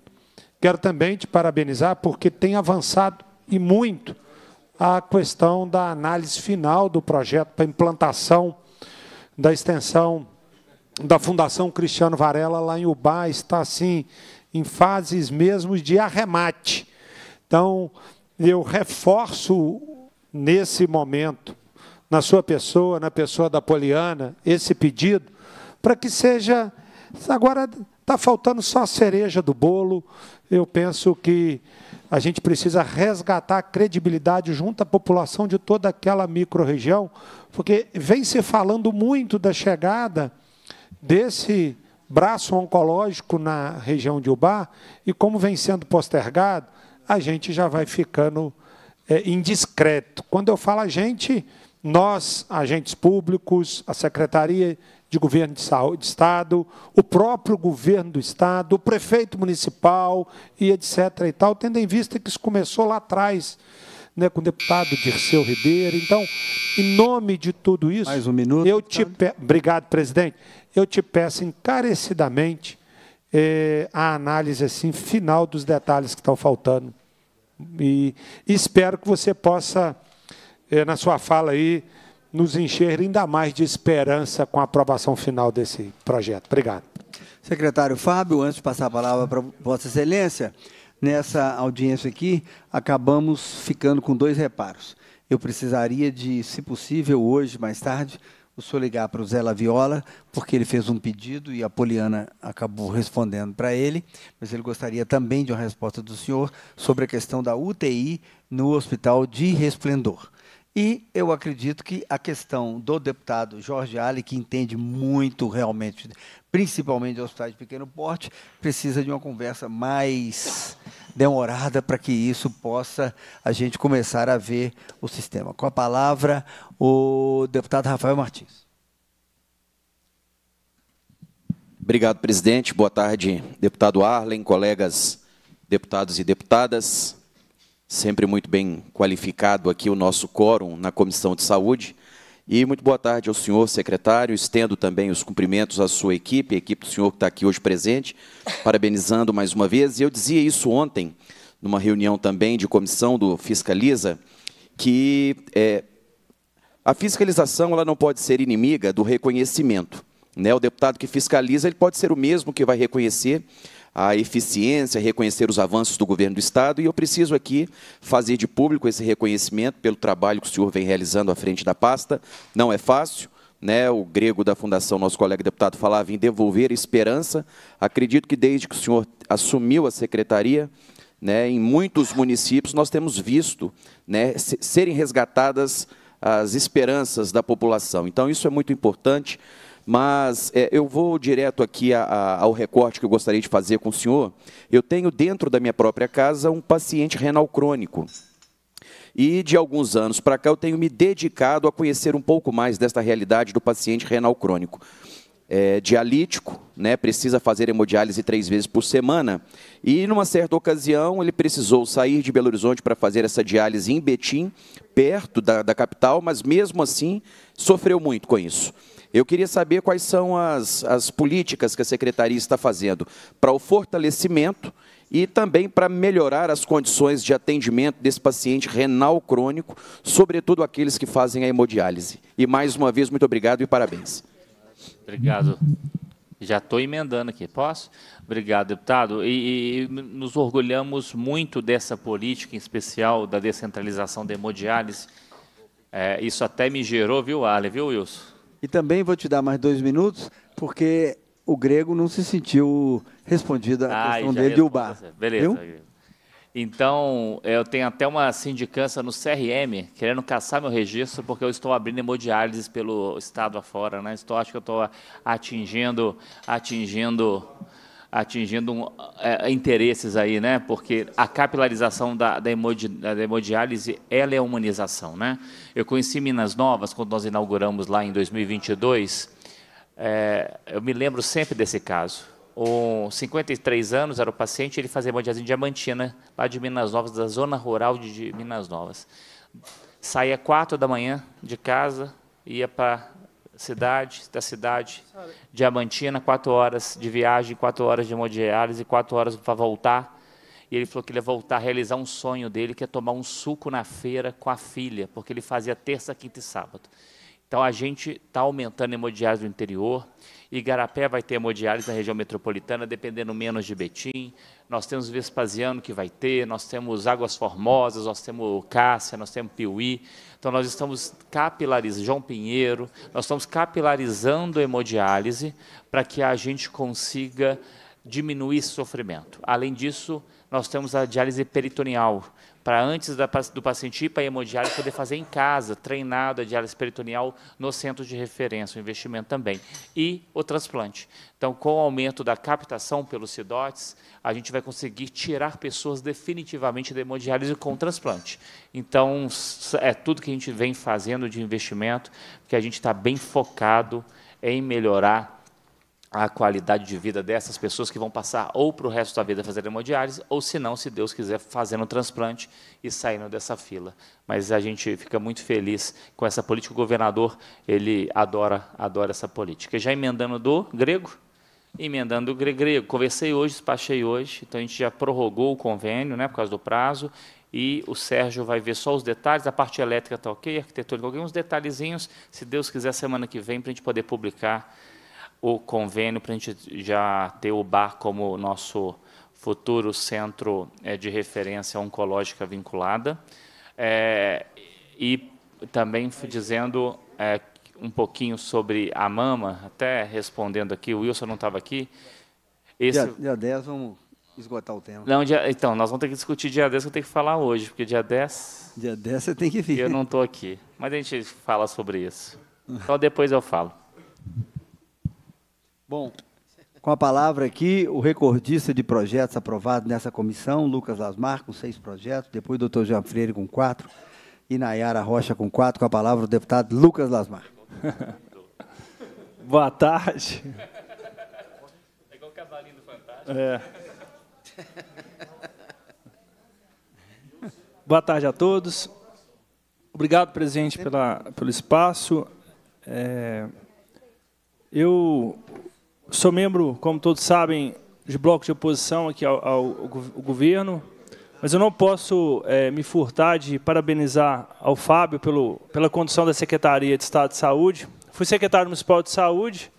Quero também te parabenizar porque tem avançado e muito a questão da análise final do projeto para implantação da extensão da Fundação Cristiano Varela lá em Ubá está assim em fases mesmo de arremate. Então, eu reforço nesse momento, na sua pessoa, na pessoa da Poliana, esse pedido, para que seja. Agora está faltando só a cereja do bolo. Eu penso que a gente precisa resgatar a credibilidade junto à população de toda aquela microrregião, porque vem se falando muito da chegada desse braço oncológico na região de Ubá e como vem sendo postergado a gente já vai ficando é, indiscreto. Quando eu falo a gente, nós, agentes públicos, a Secretaria de Governo de Saúde de Estado, o próprio governo do Estado, o prefeito municipal e etc. e tal, tendo em vista que isso começou lá atrás. Né, com o deputado Dirceu Ribeiro. Então, em nome de tudo isso, Mais um minuto, eu te pe... obrigado, presidente. Eu te peço encarecidamente é, a análise assim final dos detalhes que estão faltando. E espero que você possa, é, na sua fala aí, nos encher ainda mais de esperança com a aprovação final desse projeto. Obrigado. Secretário Fábio, antes de passar a palavra para Vossa Excelência, nessa audiência aqui, acabamos ficando com dois reparos. Eu precisaria de, se possível, hoje, mais tarde, o senhor ligar para o Zé Laviola, porque ele fez um pedido e a Poliana acabou respondendo para ele, mas ele gostaria também de uma resposta do senhor sobre a questão da UTI no Hospital de Resplendor. E eu acredito que a questão do deputado Jorge Ali, que entende muito realmente, principalmente de hospitais de pequeno porte, precisa de uma conversa mais demorada para que isso possa a gente começar a ver o sistema. Com a palavra, o deputado Rafael Martins. Obrigado, presidente. Boa tarde, deputado Arlen, colegas deputados e deputadas. Sempre muito bem qualificado aqui o nosso quórum na Comissão de Saúde. E muito boa tarde ao senhor secretário. Estendo também os cumprimentos à sua equipe, a equipe do senhor que está aqui hoje presente, parabenizando mais uma vez. E eu dizia isso ontem, numa reunião também de comissão do Fiscaliza, que é, a fiscalização ela não pode ser inimiga do reconhecimento. Né? O deputado que fiscaliza ele pode ser o mesmo que vai reconhecer a eficiência, reconhecer os avanços do governo do Estado, e eu preciso aqui fazer de público esse reconhecimento pelo trabalho que o senhor vem realizando à frente da pasta. Não é fácil, né, o grego da Fundação, nosso colega deputado, falava em devolver esperança. Acredito que desde que o senhor assumiu a secretaria, né, em muitos municípios nós temos visto né, serem resgatadas as esperanças da população. Então, isso é muito importante. Mas é, eu vou direto aqui a, a, ao recorte que eu gostaria de fazer com o senhor. Eu tenho dentro da minha própria casa um paciente renal crônico. E de alguns anos para cá eu tenho me dedicado a conhecer um pouco mais desta realidade do paciente renal crônico. É, dialítico, né, precisa fazer hemodiálise três vezes por semana. E numa certa ocasião ele precisou sair de Belo Horizonte para fazer essa diálise em Betim, perto da, da capital, mas mesmo assim sofreu muito com isso. Eu queria saber quais são as, as políticas que a secretaria está fazendo para o fortalecimento e também para melhorar as condições de atendimento desse paciente renal crônico, sobretudo aqueles que fazem a hemodiálise. E mais uma vez, muito obrigado e parabéns. Obrigado. Já estou emendando aqui, posso? Obrigado, deputado. E, e, nos orgulhamos muito dessa política, em especial da descentralização da hemodiálise. É, isso até me gerou, viu, Ale, viu, Wilson? E também vou te dar mais dois minutos, porque o grego não se sentiu respondido à ah, questão dele de o bar. Beleza. Viu? Então, eu tenho até uma sindicância no CRM, querendo caçar meu registro, porque eu estou abrindo hemodiálise pelo estado afora. Né? Estou, acho que eu estou atingindo, atingindo atingindo é, interesses aí, né? Porque a capilarização da, da, hemodi, da hemodiálise, ela é a humanização, né? Eu conheci Minas Novas quando nós inauguramos lá em 2022. É, eu me lembro sempre desse caso. Um 53 anos era o paciente, ele fazia hemodiálise em Diamantina, lá de Minas Novas, da zona rural de, de Minas Novas. Saía quatro da manhã de casa, ia para cidade, da cidade, Diamantina, quatro horas de viagem, quatro horas de hemodiálise, quatro horas para voltar. E ele falou que ele ia voltar a realizar um sonho dele, que é tomar um suco na feira com a filha, porque ele fazia terça, quinta e sábado. Então a gente está aumentando a hemodiálise no interior. Igarapé vai ter hemodiálise na região metropolitana, dependendo menos de Betim. Nós temos Vespasiano que vai ter, nós temos Águas Formosas, nós temos Cássia, nós temos Piuí, então, nós estamos capilarizando, João Pinheiro, nós estamos capilarizando a hemodiálise para que a gente consiga diminuir esse sofrimento. Além disso, nós temos a diálise peritoneal, para antes da, do paciente ir para a hemodiálise, poder fazer em casa, treinado a diálise peritoneal no centro de referência, o investimento também. E o transplante. Então, com o aumento da captação pelos Cidotes a gente vai conseguir tirar pessoas definitivamente da hemodiálise com o transplante. Então, é tudo que a gente vem fazendo de investimento, que a gente está bem focado em melhorar a qualidade de vida dessas pessoas que vão passar ou para o resto da vida fazendo hemodiálise, ou se não, se Deus quiser, fazendo um transplante e saindo dessa fila. Mas a gente fica muito feliz com essa política. O governador, ele adora, adora essa política. Já emendando do grego, emendando do grego. Conversei hoje, despachei hoje, então a gente já prorrogou o convênio, né, por causa do prazo, e o Sérgio vai ver só os detalhes, a parte elétrica está ok, arquitetônica, alguns detalhezinhos, se Deus quiser, semana que vem, para a gente poder publicar o convênio para a gente já ter o bar como nosso futuro centro é, de referência oncológica vinculada. É, e também dizendo é, um pouquinho sobre a mama, até respondendo aqui, o Wilson não estava aqui. Esse... Dia, dia 10 vamos esgotar o tema. Não, dia, então, nós vamos ter que discutir dia 10 que eu tenho que falar hoje, porque dia 10... Dia 10 você tem que vir. Eu não estou aqui, mas a gente fala sobre isso. só depois eu falo. Bom, com a palavra aqui, o recordista de projetos aprovados nessa comissão, Lucas Lasmar, com seis projetos, depois o doutor Jean Freire com quatro, e Nayara Rocha com quatro. Com a palavra, o deputado Lucas Lasmar. Boa tarde. É igual o cavalinho do Fantástico. É. Boa tarde a todos. Obrigado, presidente, pela, pelo espaço. É, eu Sou membro, como todos sabem, de bloco de oposição aqui ao, ao, ao governo, mas eu não posso é, me furtar de parabenizar ao Fábio pelo, pela condução da Secretaria de Estado de Saúde. Fui secretário municipal de saúde,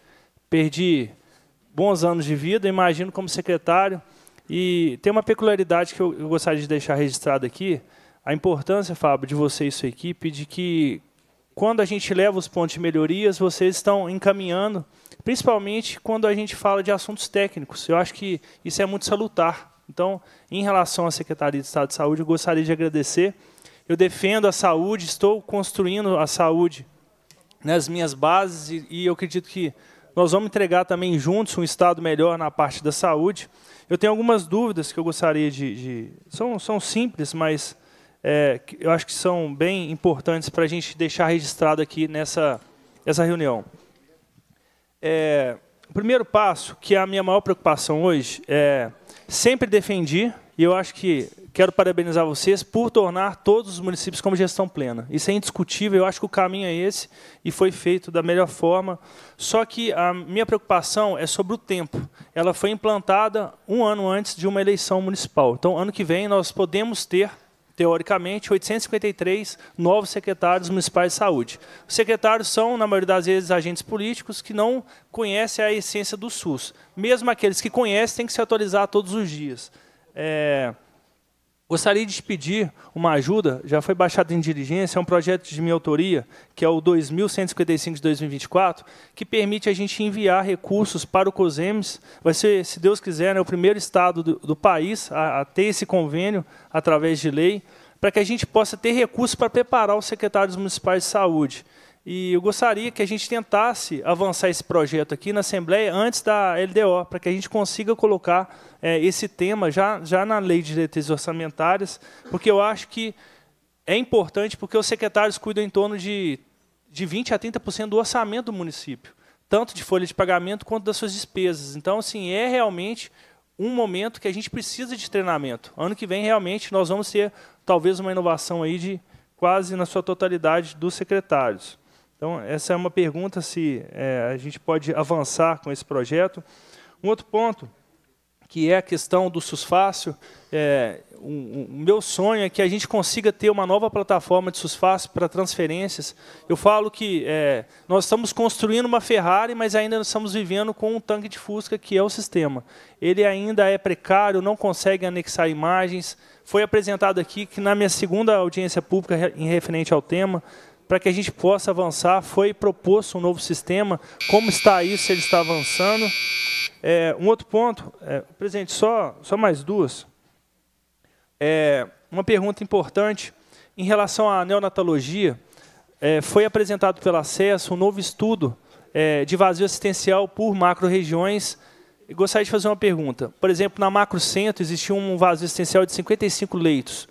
perdi bons anos de vida, imagino como secretário, e tem uma peculiaridade que eu, gostaria de deixar registrada aqui, a importância, Fábio, de você e sua equipe, de que quando a gente leva os pontos de melhorias, vocês estão encaminhando, principalmente quando a gente fala de assuntos técnicos. Eu acho que isso é muito salutar. Então, em relação à Secretaria de Estado de Saúde, eu gostaria de agradecer. Eu defendo a saúde, estou construindo a saúde nas minhas bases e, eu acredito que nós vamos entregar também juntos um Estado melhor na parte da saúde. Eu tenho algumas dúvidas que eu gostaria de. de são, são simples, mas é, eu acho que são bem importantes para a gente deixar registrado aqui nessa, nessa reunião. É, o primeiro passo, que é a minha maior preocupação hoje, é sempre defendi, e eu acho que quero parabenizar vocês por tornar todos os municípios como gestão plena. Isso é indiscutível, eu acho que o caminho é esse e foi feito da melhor forma. Só que a minha preocupação é sobre o tempo. Ela foi implantada um ano antes de uma eleição municipal. Então, ano que vem, nós podemos ter teoricamente, 853 novos secretários municipais de saúde. Os secretários são, na maioria das vezes, agentes políticos que não conhecem a essência do SUS. Mesmo aqueles que conhecem, têm que se atualizar todos os dias. É, Gostaria de pedir uma ajuda, já foi baixado em diligência, é um projeto de minha autoria, que é o 2155 de 2024, que permite a gente enviar recursos para o COSEMES. Vai ser, se Deus quiser, né, o primeiro estado do, do país a, a ter esse convênio através de lei, para que a gente possa ter recursos para preparar os secretários municipais de saúde. E eu gostaria que a gente tentasse avançar esse projeto aqui na Assembleia antes da LDO, para que a gente consiga colocar é, esse tema já, já na Lei de Diretrizes Orçamentárias, porque eu acho que é importante, porque os secretários cuidam em torno de, de 20% a 30% do orçamento do município, tanto de folha de pagamento quanto das suas despesas. Então, assim, é realmente um momento que a gente precisa de treinamento. Ano que vem, realmente, nós vamos ter talvez uma inovação aí de quase na sua totalidade dos secretários. Então, essa é uma pergunta se é, a gente pode avançar com esse projeto. Um outro ponto, que é a questão do susfácio, é, o, o, meu sonho é que a gente consiga ter uma nova plataforma de susfácio para transferências. Eu falo que é, nós estamos construindo uma Ferrari, mas ainda estamos vivendo com um tanque de fusca, que é o sistema. Ele ainda é precário, não consegue anexar imagens. Foi apresentado aqui que na minha segunda audiência pública em referente ao tema, para que a gente possa avançar. Foi proposto um novo sistema. Como está isso? Ele está avançando. É, um outro ponto, é, presidente, só, só mais duas. É, uma pergunta importante em relação à neonatologia. É, foi apresentado pelo Acesso um novo estudo é, de vazio assistencial por macro-regiões. Gostaria de fazer uma pergunta. Por exemplo, na macro-centro existia um vazio assistencial de 55 leitos.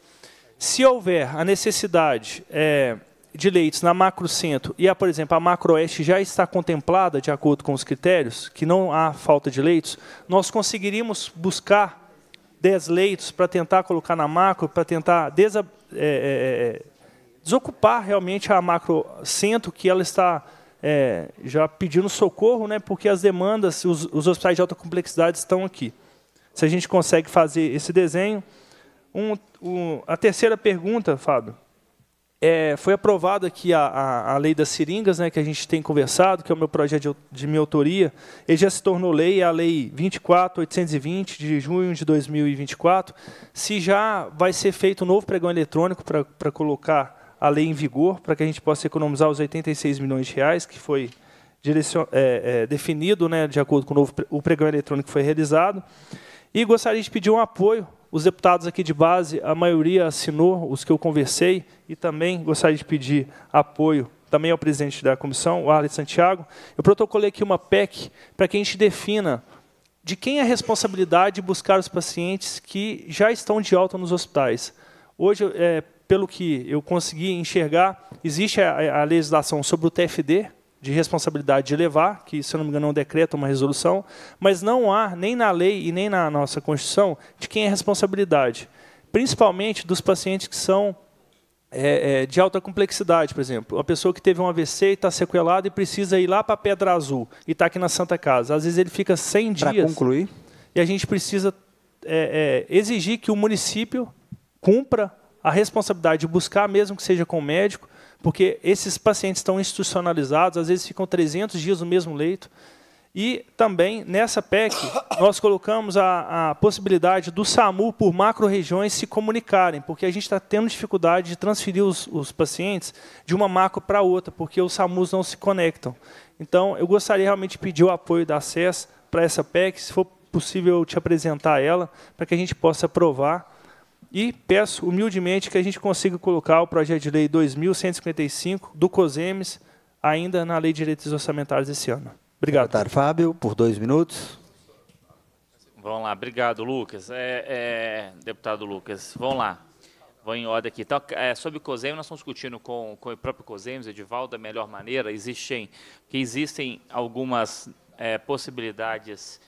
Se houver a necessidade é, de leitos na Macro Centro e, a, por exemplo, a Macro Oeste já está contemplada de acordo com os critérios, que não há falta de leitos, nós conseguiríamos buscar 10 leitos para tentar colocar na macro, para tentar é é, é, é, desocupar realmente a macro centro, que ela está é, já pedindo socorro, né, porque as demandas, os, os, hospitais de alta complexidade estão aqui. Se a gente consegue fazer esse desenho. Um, um, a terceira pergunta, Fábio, é, foi aprovada aqui a, a, a, lei das seringas, né, que a gente tem conversado, que é o meu projeto de, de minha autoria. Ele já se tornou lei, é a Lei 24.820, de junho de 2024. Se já vai ser feito um novo pregão eletrônico para colocar a lei em vigor, para que a gente possa economizar os 86 milhões de reais, que foi direcion, é, é, definido né, de acordo com o, novo, o pregão eletrônico que foi realizado. E gostaria de pedir um apoio os deputados aqui de base, a maioria assinou, os que eu conversei, e também gostaria de pedir apoio também ao presidente da comissão, o Arlen Santiago. Eu protocolei aqui uma PEC para que a gente defina de quem é a responsabilidade de buscar os pacientes que já estão de alta nos hospitais. Hoje, é, pelo que eu consegui enxergar, existe a, a legislação sobre o TFD, de responsabilidade de levar, que, se não me engano, é um decreto, uma resolução, mas não há, nem na lei e nem na nossa Constituição, de quem é a responsabilidade, principalmente dos pacientes que são é, é, de alta complexidade, por exemplo. Uma pessoa que teve um AVC e está sequelada e precisa ir lá para a Pedra Azul e está aqui na Santa Casa. Às vezes ele fica 100 pra dias. concluir. E a gente precisa é, é, exigir que o município cumpra a responsabilidade de buscar, mesmo que seja com o médico, porque esses pacientes estão institucionalizados, às vezes ficam 300 dias no mesmo leito. E também, nessa PEC, nós colocamos a, a possibilidade do SAMU por macro-regiões se comunicarem, porque a gente está tendo dificuldade de transferir os, os pacientes de uma macro para outra, porque os SAMUs não se conectam. Então, eu gostaria realmente de pedir o apoio da SES para essa PEC, se for possível te apresentar ela, para que a gente possa aprovar e peço humildemente que a gente consiga colocar o projeto de lei 2155 do COSEMES ainda na Lei de Direitos Orçamentários esse ano. Obrigado. Deputado Fábio, por dois minutos. Vamos lá, obrigado, Lucas. É, é, deputado Lucas, vamos lá. Vou em ordem aqui. Então, é, sobre o COSEMES, nós estamos discutindo com, com o próprio COSEM, Edival, da melhor maneira. Existem, que existem algumas é, possibilidades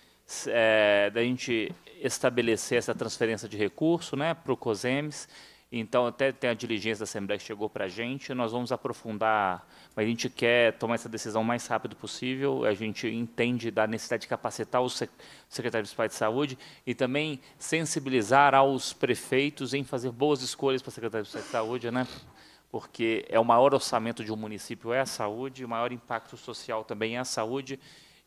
é, da gente estabelecer essa transferência de recurso né, para o COSEMES. Então, até tem a diligência da Assembleia que chegou para a gente, nós vamos aprofundar, mas a gente quer tomar essa decisão o mais rápido possível, a gente entende da necessidade de capacitar o secretário municipal de saúde e também sensibilizar aos prefeitos em fazer boas escolhas para a secretaria municipal de saúde, né? porque é o maior orçamento de um município é a saúde, o maior impacto social também é a saúde,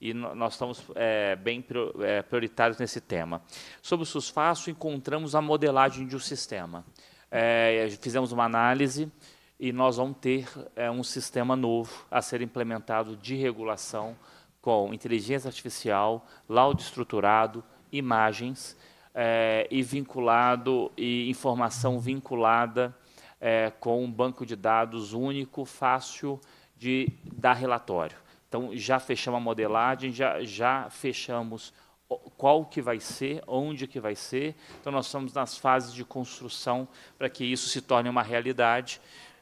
e nós estamos é, bem é, prioritários nesse tema. Sobre o susfaço, encontramos a modelagem de um sistema. É, fizemos uma análise e nós vamos ter é, um sistema novo a ser implementado de regulação com inteligência artificial, laudo estruturado, imagens é, e vinculado e informação vinculada é, com um banco de dados único, fácil de dar relatório. Então, já fechamos a modelagem, já, já fechamos qual que vai ser, onde que vai ser. Então, nós estamos nas fases de construção para que isso se torne uma realidade.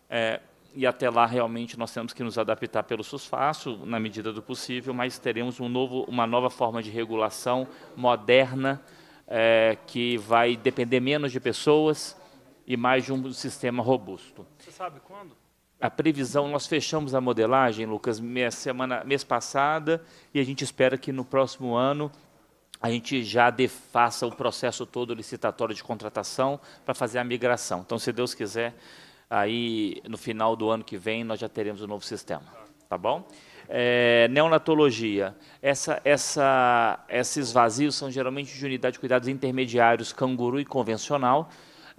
É, e até lá, realmente, nós temos que nos adaptar pelo SUSFASO, na medida do possível, mas teremos um novo, uma nova forma de regulação moderna, é, que vai depender menos de pessoas e mais de um sistema robusto. Você sabe quando? a previsão, nós fechamos a modelagem, Lucas, mês, semana, mês passada, e a gente espera que no próximo ano a gente já defaça o processo todo licitatório de contratação para fazer a migração. Então, se Deus quiser, aí no final do ano que vem nós já teremos o um novo sistema. Tá bom? É, neonatologia. Essa, essa, esses vazios são geralmente de unidade de cuidados intermediários, canguru e convencional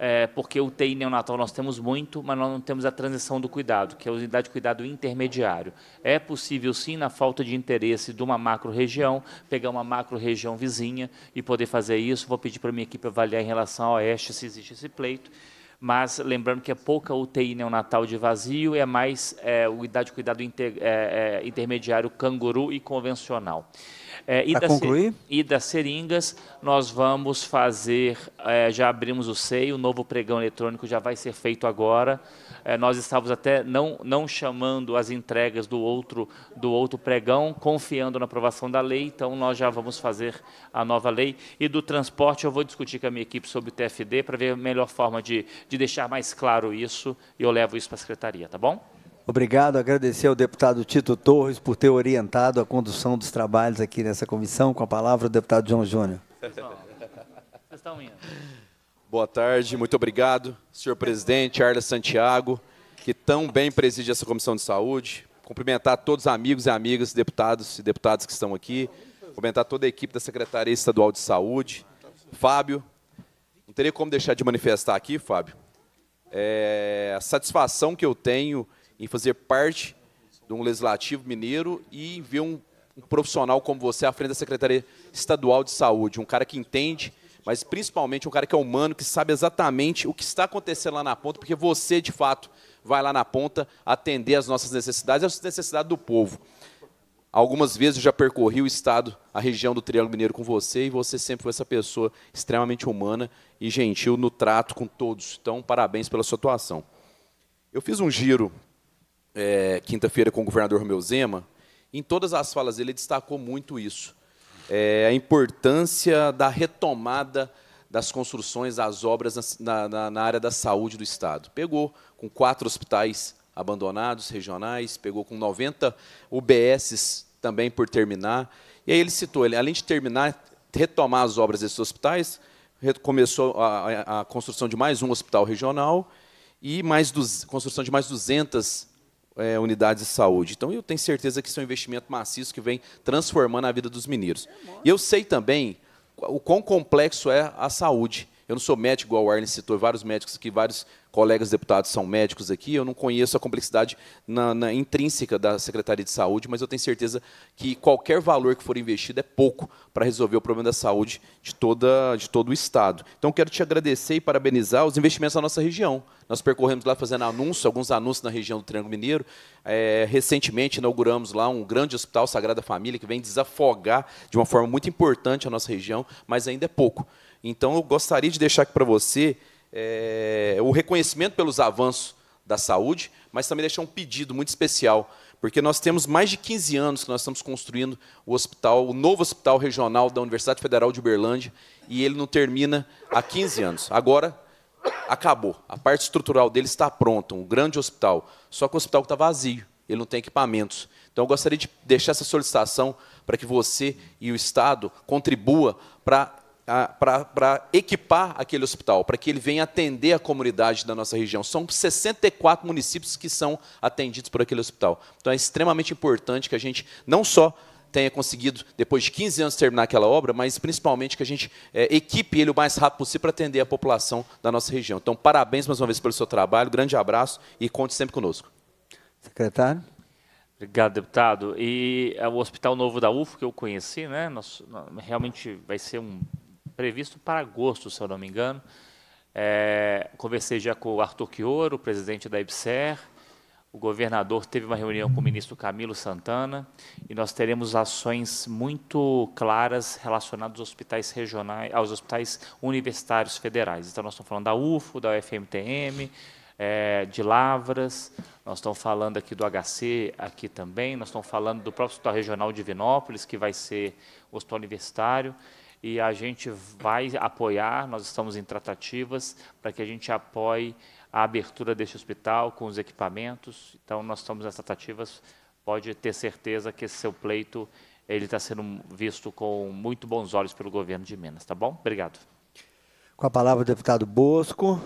é, porque UTI neonatal nós temos muito, mas nós não temos a transição do cuidado, que é a unidade de cuidado intermediário. É possível, sim, na falta de interesse de uma macro-região, pegar uma macro-região vizinha e poder fazer isso. Vou pedir para a minha equipe avaliar em relação ao oeste se existe esse pleito mas lembrando que é pouca UTI neonatal de vazio, é mais é, unidade de cuidado inter, é, é, intermediário canguru e convencional. É, e, das concluir? e das seringas, nós vamos fazer, é, já abrimos o SEI, o novo pregão eletrônico já vai ser feito agora. É, nós estávamos até não, não chamando as entregas do outro, do outro pregão, confiando na aprovação da lei, então nós já vamos fazer a nova lei. E do transporte, eu vou discutir com a minha equipe sobre o TFD para ver a melhor forma de, de deixar mais claro isso, e eu levo isso para a secretaria, tá bom? Obrigado, agradecer ao deputado Tito Torres por ter orientado a condução dos trabalhos aqui nessa comissão. Com a palavra, o deputado João Júnior. Boa tarde, muito obrigado, senhor presidente, Arla Santiago, que tão bem preside essa comissão de saúde. Cumprimentar todos os amigos e amigas, deputados e deputadas que estão aqui. Cumprimentar toda a equipe da Secretaria Estadual de Saúde. Fábio, não teria como deixar de manifestar aqui, Fábio, é, a satisfação que eu tenho em fazer parte de um legislativo mineiro e em ver um, um profissional como você à frente da Secretaria Estadual de Saúde, um cara que entende, mas principalmente um cara que é humano, que sabe exatamente o que está acontecendo lá na ponta, porque você, de fato, vai lá na ponta atender às nossas necessidades, às necessidades do povo. Algumas vezes eu já percorri o estado, a região do Triângulo Mineiro com você, e você sempre foi essa pessoa extremamente humana e gentil no trato com todos. Então, parabéns pela sua atuação. Eu fiz um giro é, quinta-feira com o governador Romeu Zema, em todas as falas dele, ele destacou muito isso. É, a importância da retomada das construções, das obras na, na, na, área da saúde do Estado. Pegou com quatro hospitais abandonados, regionais, pegou com 90 UBSs também por terminar. E aí ele citou, ele, além de terminar, retomar as obras desses hospitais, começou a, a, a construção de mais um hospital regional e mais dos, construção de mais 200 é, unidades de saúde. Então, eu tenho certeza que isso é um investimento maciço que vem transformando a vida dos mineiros. É, é e eu sei também o quão complexo é a saúde. Eu não sou médico igual o Arne citou, vários médicos aqui, vários colegas deputados são médicos aqui. Eu não conheço a complexidade na, na intrínseca da Secretaria de Saúde, mas eu tenho certeza que qualquer valor que for investido é pouco para resolver o problema da saúde de, toda, de todo o Estado. Então, quero te agradecer e parabenizar os investimentos da nossa região. Nós percorremos lá fazendo anúncios, alguns anúncios na região do Triângulo Mineiro. É, recentemente, inauguramos lá um grande hospital Sagrada Família, que vem desafogar de uma forma muito importante a nossa região, mas ainda é pouco. Então, eu gostaria de deixar aqui para você é, o reconhecimento pelos avanços da saúde, mas também deixar um pedido muito especial, porque nós temos mais de 15 anos que nós estamos construindo o hospital, o novo hospital regional da Universidade Federal de Uberlândia, e ele não termina há 15 anos. Agora acabou. A parte estrutural dele está pronta, um grande hospital. Só que o hospital está vazio, ele não tem equipamentos. Então eu gostaria de deixar essa solicitação para que você e o Estado contribua para para equipar aquele hospital, para que ele venha atender a comunidade da nossa região. São 64 municípios que são atendidos por aquele hospital. Então é extremamente importante que a gente não só tenha conseguido, depois de 15 anos, terminar aquela obra, mas principalmente que a gente é, equipe ele o mais rápido possível para atender a população da nossa região. Então, parabéns mais uma vez pelo seu trabalho, grande abraço e conte sempre conosco. Secretário. Obrigado, deputado. E é, o Hospital Novo da UFO, que eu conheci, né, realmente vai ser um previsto para agosto, se eu não me engano. É, conversei já com o Arthur Quioro, presidente da IBSER, o governador teve uma reunião com o ministro Camilo Santana e nós teremos ações muito claras relacionadas aos hospitais regionais, aos hospitais universitários federais. Então nós estamos falando da UFO, da UFMTM, é, de Lavras, nós estamos falando aqui do HC aqui também, nós estamos falando do próprio Hospital Regional de Vinópolis, que vai ser o hospital universitário e a gente vai apoiar, nós estamos em tratativas para que a gente apoie a abertura deste hospital com os equipamentos. Então, nós estamos nas tratativas, pode ter certeza que esse seu pleito ele está sendo visto com muito bons olhos pelo governo de Minas, tá bom? Obrigado. Com a palavra o deputado Bosco.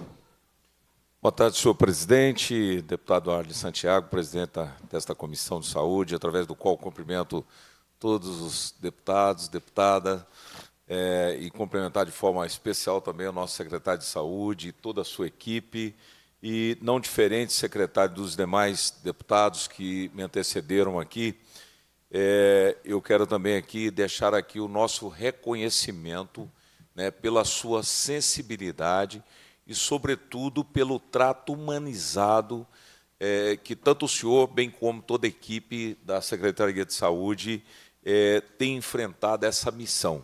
Boa tarde, senhor presidente, deputado Arles Santiago, presidente desta Comissão de Saúde, através do qual cumprimento todos os deputados, deputada, é, e complementar de forma especial também o nosso secretário de Saúde e toda a sua equipe, e não diferente, secretário dos demais deputados que me antecederam aqui, é, eu quero também aqui deixar aqui o nosso reconhecimento né, pela sua sensibilidade e, sobretudo, pelo trato humanizado é, que tanto o senhor, bem como toda a equipe da Secretaria de Saúde, é, tem enfrentado essa missão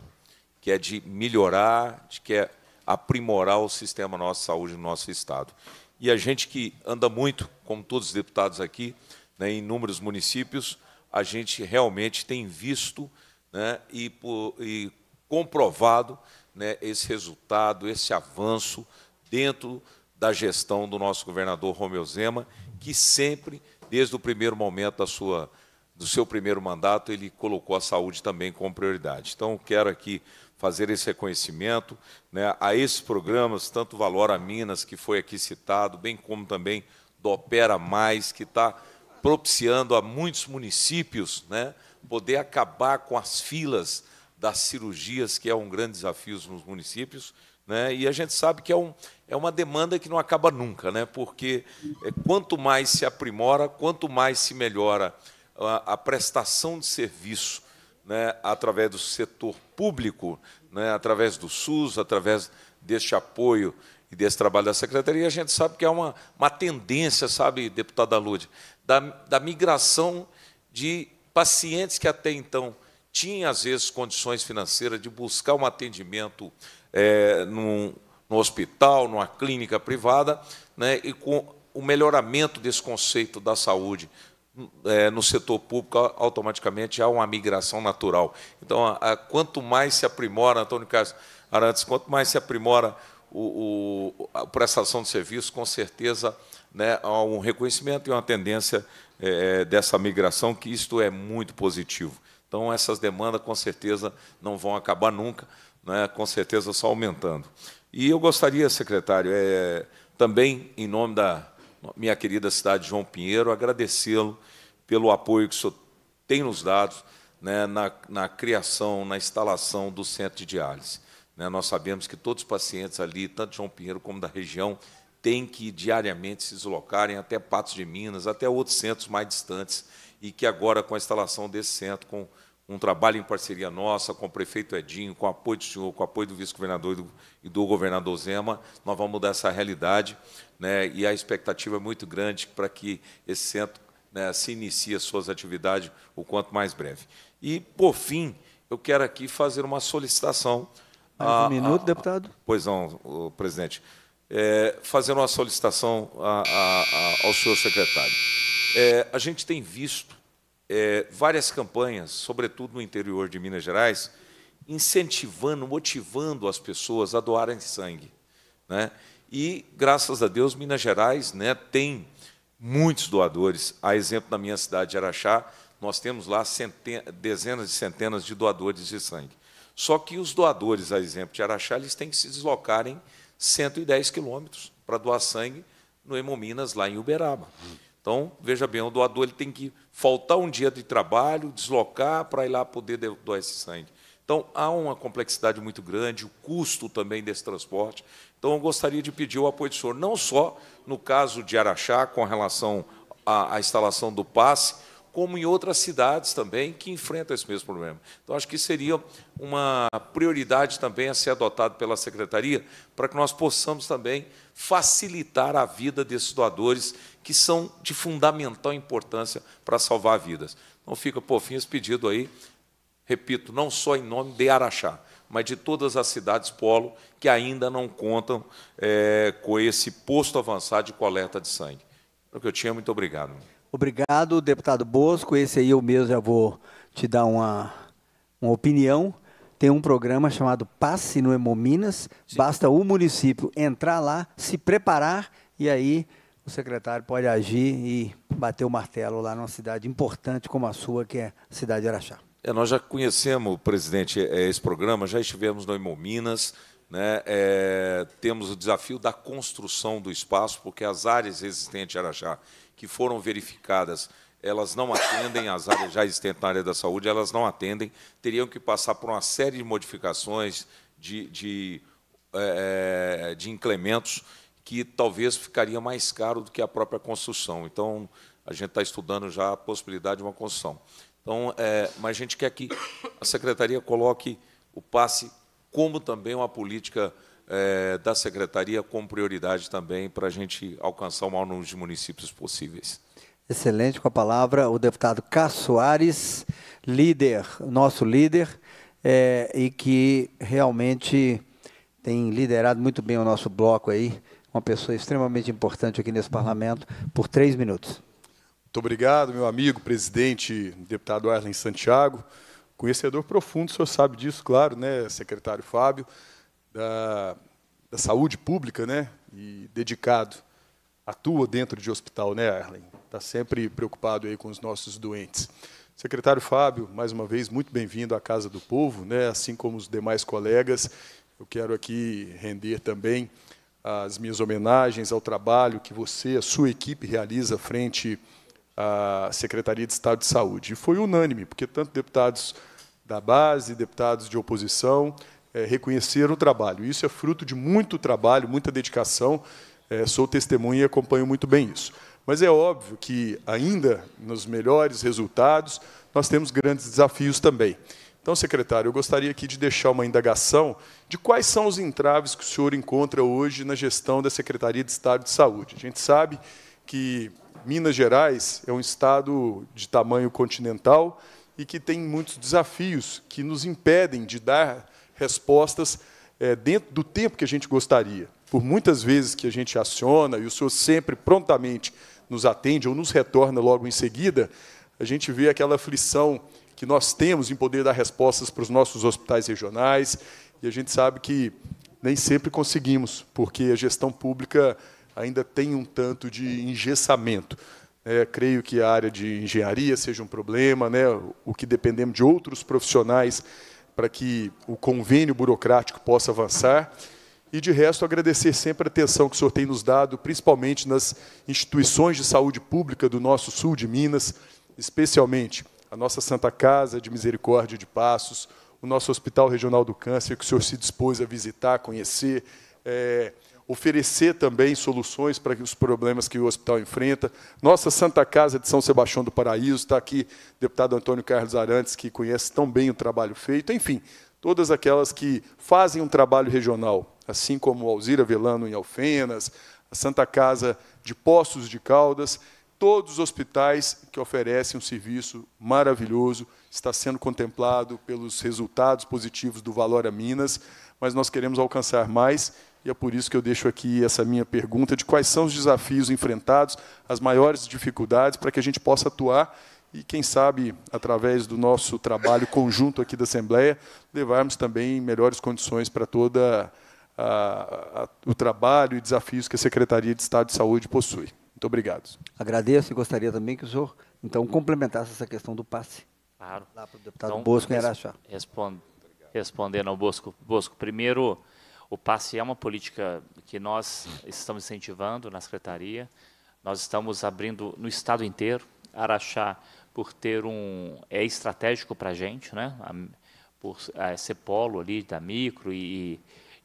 que é de melhorar, de que é aprimorar o sistema nosso de saúde no nosso Estado. E a gente que anda muito, como todos os deputados aqui, né, em inúmeros municípios, a gente realmente tem visto né, e, e, comprovado né, esse resultado, esse avanço dentro da gestão do nosso governador Romeu Zema, que sempre, desde o primeiro momento da sua, do seu primeiro mandato, ele colocou a saúde também como prioridade. Então, quero aqui fazer esse reconhecimento né, a esses programas, tanto Valor a Minas, que foi aqui citado, bem como também do Opera Mais, que está propiciando a muitos municípios né, poder acabar com as filas das cirurgias, que é um grande desafio nos municípios. Né, e a gente sabe que é, um, é uma demanda que não acaba nunca, né, porque é, quanto mais se aprimora, quanto mais se melhora a, a prestação de serviço né, através do setor público, né, através do SUS, através deste apoio e desse trabalho da secretaria, a gente sabe que há é uma, uma tendência, sabe, deputada Alude, da, da migração de pacientes que até então tinham, às vezes, condições financeiras de buscar um atendimento é, num, num hospital, numa clínica privada, né, e com o melhoramento desse conceito da saúde é, no setor público, automaticamente há uma migração natural. Então, a, a, quanto mais se aprimora, Antônio Carlos Arantes, quanto mais se aprimora o, o, a prestação de serviço, com certeza né, há um reconhecimento e uma tendência é, é dessa migração, que isto é muito positivo. Então, essas demandas, com certeza, não vão acabar nunca, né, com certeza só aumentando. E eu gostaria, secretário, é, também em nome da minha querida cidade de João Pinheiro, agradecê-lo pelo apoio que o senhor tem nos dado né, na, na, criação, na instalação do centro de diálise. Né, nós sabemos que todos os pacientes ali, tanto de João Pinheiro como da região, têm que diariamente se deslocarem até Patos de Minas, até outros centros mais distantes, e que agora, com a instalação desse centro, com um trabalho em parceria nossa com o prefeito Edinho, com o apoio do senhor, com o apoio do vice-governador e do, e do governador Zema, nós vamos mudar essa realidade, né? E a expectativa é muito grande para que esse centro né, se inicie as suas atividades o quanto mais breve. E por fim, eu quero aqui fazer uma solicitação. Mais a, um minuto, a, deputado. Pois não, presidente. É, fazer uma solicitação a, ao senhor secretário. É, a gente tem visto é, várias campanhas, sobretudo no interior de Minas Gerais, incentivando, motivando as pessoas a doarem sangue. Né? E, graças a Deus, Minas Gerais né, tem muitos doadores. A exemplo da minha cidade de Araxá, nós temos lá dezenas de centenas de doadores de sangue. Só que os doadores, a exemplo de Araxá, eles têm que se deslocarem 110 quilômetros para doar sangue no Hemominas, lá em Uberaba. Então, veja bem, o doador ele tem que faltar um dia de trabalho, deslocar para ir lá poder doar esse sangue. Então, há uma complexidade muito grande, o custo também desse transporte. Então, eu gostaria de pedir o apoio do senhor, não só no caso de Araxá, com relação à, à instalação do passe, como em outras cidades também que enfrentam esse mesmo problema. Então, acho que seria uma prioridade também a ser adotada pela Secretaria para que nós possamos também facilitar a vida desses doadores que são de fundamental importância para salvar vidas. Então fica, por fim, esse pedido aí, repito, não só em nome de Araxá, mas de todas as cidades polo que ainda não contam é, com esse posto avançado de coleta de sangue. É o que eu tinha, muito obrigado. Obrigado, deputado Bosco. Esse aí eu mesmo já vou te dar uma, uma opinião. Tem um programa chamado Passe no Hemominas. Sim. Basta o município entrar lá, se preparar e aí o secretário pode agir e bater o martelo lá numa cidade importante como a sua, que é a cidade de Araxá. É, nós já conhecemos, presidente, é, é esse programa, já estivemos no Imo Minas, né, é, temos o desafio da construção do espaço, porque as áreas existentes em Araxá, que foram verificadas, elas não atendem, as áreas já existentes na área da saúde, elas não atendem, teriam que passar por uma série de modificações, de, de, é, é de incrementos, que talvez ficaria mais caro do que a própria construção. Então, a gente está estudando já a possibilidade de uma construção. Então, é, mas a gente quer que a secretaria coloque o passe como também uma política é, da secretaria como prioridade também para a gente alcançar o maior número de municípios possíveis. Excelente, com a palavra o deputado Cassoares, Soares, líder, nosso líder, é, e que realmente tem liderado muito bem o nosso bloco aí uma pessoa extremamente importante aqui nesse parlamento, por três minutos. Muito obrigado, meu amigo, presidente, deputado Arlen Santiago. Conhecedor profundo, o senhor sabe disso, claro, né, secretário Fábio, da, da saúde pública, né, e dedicado. Atua dentro de hospital, né, Arlen? Está sempre preocupado aí com os nossos doentes. Secretário Fábio, mais uma vez, muito bem-vindo à Casa do Povo, né, assim como os demais colegas. Eu quero aqui render também as minhas homenagens ao trabalho que você, a sua equipe, realiza frente à Secretaria de Estado de Saúde. E foi unânime, porque tanto deputados da base, deputados de oposição, é, reconheceram o trabalho. Isso é fruto de muito trabalho, muita dedicação. É, sou testemunha e acompanho muito bem isso. Mas é óbvio que, ainda nos melhores resultados, nós temos grandes desafios também. Então, secretário, eu gostaria aqui de deixar uma indagação de quais são os entraves que o senhor encontra hoje na gestão da Secretaria de Estado de Saúde. A gente sabe que Minas Gerais é um estado de tamanho continental e que tem muitos desafios que nos impedem de dar respostas é, dentro do tempo que a gente gostaria. Por muitas vezes que a gente aciona, e o senhor sempre prontamente nos atende ou nos retorna logo em seguida, a gente vê aquela aflição que nós temos em poder dar respostas para os nossos hospitais regionais, e a gente sabe que nem sempre conseguimos, porque a gestão pública ainda tem um tanto de engessamento. É, creio que a área de engenharia seja um problema, né, o que dependemos de outros profissionais para que o convênio burocrático possa avançar. E, de resto, agradecer sempre a atenção que o senhor tem nos dado, principalmente nas instituições de saúde pública do nosso sul de Minas, especialmente a nossa Santa Casa de Misericórdia de Passos, o nosso Hospital Regional do Câncer, que o senhor se dispôs a visitar, conhecer, é, oferecer também soluções para os problemas que o hospital enfrenta. Nossa Santa Casa de São Sebastião do Paraíso, está aqui o deputado Antônio Carlos Arantes, que conhece tão bem o trabalho feito. Enfim, todas aquelas que fazem um trabalho regional, assim como Alzira Velano em Alfenas, a Santa Casa de Poços de Caldas, todos os hospitais que oferecem um serviço maravilhoso, está sendo contemplado pelos resultados positivos do Valora Minas, mas nós queremos alcançar mais e é por isso que eu deixo aqui essa minha pergunta de quais são os desafios enfrentados, as maiores dificuldades, para que a gente possa atuar e, quem sabe, através do nosso trabalho conjunto aqui da Assembleia, levarmos também melhores condições para todo o trabalho e desafios que a Secretaria de Estado de Saúde possui. Muito obrigado. Agradeço e gostaria também que o senhor, então, complementasse essa questão do passe. Claro. Lá para o deputado então, Bosco em Araxá. Responde, respondendo ao Bosco. Bosco, primeiro, o passe é uma política que nós estamos incentivando na Secretaria. Nós estamos abrindo no Estado inteiro. Araxá, por ter um... é estratégico para a gente, né? por é, ser polo ali da micro e, e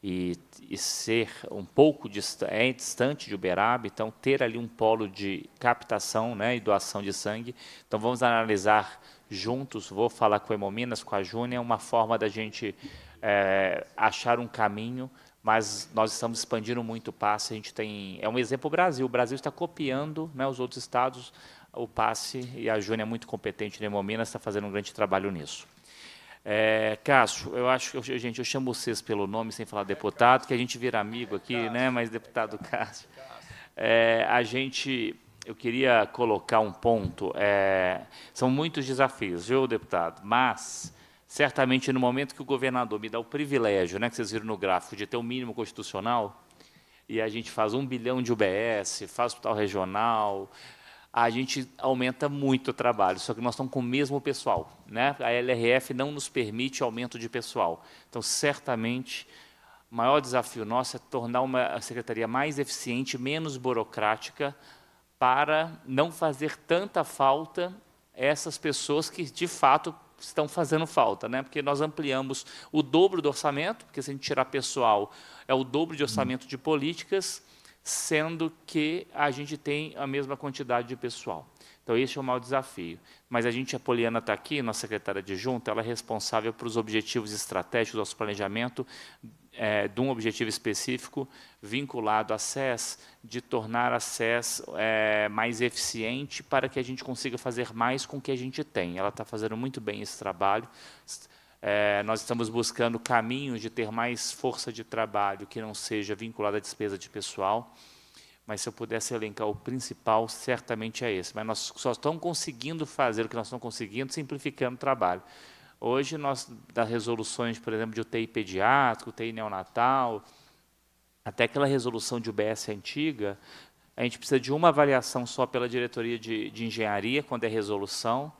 e, e ser um pouco distante, é distante de Uberaba, então ter ali um polo de captação né, e doação de sangue. Então vamos analisar juntos, vou falar com a Hemominas, com a Júnia, é uma forma da gente é, achar um caminho, mas nós estamos expandindo muito o passe. A gente tem, é um exemplo o Brasil. O Brasil está copiando né, os outros estados o passe e a Júnia é muito competente na né, Hemominas, está fazendo um grande trabalho nisso. É, Cássio, eu acho que, gente, eu chamo vocês pelo nome sem falar deputado, que a gente vira amigo aqui, né? Mas deputado Cássio, é, a gente, eu queria colocar um ponto. É, são muitos desafios, viu, deputado? Mas certamente no momento que o governador me dá o privilégio, né, que vocês viram no gráfico, de ter o um mínimo constitucional, e a gente faz um bilhão de UBS, faz hospital regional, a gente aumenta muito o trabalho, só que nós estamos com o mesmo pessoal. Né? A LRF não nos permite aumento de pessoal. Então, certamente, o maior desafio nosso é tornar uma secretaria mais eficiente, menos burocrática, para não fazer tanta falta essas pessoas que, de fato, estão fazendo falta, né? Porque nós ampliamos o dobro do orçamento, porque se a gente tirar pessoal, é o dobro de orçamento de políticas, sendo que a gente tem a mesma quantidade de pessoal. Então, esse é o maior desafio. Mas a gente, a Poliana está aqui, nossa secretária de junta, ela é responsável pelos objetivos estratégicos do nosso planejamento, é, de um objetivo específico vinculado à SES, de tornar a SES é, mais eficiente para que a gente consiga fazer mais com o que a gente tem. Ela está fazendo muito bem esse trabalho é, nós estamos buscando caminhos de ter mais força de trabalho que não seja vinculada à despesa de pessoal. Mas se eu pudesse elencar o principal, certamente é esse. Mas nós só estamos conseguindo fazer o que nós estamos conseguindo simplificando o trabalho. Hoje, nós, das resoluções, por exemplo, de UTI pediátrico, UTI neonatal, até aquela resolução de UBS antiga, a gente precisa de uma avaliação só pela diretoria de, de engenharia, quando é resolução,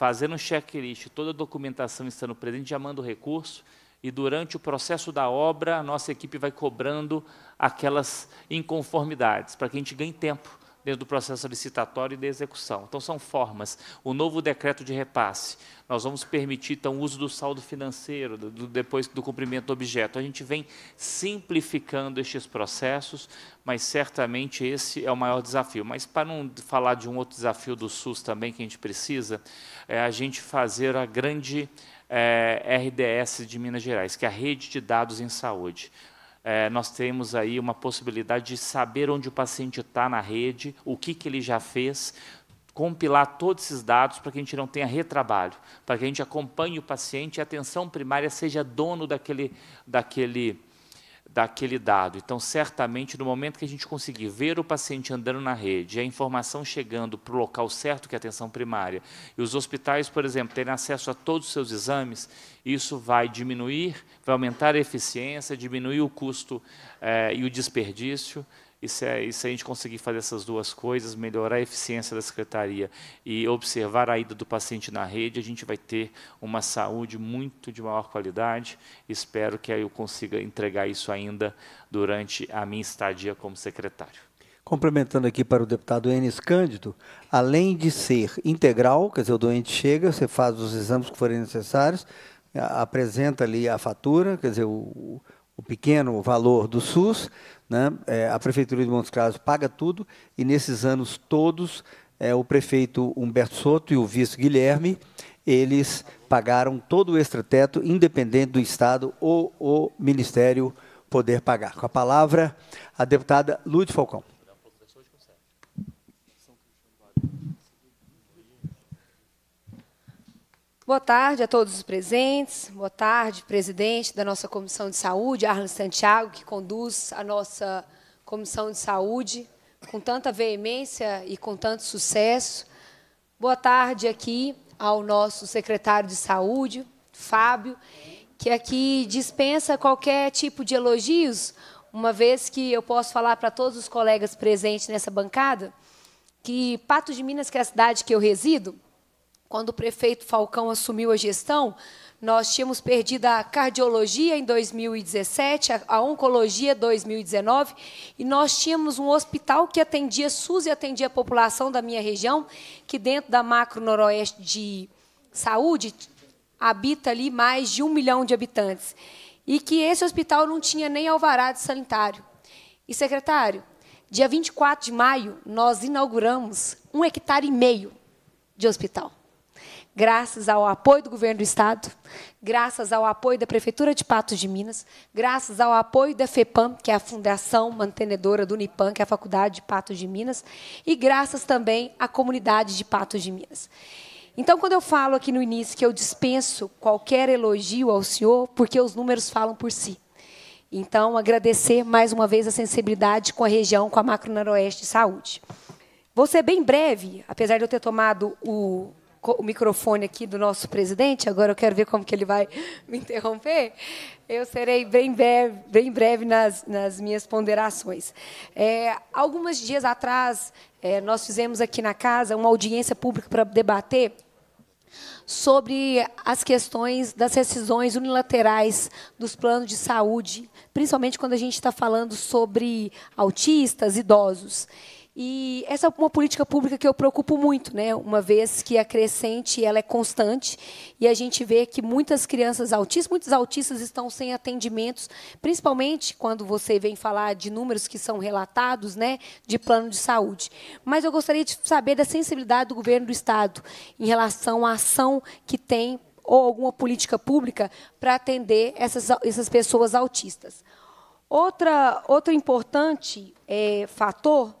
Fazendo um checklist, toda a documentação estando presente, já manda o recurso, e durante o processo da obra, a nossa equipe vai cobrando aquelas inconformidades, para que a gente ganhe tempo dentro do processo licitatório e de execução. Então, são formas. O novo decreto de repasse, nós vamos permitir, então, o uso do saldo financeiro, do, do, depois do cumprimento do objeto. A gente vem simplificando estes processos, mas certamente esse é o maior desafio. Mas, para não falar de um outro desafio do SUS também que a gente precisa, é a gente fazer a grande é, eh, RDS de Minas Gerais, que é a Rede de Dados em Saúde é, nós temos aí uma possibilidade de saber onde o paciente está na rede, o que, que ele já fez, compilar todos esses dados para que a gente não tenha retrabalho, para que a gente acompanhe o paciente e a atenção primária seja dono daquele, daquele daquele dado. Então, certamente, no momento que a gente conseguir ver o paciente andando na rede, a informação chegando para o local certo, que é a atenção primária, e os hospitais, por exemplo, terem acesso a todos os seus exames, isso vai diminuir, vai aumentar a eficiência, diminuir o custo eh, e o desperdício, e se, a, é, e se a gente conseguir fazer essas duas coisas, melhorar a eficiência da secretaria e observar a ida do paciente na rede, a gente vai ter uma saúde muito de maior qualidade. Espero que eu consiga entregar isso ainda durante a minha estadia como secretário. Complementando aqui para o deputado Enes Cândido, além de ser integral, quer dizer, o doente chega, você faz os exames que forem necessários, apresenta ali a fatura, quer dizer, o, o pequeno valor do SUS, né? é, a Prefeitura de Montes Claros paga tudo, e nesses anos todos, é, o prefeito Humberto Soto e o vice Guilherme, eles pagaram todo o extrateto, independente do Estado ou o Ministério poder pagar. Com a palavra, a deputada Lúcia Falcão. Boa tarde a todos os presentes. Boa tarde, presidente da nossa Comissão de Saúde, Arlen Santiago, que conduz a nossa Comissão de Saúde com tanta veemência e com tanto sucesso. Boa tarde aqui ao nosso secretário de Saúde, Fábio, que aqui dispensa qualquer tipo de elogios, uma vez que eu posso falar para todos os colegas presentes nessa bancada que Patos de Minas, que é a cidade que eu resido, quando o prefeito Falcão assumiu a gestão, nós tínhamos perdido a cardiologia em 2017, a oncologia 2019, e nós tínhamos um hospital que atendia SUS e atendia a população da minha região, que dentro da macro noroeste de saúde habita ali mais de um milhão de habitantes. E que esse hospital não tinha nem alvará de sanitário. E, secretário, dia 24 de maio, nós inauguramos um hectare e meio de hospital graças ao apoio do governo do estado, graças ao apoio da prefeitura de Patos de Minas, graças ao apoio da FEPAM, que é a fundação mantenedora do Unipam, que é a faculdade de Patos de Minas, e graças também à comunidade de Patos de Minas. Então, quando eu falo aqui no início que eu dispenso qualquer elogio ao senhor, porque os números falam por si. Então, agradecer mais uma vez a sensibilidade com a região, com a Macro Noroeste de Saúde. Vou ser bem breve, apesar de eu ter tomado o, o microfone aqui do nosso presidente, agora eu quero ver como que ele vai me interromper, eu serei bem breve, bem breve nas, nas minhas ponderações. É, alguns dias atrás, é, nós fizemos aqui na casa uma audiência pública para debater sobre as questões das rescisões unilaterais dos planos de saúde, principalmente quando a gente está falando sobre autistas, idosos. E essa é uma política pública que eu preocupo muito, né? uma vez que a é crescente ela é constante e a gente vê que muitas crianças autistas, muitos autistas estão sem atendimentos, principalmente quando você vem falar de números que são relatados né, de plano de saúde. Mas eu gostaria de saber da sensibilidade do governo do Estado em relação à ação que tem ou alguma política pública para atender essas, essas pessoas autistas. Outra, outro importante é, fator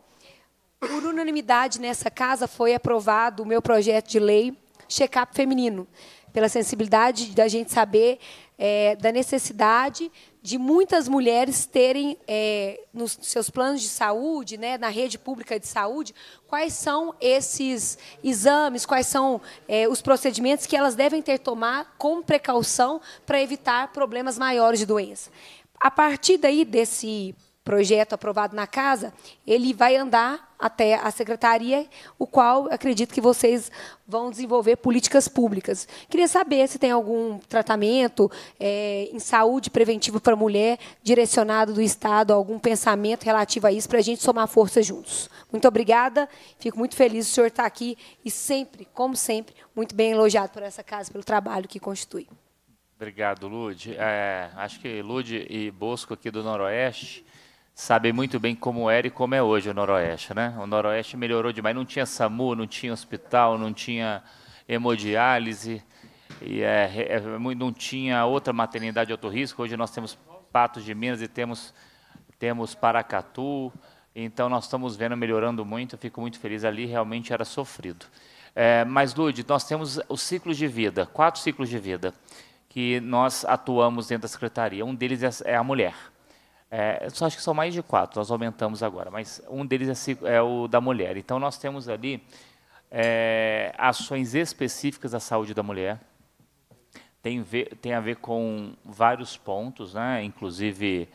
por unanimidade nessa casa foi aprovado o meu projeto de lei check-up feminino, pela sensibilidade da gente saber é, da necessidade de muitas mulheres terem é, nos seus planos de saúde, né, na rede pública de saúde, quais são esses exames, quais são é, os procedimentos que elas devem ter tomar com precaução para evitar problemas maiores de doença. A partir daí desse projeto aprovado na casa, ele vai andar até a secretaria, o qual acredito que vocês vão desenvolver políticas públicas. Queria saber se tem algum tratamento é, em saúde preventivo para a mulher direcionado do Estado, algum pensamento relativo a isso, para a gente somar força juntos. Muito obrigada, fico muito feliz o senhor estar tá aqui e sempre, como sempre, muito bem elogiado por essa casa, pelo trabalho que constitui. Obrigado, Lude. É, acho que Lude e Bosco aqui do Noroeste sabe muito bem como era e como é hoje o Noroeste, né? O Noroeste melhorou demais, não tinha SAMU, não tinha hospital, não tinha hemodiálise, e é, é, é não tinha outra maternidade de alto risco. Hoje nós temos Patos de Minas e temos, temos Paracatu, então nós estamos vendo melhorando muito, fico muito feliz, ali realmente era sofrido. É, mas, Lude, nós temos os ciclos de vida, quatro ciclos de vida, que nós atuamos dentro da secretaria. Um deles é, é a mulher. É, só acho que são mais de quatro, nós aumentamos agora, mas um deles é, é o da mulher. Então, nós temos ali é, ações específicas da saúde da mulher, tem, ver, tem a ver com vários pontos, né? inclusive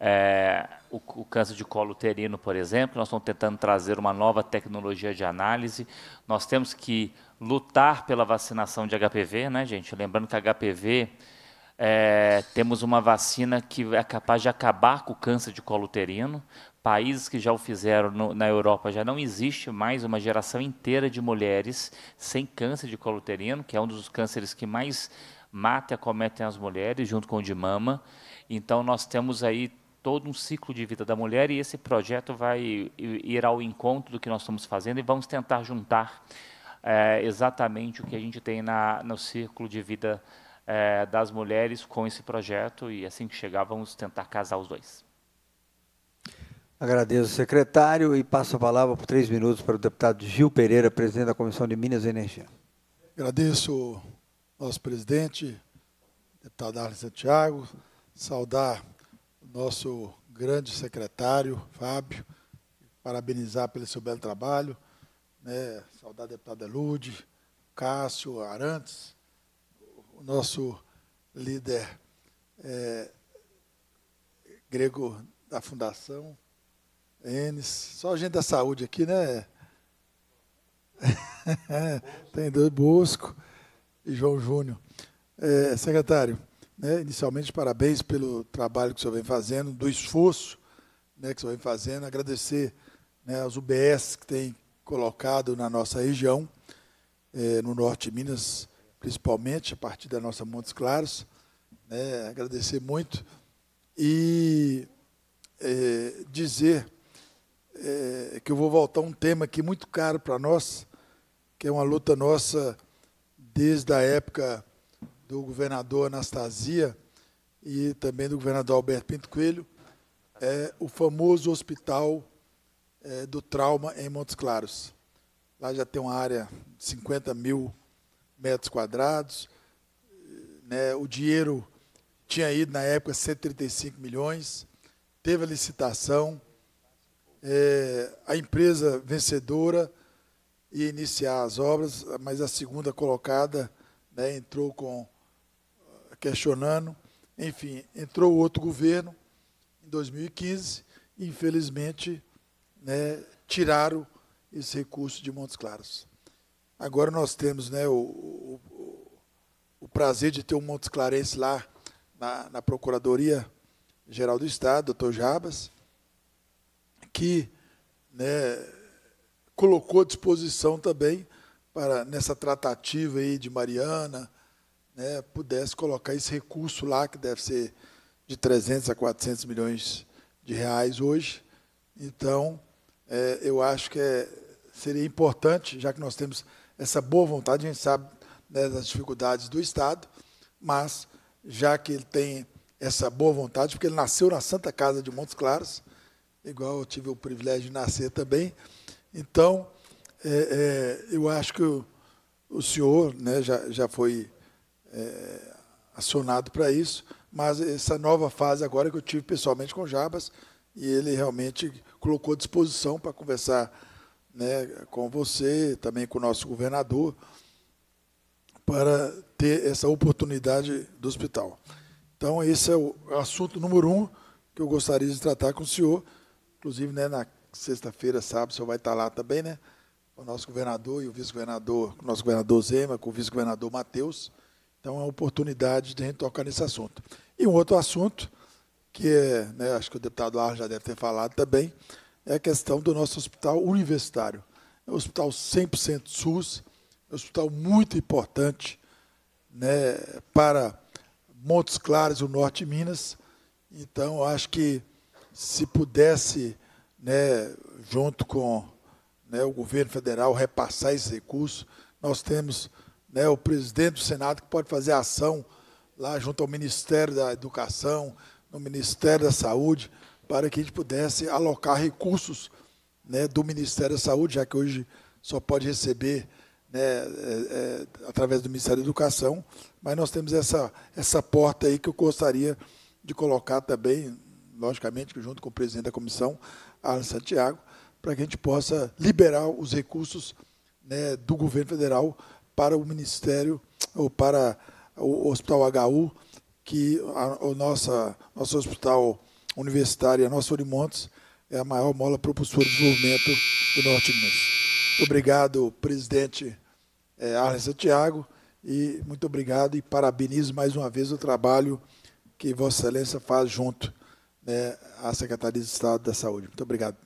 é, o, o, câncer de colo uterino, por exemplo, nós estamos tentando trazer uma nova tecnologia de análise. Nós temos que lutar pela vacinação de HPV, né, gente? Lembrando que HPV é, temos uma vacina que é capaz de acabar com o câncer de colo uterino. Países que já o fizeram no, na Europa já não existe mais uma geração inteira de mulheres sem câncer de colo uterino, que é um dos cânceres que mais mata e acometem as mulheres, junto com o de mama. Então, nós temos aí todo um ciclo de vida da mulher e esse projeto vai ir ao encontro do que nós estamos fazendo e vamos tentar juntar é, exatamente o que a gente tem na, no ciclo de vida da é, das mulheres com esse projeto e assim que chegar vamos tentar casar os dois. Agradeço, secretário, e passo a palavra por três minutos para o deputado Gil Pereira, presidente da Comissão de Minas e Energia. Agradeço nosso presidente, deputado Arlen Santiago, saudar nosso grande secretário, Fábio, parabenizar pelo seu belo trabalho, né, saudar a deputada Lude, Cássio, Arantes, o nosso líder é, grego da fundação, Enes. Só gente da saúde aqui, né? Tem dois Bosco e João Júnior. É, secretário, né, inicialmente parabéns pelo trabalho que o senhor vem fazendo, do esforço né, que o senhor vem fazendo, agradecer né, UBS que tem colocado na nossa região, é, no norte de Minas, principalmente a partir da nossa Montes Claros. Né, agradecer muito e é, dizer é, que eu vou voltar a um tema aqui muito caro para nós, que é uma luta nossa desde a época do governador Anastasia e também do governador Alberto Pinto Coelho, é o famoso hospital é, do trauma em Montes Claros. Lá já tem uma área de 50 mil metros quadrados. Né, o dinheiro tinha ido, na época, 135 milhões. Teve a licitação. É, a empresa vencedora ia iniciar as obras, mas a segunda colocada né, entrou com questionando. Enfim, entrou outro governo em 2015 e, infelizmente, né, tiraram esse recurso de Montes Claros. Agora nós temos né, o, o, o prazer de ter o Montes Clarence lá na, na Procuradoria Geral do Estado, doutor Jabas, que né, colocou à disposição também para nessa tratativa aí de Mariana, né, pudesse colocar esse recurso lá que deve ser de 300 a 400 milhões de reais hoje. Então, é, eu acho que é, seria importante, já que nós temos essa boa vontade, a gente sabe né, das dificuldades do Estado, mas já que ele tem essa boa vontade, porque ele nasceu na Santa Casa de Montes Claros, igual eu tive o privilégio de nascer também. Então, é, é, eu acho que o, o senhor né, já, já foi é, acionado para isso, mas essa nova fase agora que eu tive pessoalmente com o Jabas, e ele realmente colocou à disposição para conversar né, com você, também com o nosso governador, para ter essa oportunidade do hospital. Então, esse é o assunto número um que eu gostaria de tratar com o senhor. Inclusive, né, na sexta-feira, sábado, o senhor vai estar lá também, né? O nosso governador e o vice-governador, o nosso governador Zema, com o vice-governador Matheus. Então, é uma oportunidade de a gente tocar nesse assunto. E um outro assunto, que é, né, acho que o deputado Ar já deve ter falado também, é a questão do nosso hospital universitário. É um hospital 100% SUS, é um hospital muito importante né, para Montes Claros, o norte de Minas. Então, acho que se pudesse, né, junto com né, o governo federal, repassar esse recurso, nós temos né, o presidente do Senado que pode fazer ação lá junto ao Ministério da Educação, no Ministério da Saúde, para que a gente pudesse alocar recursos né, do Ministério da Saúde, já que hoje só pode receber né, é, é, através do Ministério da Educação, mas nós temos essa, essa porta aí que eu gostaria de colocar também, logicamente, junto com o presidente da comissão, Alan Santiago, para que a gente possa liberar os recursos né, do governo federal para o Ministério, ou para o Hospital HU, que a, o nossa, nosso hospital universitária e a nossa é a maior mola propulsora de desenvolvimento do Norte de Minas. Muito obrigado, presidente é, Arlen Santiago, e muito obrigado e parabenizo mais uma vez o trabalho que Vossa Excelência faz junto né, à Secretaria de Estado da Saúde. Muito obrigado.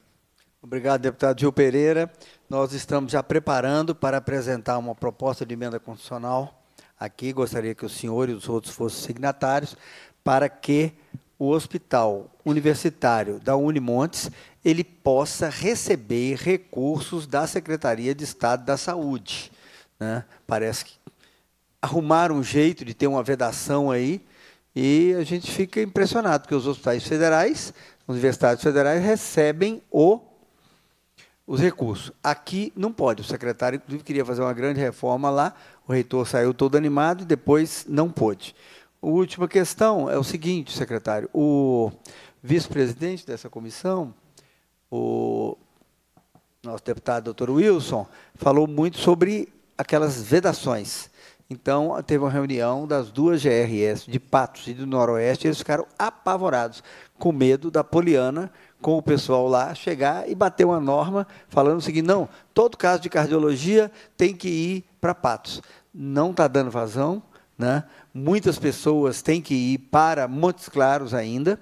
Obrigado, deputado Gil Pereira. Nós estamos já preparando para apresentar uma proposta de emenda constitucional aqui. Gostaria que o senhor e os outros fossem signatários para que o Hospital Universitário da Unimontes ele possa receber recursos da Secretaria de Estado da Saúde. Né? Parece que arrumaram um jeito de ter uma vedação aí e a gente fica impressionado, porque os hospitais federais, universidades federais, recebem o, os recursos. Aqui não pode. O secretário, inclusive, queria fazer uma grande reforma lá, o reitor saiu todo animado e depois não pôde. Última questão é o seguinte, secretário. O vice-presidente dessa comissão, o nosso deputado doutor Wilson, falou muito sobre aquelas vedações. Então, teve uma reunião das duas GRS de Patos e do Noroeste, e eles ficaram apavorados, com medo da Poliana, com o pessoal lá, chegar e bater uma norma falando o seguinte: não, todo caso de cardiologia tem que ir para Patos. Não está dando vazão, né? Muitas pessoas têm que ir para Montes Claros ainda.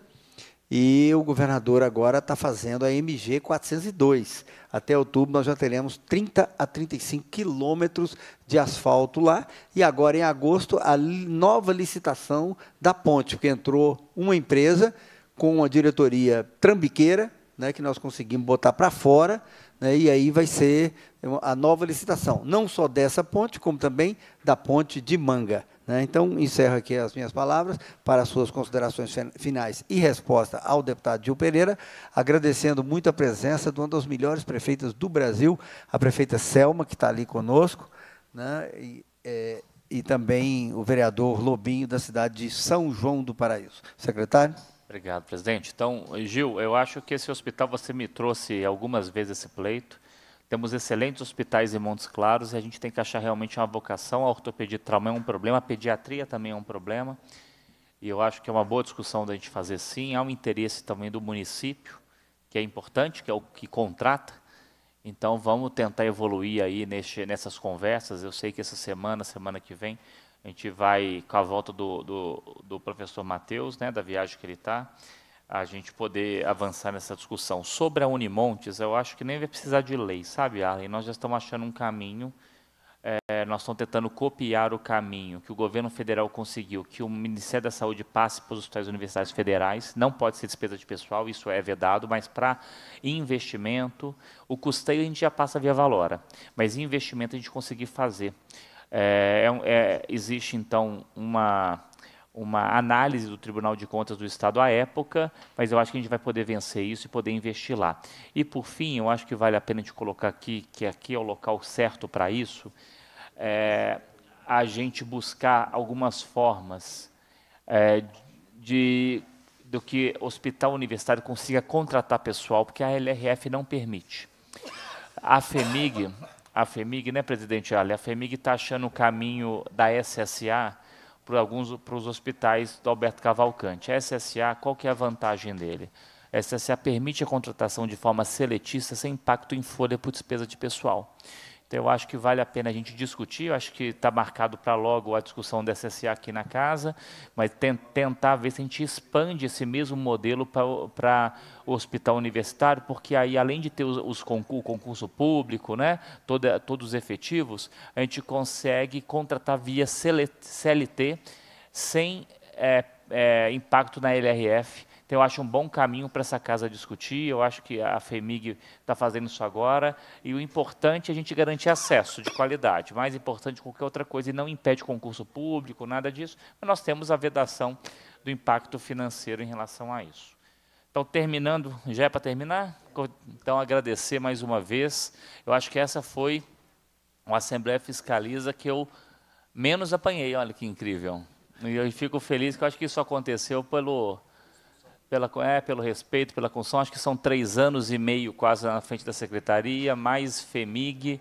E o governador agora está fazendo a MG 402. Até outubro nós já teremos 30 a 35 quilômetros de asfalto lá. E agora em agosto a nova licitação da ponte, porque entrou uma empresa com uma diretoria trambiqueira, né, que nós conseguimos botar para fora, né, e aí vai ser é, a nova licitação, não só dessa ponte, como também da ponte de Manga. Né? Então, encerro aqui as minhas palavras para as suas considerações finais e resposta ao deputado Gil Pereira, agradecendo muito a presença de uma das melhores prefeitas do Brasil, a prefeita Selma, que está ali conosco, né? e, é, e também o vereador Lobinho, da cidade de São João do Paraíso. Secretário? Obrigado, presidente. Então, Gil, eu acho que esse hospital, você me trouxe algumas vezes esse pleito, temos excelentes hospitais em Montes Claros e a gente tem que achar realmente uma vocação. A ortopedia trauma é um problema, a pediatria também é um problema. E eu acho que é uma boa discussão da gente fazer sim. Há um interesse também do município, que é importante, que é o que contrata. Então vamos tentar evoluir aí neste, nessas conversas. Eu sei que essa semana, semana que vem, a gente vai com a volta do, do, do professor Matheus, né, da viagem que ele está a gente poder avançar nessa discussão. Sobre a Unimontes, eu acho que nem vai precisar de lei, sabe, Arlen? Nós já estamos achando um caminho, é, nós estamos tentando copiar o caminho que o governo federal conseguiu, que o Ministério da Saúde passe para os hospitais universitários federais, não pode ser despesa de pessoal, isso é vedado, mas para investimento, o custeio a gente já passa via Valora, mas investimento a gente conseguir fazer. É, é, é existe, então, uma uma análise do Tribunal de Contas do Estado à época, mas eu acho que a gente vai poder vencer isso e poder investir lá. E por fim, eu acho que vale a pena te colocar aqui que aqui é o local certo para isso, é, a gente buscar algumas formas é, de do que hospital universitário consiga contratar pessoal, porque a LRF não permite. A FEMIG, a FEMIG, né, presidente Ali? A FEMIG está achando o caminho da SSA para alguns para os hospitais do Alberto Cavalcante. A SSA, qual que é a vantagem dele? A SSA permite a contratação de forma seletista, sem impacto em folha por despesa de pessoal. Então, eu acho que vale a pena a gente discutir. Eu acho que está marcado para logo a discussão da SSA aqui na casa, mas tentar ver se a gente expande esse mesmo modelo para o hospital universitário, porque aí, além de ter os, os concurso, o concurso público, né, toda, todos os efetivos, a gente consegue contratar via CLT sem é, é, impacto na LRF então, eu acho um bom caminho para essa casa discutir. Eu acho que a FEMIG está fazendo isso agora. E o importante é a gente garantir acesso de qualidade, mais importante que qualquer outra coisa, e não impede concurso público, nada disso. Mas nós temos a vedação do impacto financeiro em relação a isso. Então, terminando, já é para terminar? Então, agradecer mais uma vez. Eu acho que essa foi uma Assembleia Fiscaliza que eu menos apanhei. Olha que incrível. E eu fico feliz, que eu acho que isso aconteceu pelo pela é, pelo respeito, pela construção, acho que são três anos e meio quase na frente da secretaria, mais FEMIG,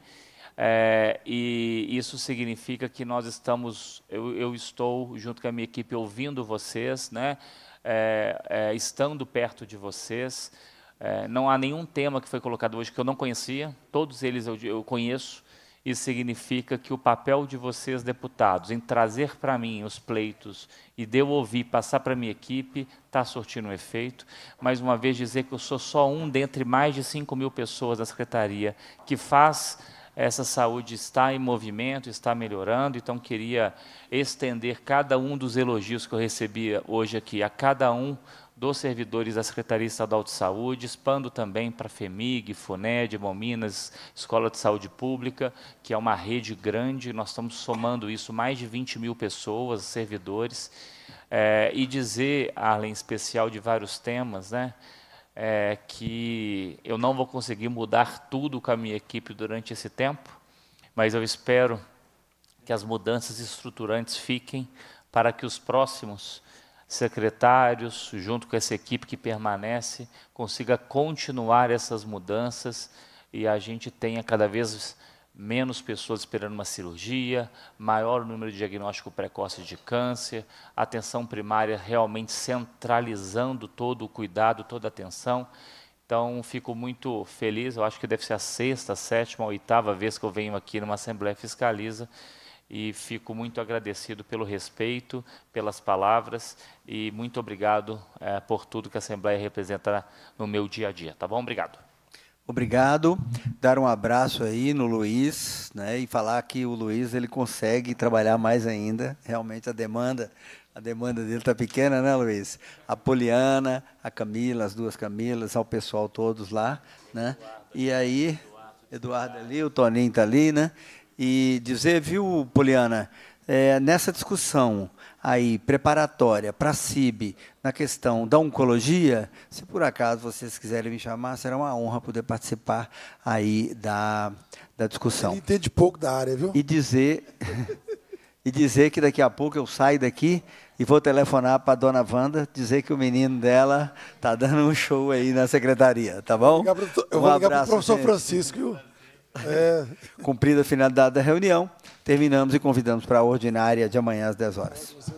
é, e isso significa que nós estamos, eu, eu, estou junto com a minha equipe ouvindo vocês, né, é, é estando perto de vocês. É, não há nenhum tema que foi colocado hoje que eu não conhecia, todos eles eu, eu conheço, isso significa que o papel de vocês, deputados, em trazer para mim os pleitos e de eu ouvir passar para a minha equipe, está surtindo um efeito. Mais uma vez, dizer que eu sou só um dentre mais de 5 mil pessoas da Secretaria que faz essa saúde está em movimento, está melhorando, então queria estender cada um dos elogios que eu recebi hoje aqui a cada um dos servidores da Secretaria Estadual de Saúde, expando também para a FEMIG, FUNED, Mominas, Escola de Saúde Pública, que é uma rede grande, nós estamos somando isso, mais de 20 mil pessoas, servidores, é, e dizer, além especial de vários temas, né, é, que eu não vou conseguir mudar tudo com a minha equipe durante esse tempo, mas eu espero que as mudanças estruturantes fiquem para que os próximos secretários, junto com essa equipe que permanece, consiga continuar essas mudanças e a gente tenha cada vez menos pessoas esperando uma cirurgia, maior número de diagnóstico precoce de câncer, atenção primária realmente centralizando todo o cuidado, toda a atenção. Então, fico muito feliz, eu acho que deve ser a sexta, a sétima, a oitava vez que eu venho aqui numa Assembleia Fiscaliza, e fico muito agradecido pelo respeito, pelas palavras e muito obrigado é, por tudo que a Assembleia representa no meu dia a dia. Tá bom? Obrigado. Obrigado. Dar um abraço aí no Luiz, né? E falar que o Luiz ele consegue trabalhar mais ainda. Realmente a demanda, a demanda dele tá pequena, né, Luiz? A Poliana, a Camila, as duas Camilas, ao pessoal todos lá, né? E aí Eduardo ali, o Toninho tá ali, né? e dizer, viu, Poliana, é, nessa discussão aí preparatória para a CIB na questão da oncologia, se por acaso vocês quiserem me chamar, será uma honra poder participar aí da, da discussão. Ele entende pouco da área, viu? E dizer, e dizer que daqui a pouco eu saio daqui e vou telefonar para a dona Wanda, dizer que o menino dela está dando um show aí na secretaria, tá bom? Eu vou ligar para o professor Francisco. É. Cumprida a finalidade da reunião, terminamos e convidamos para a ordinária de amanhã às 10 horas.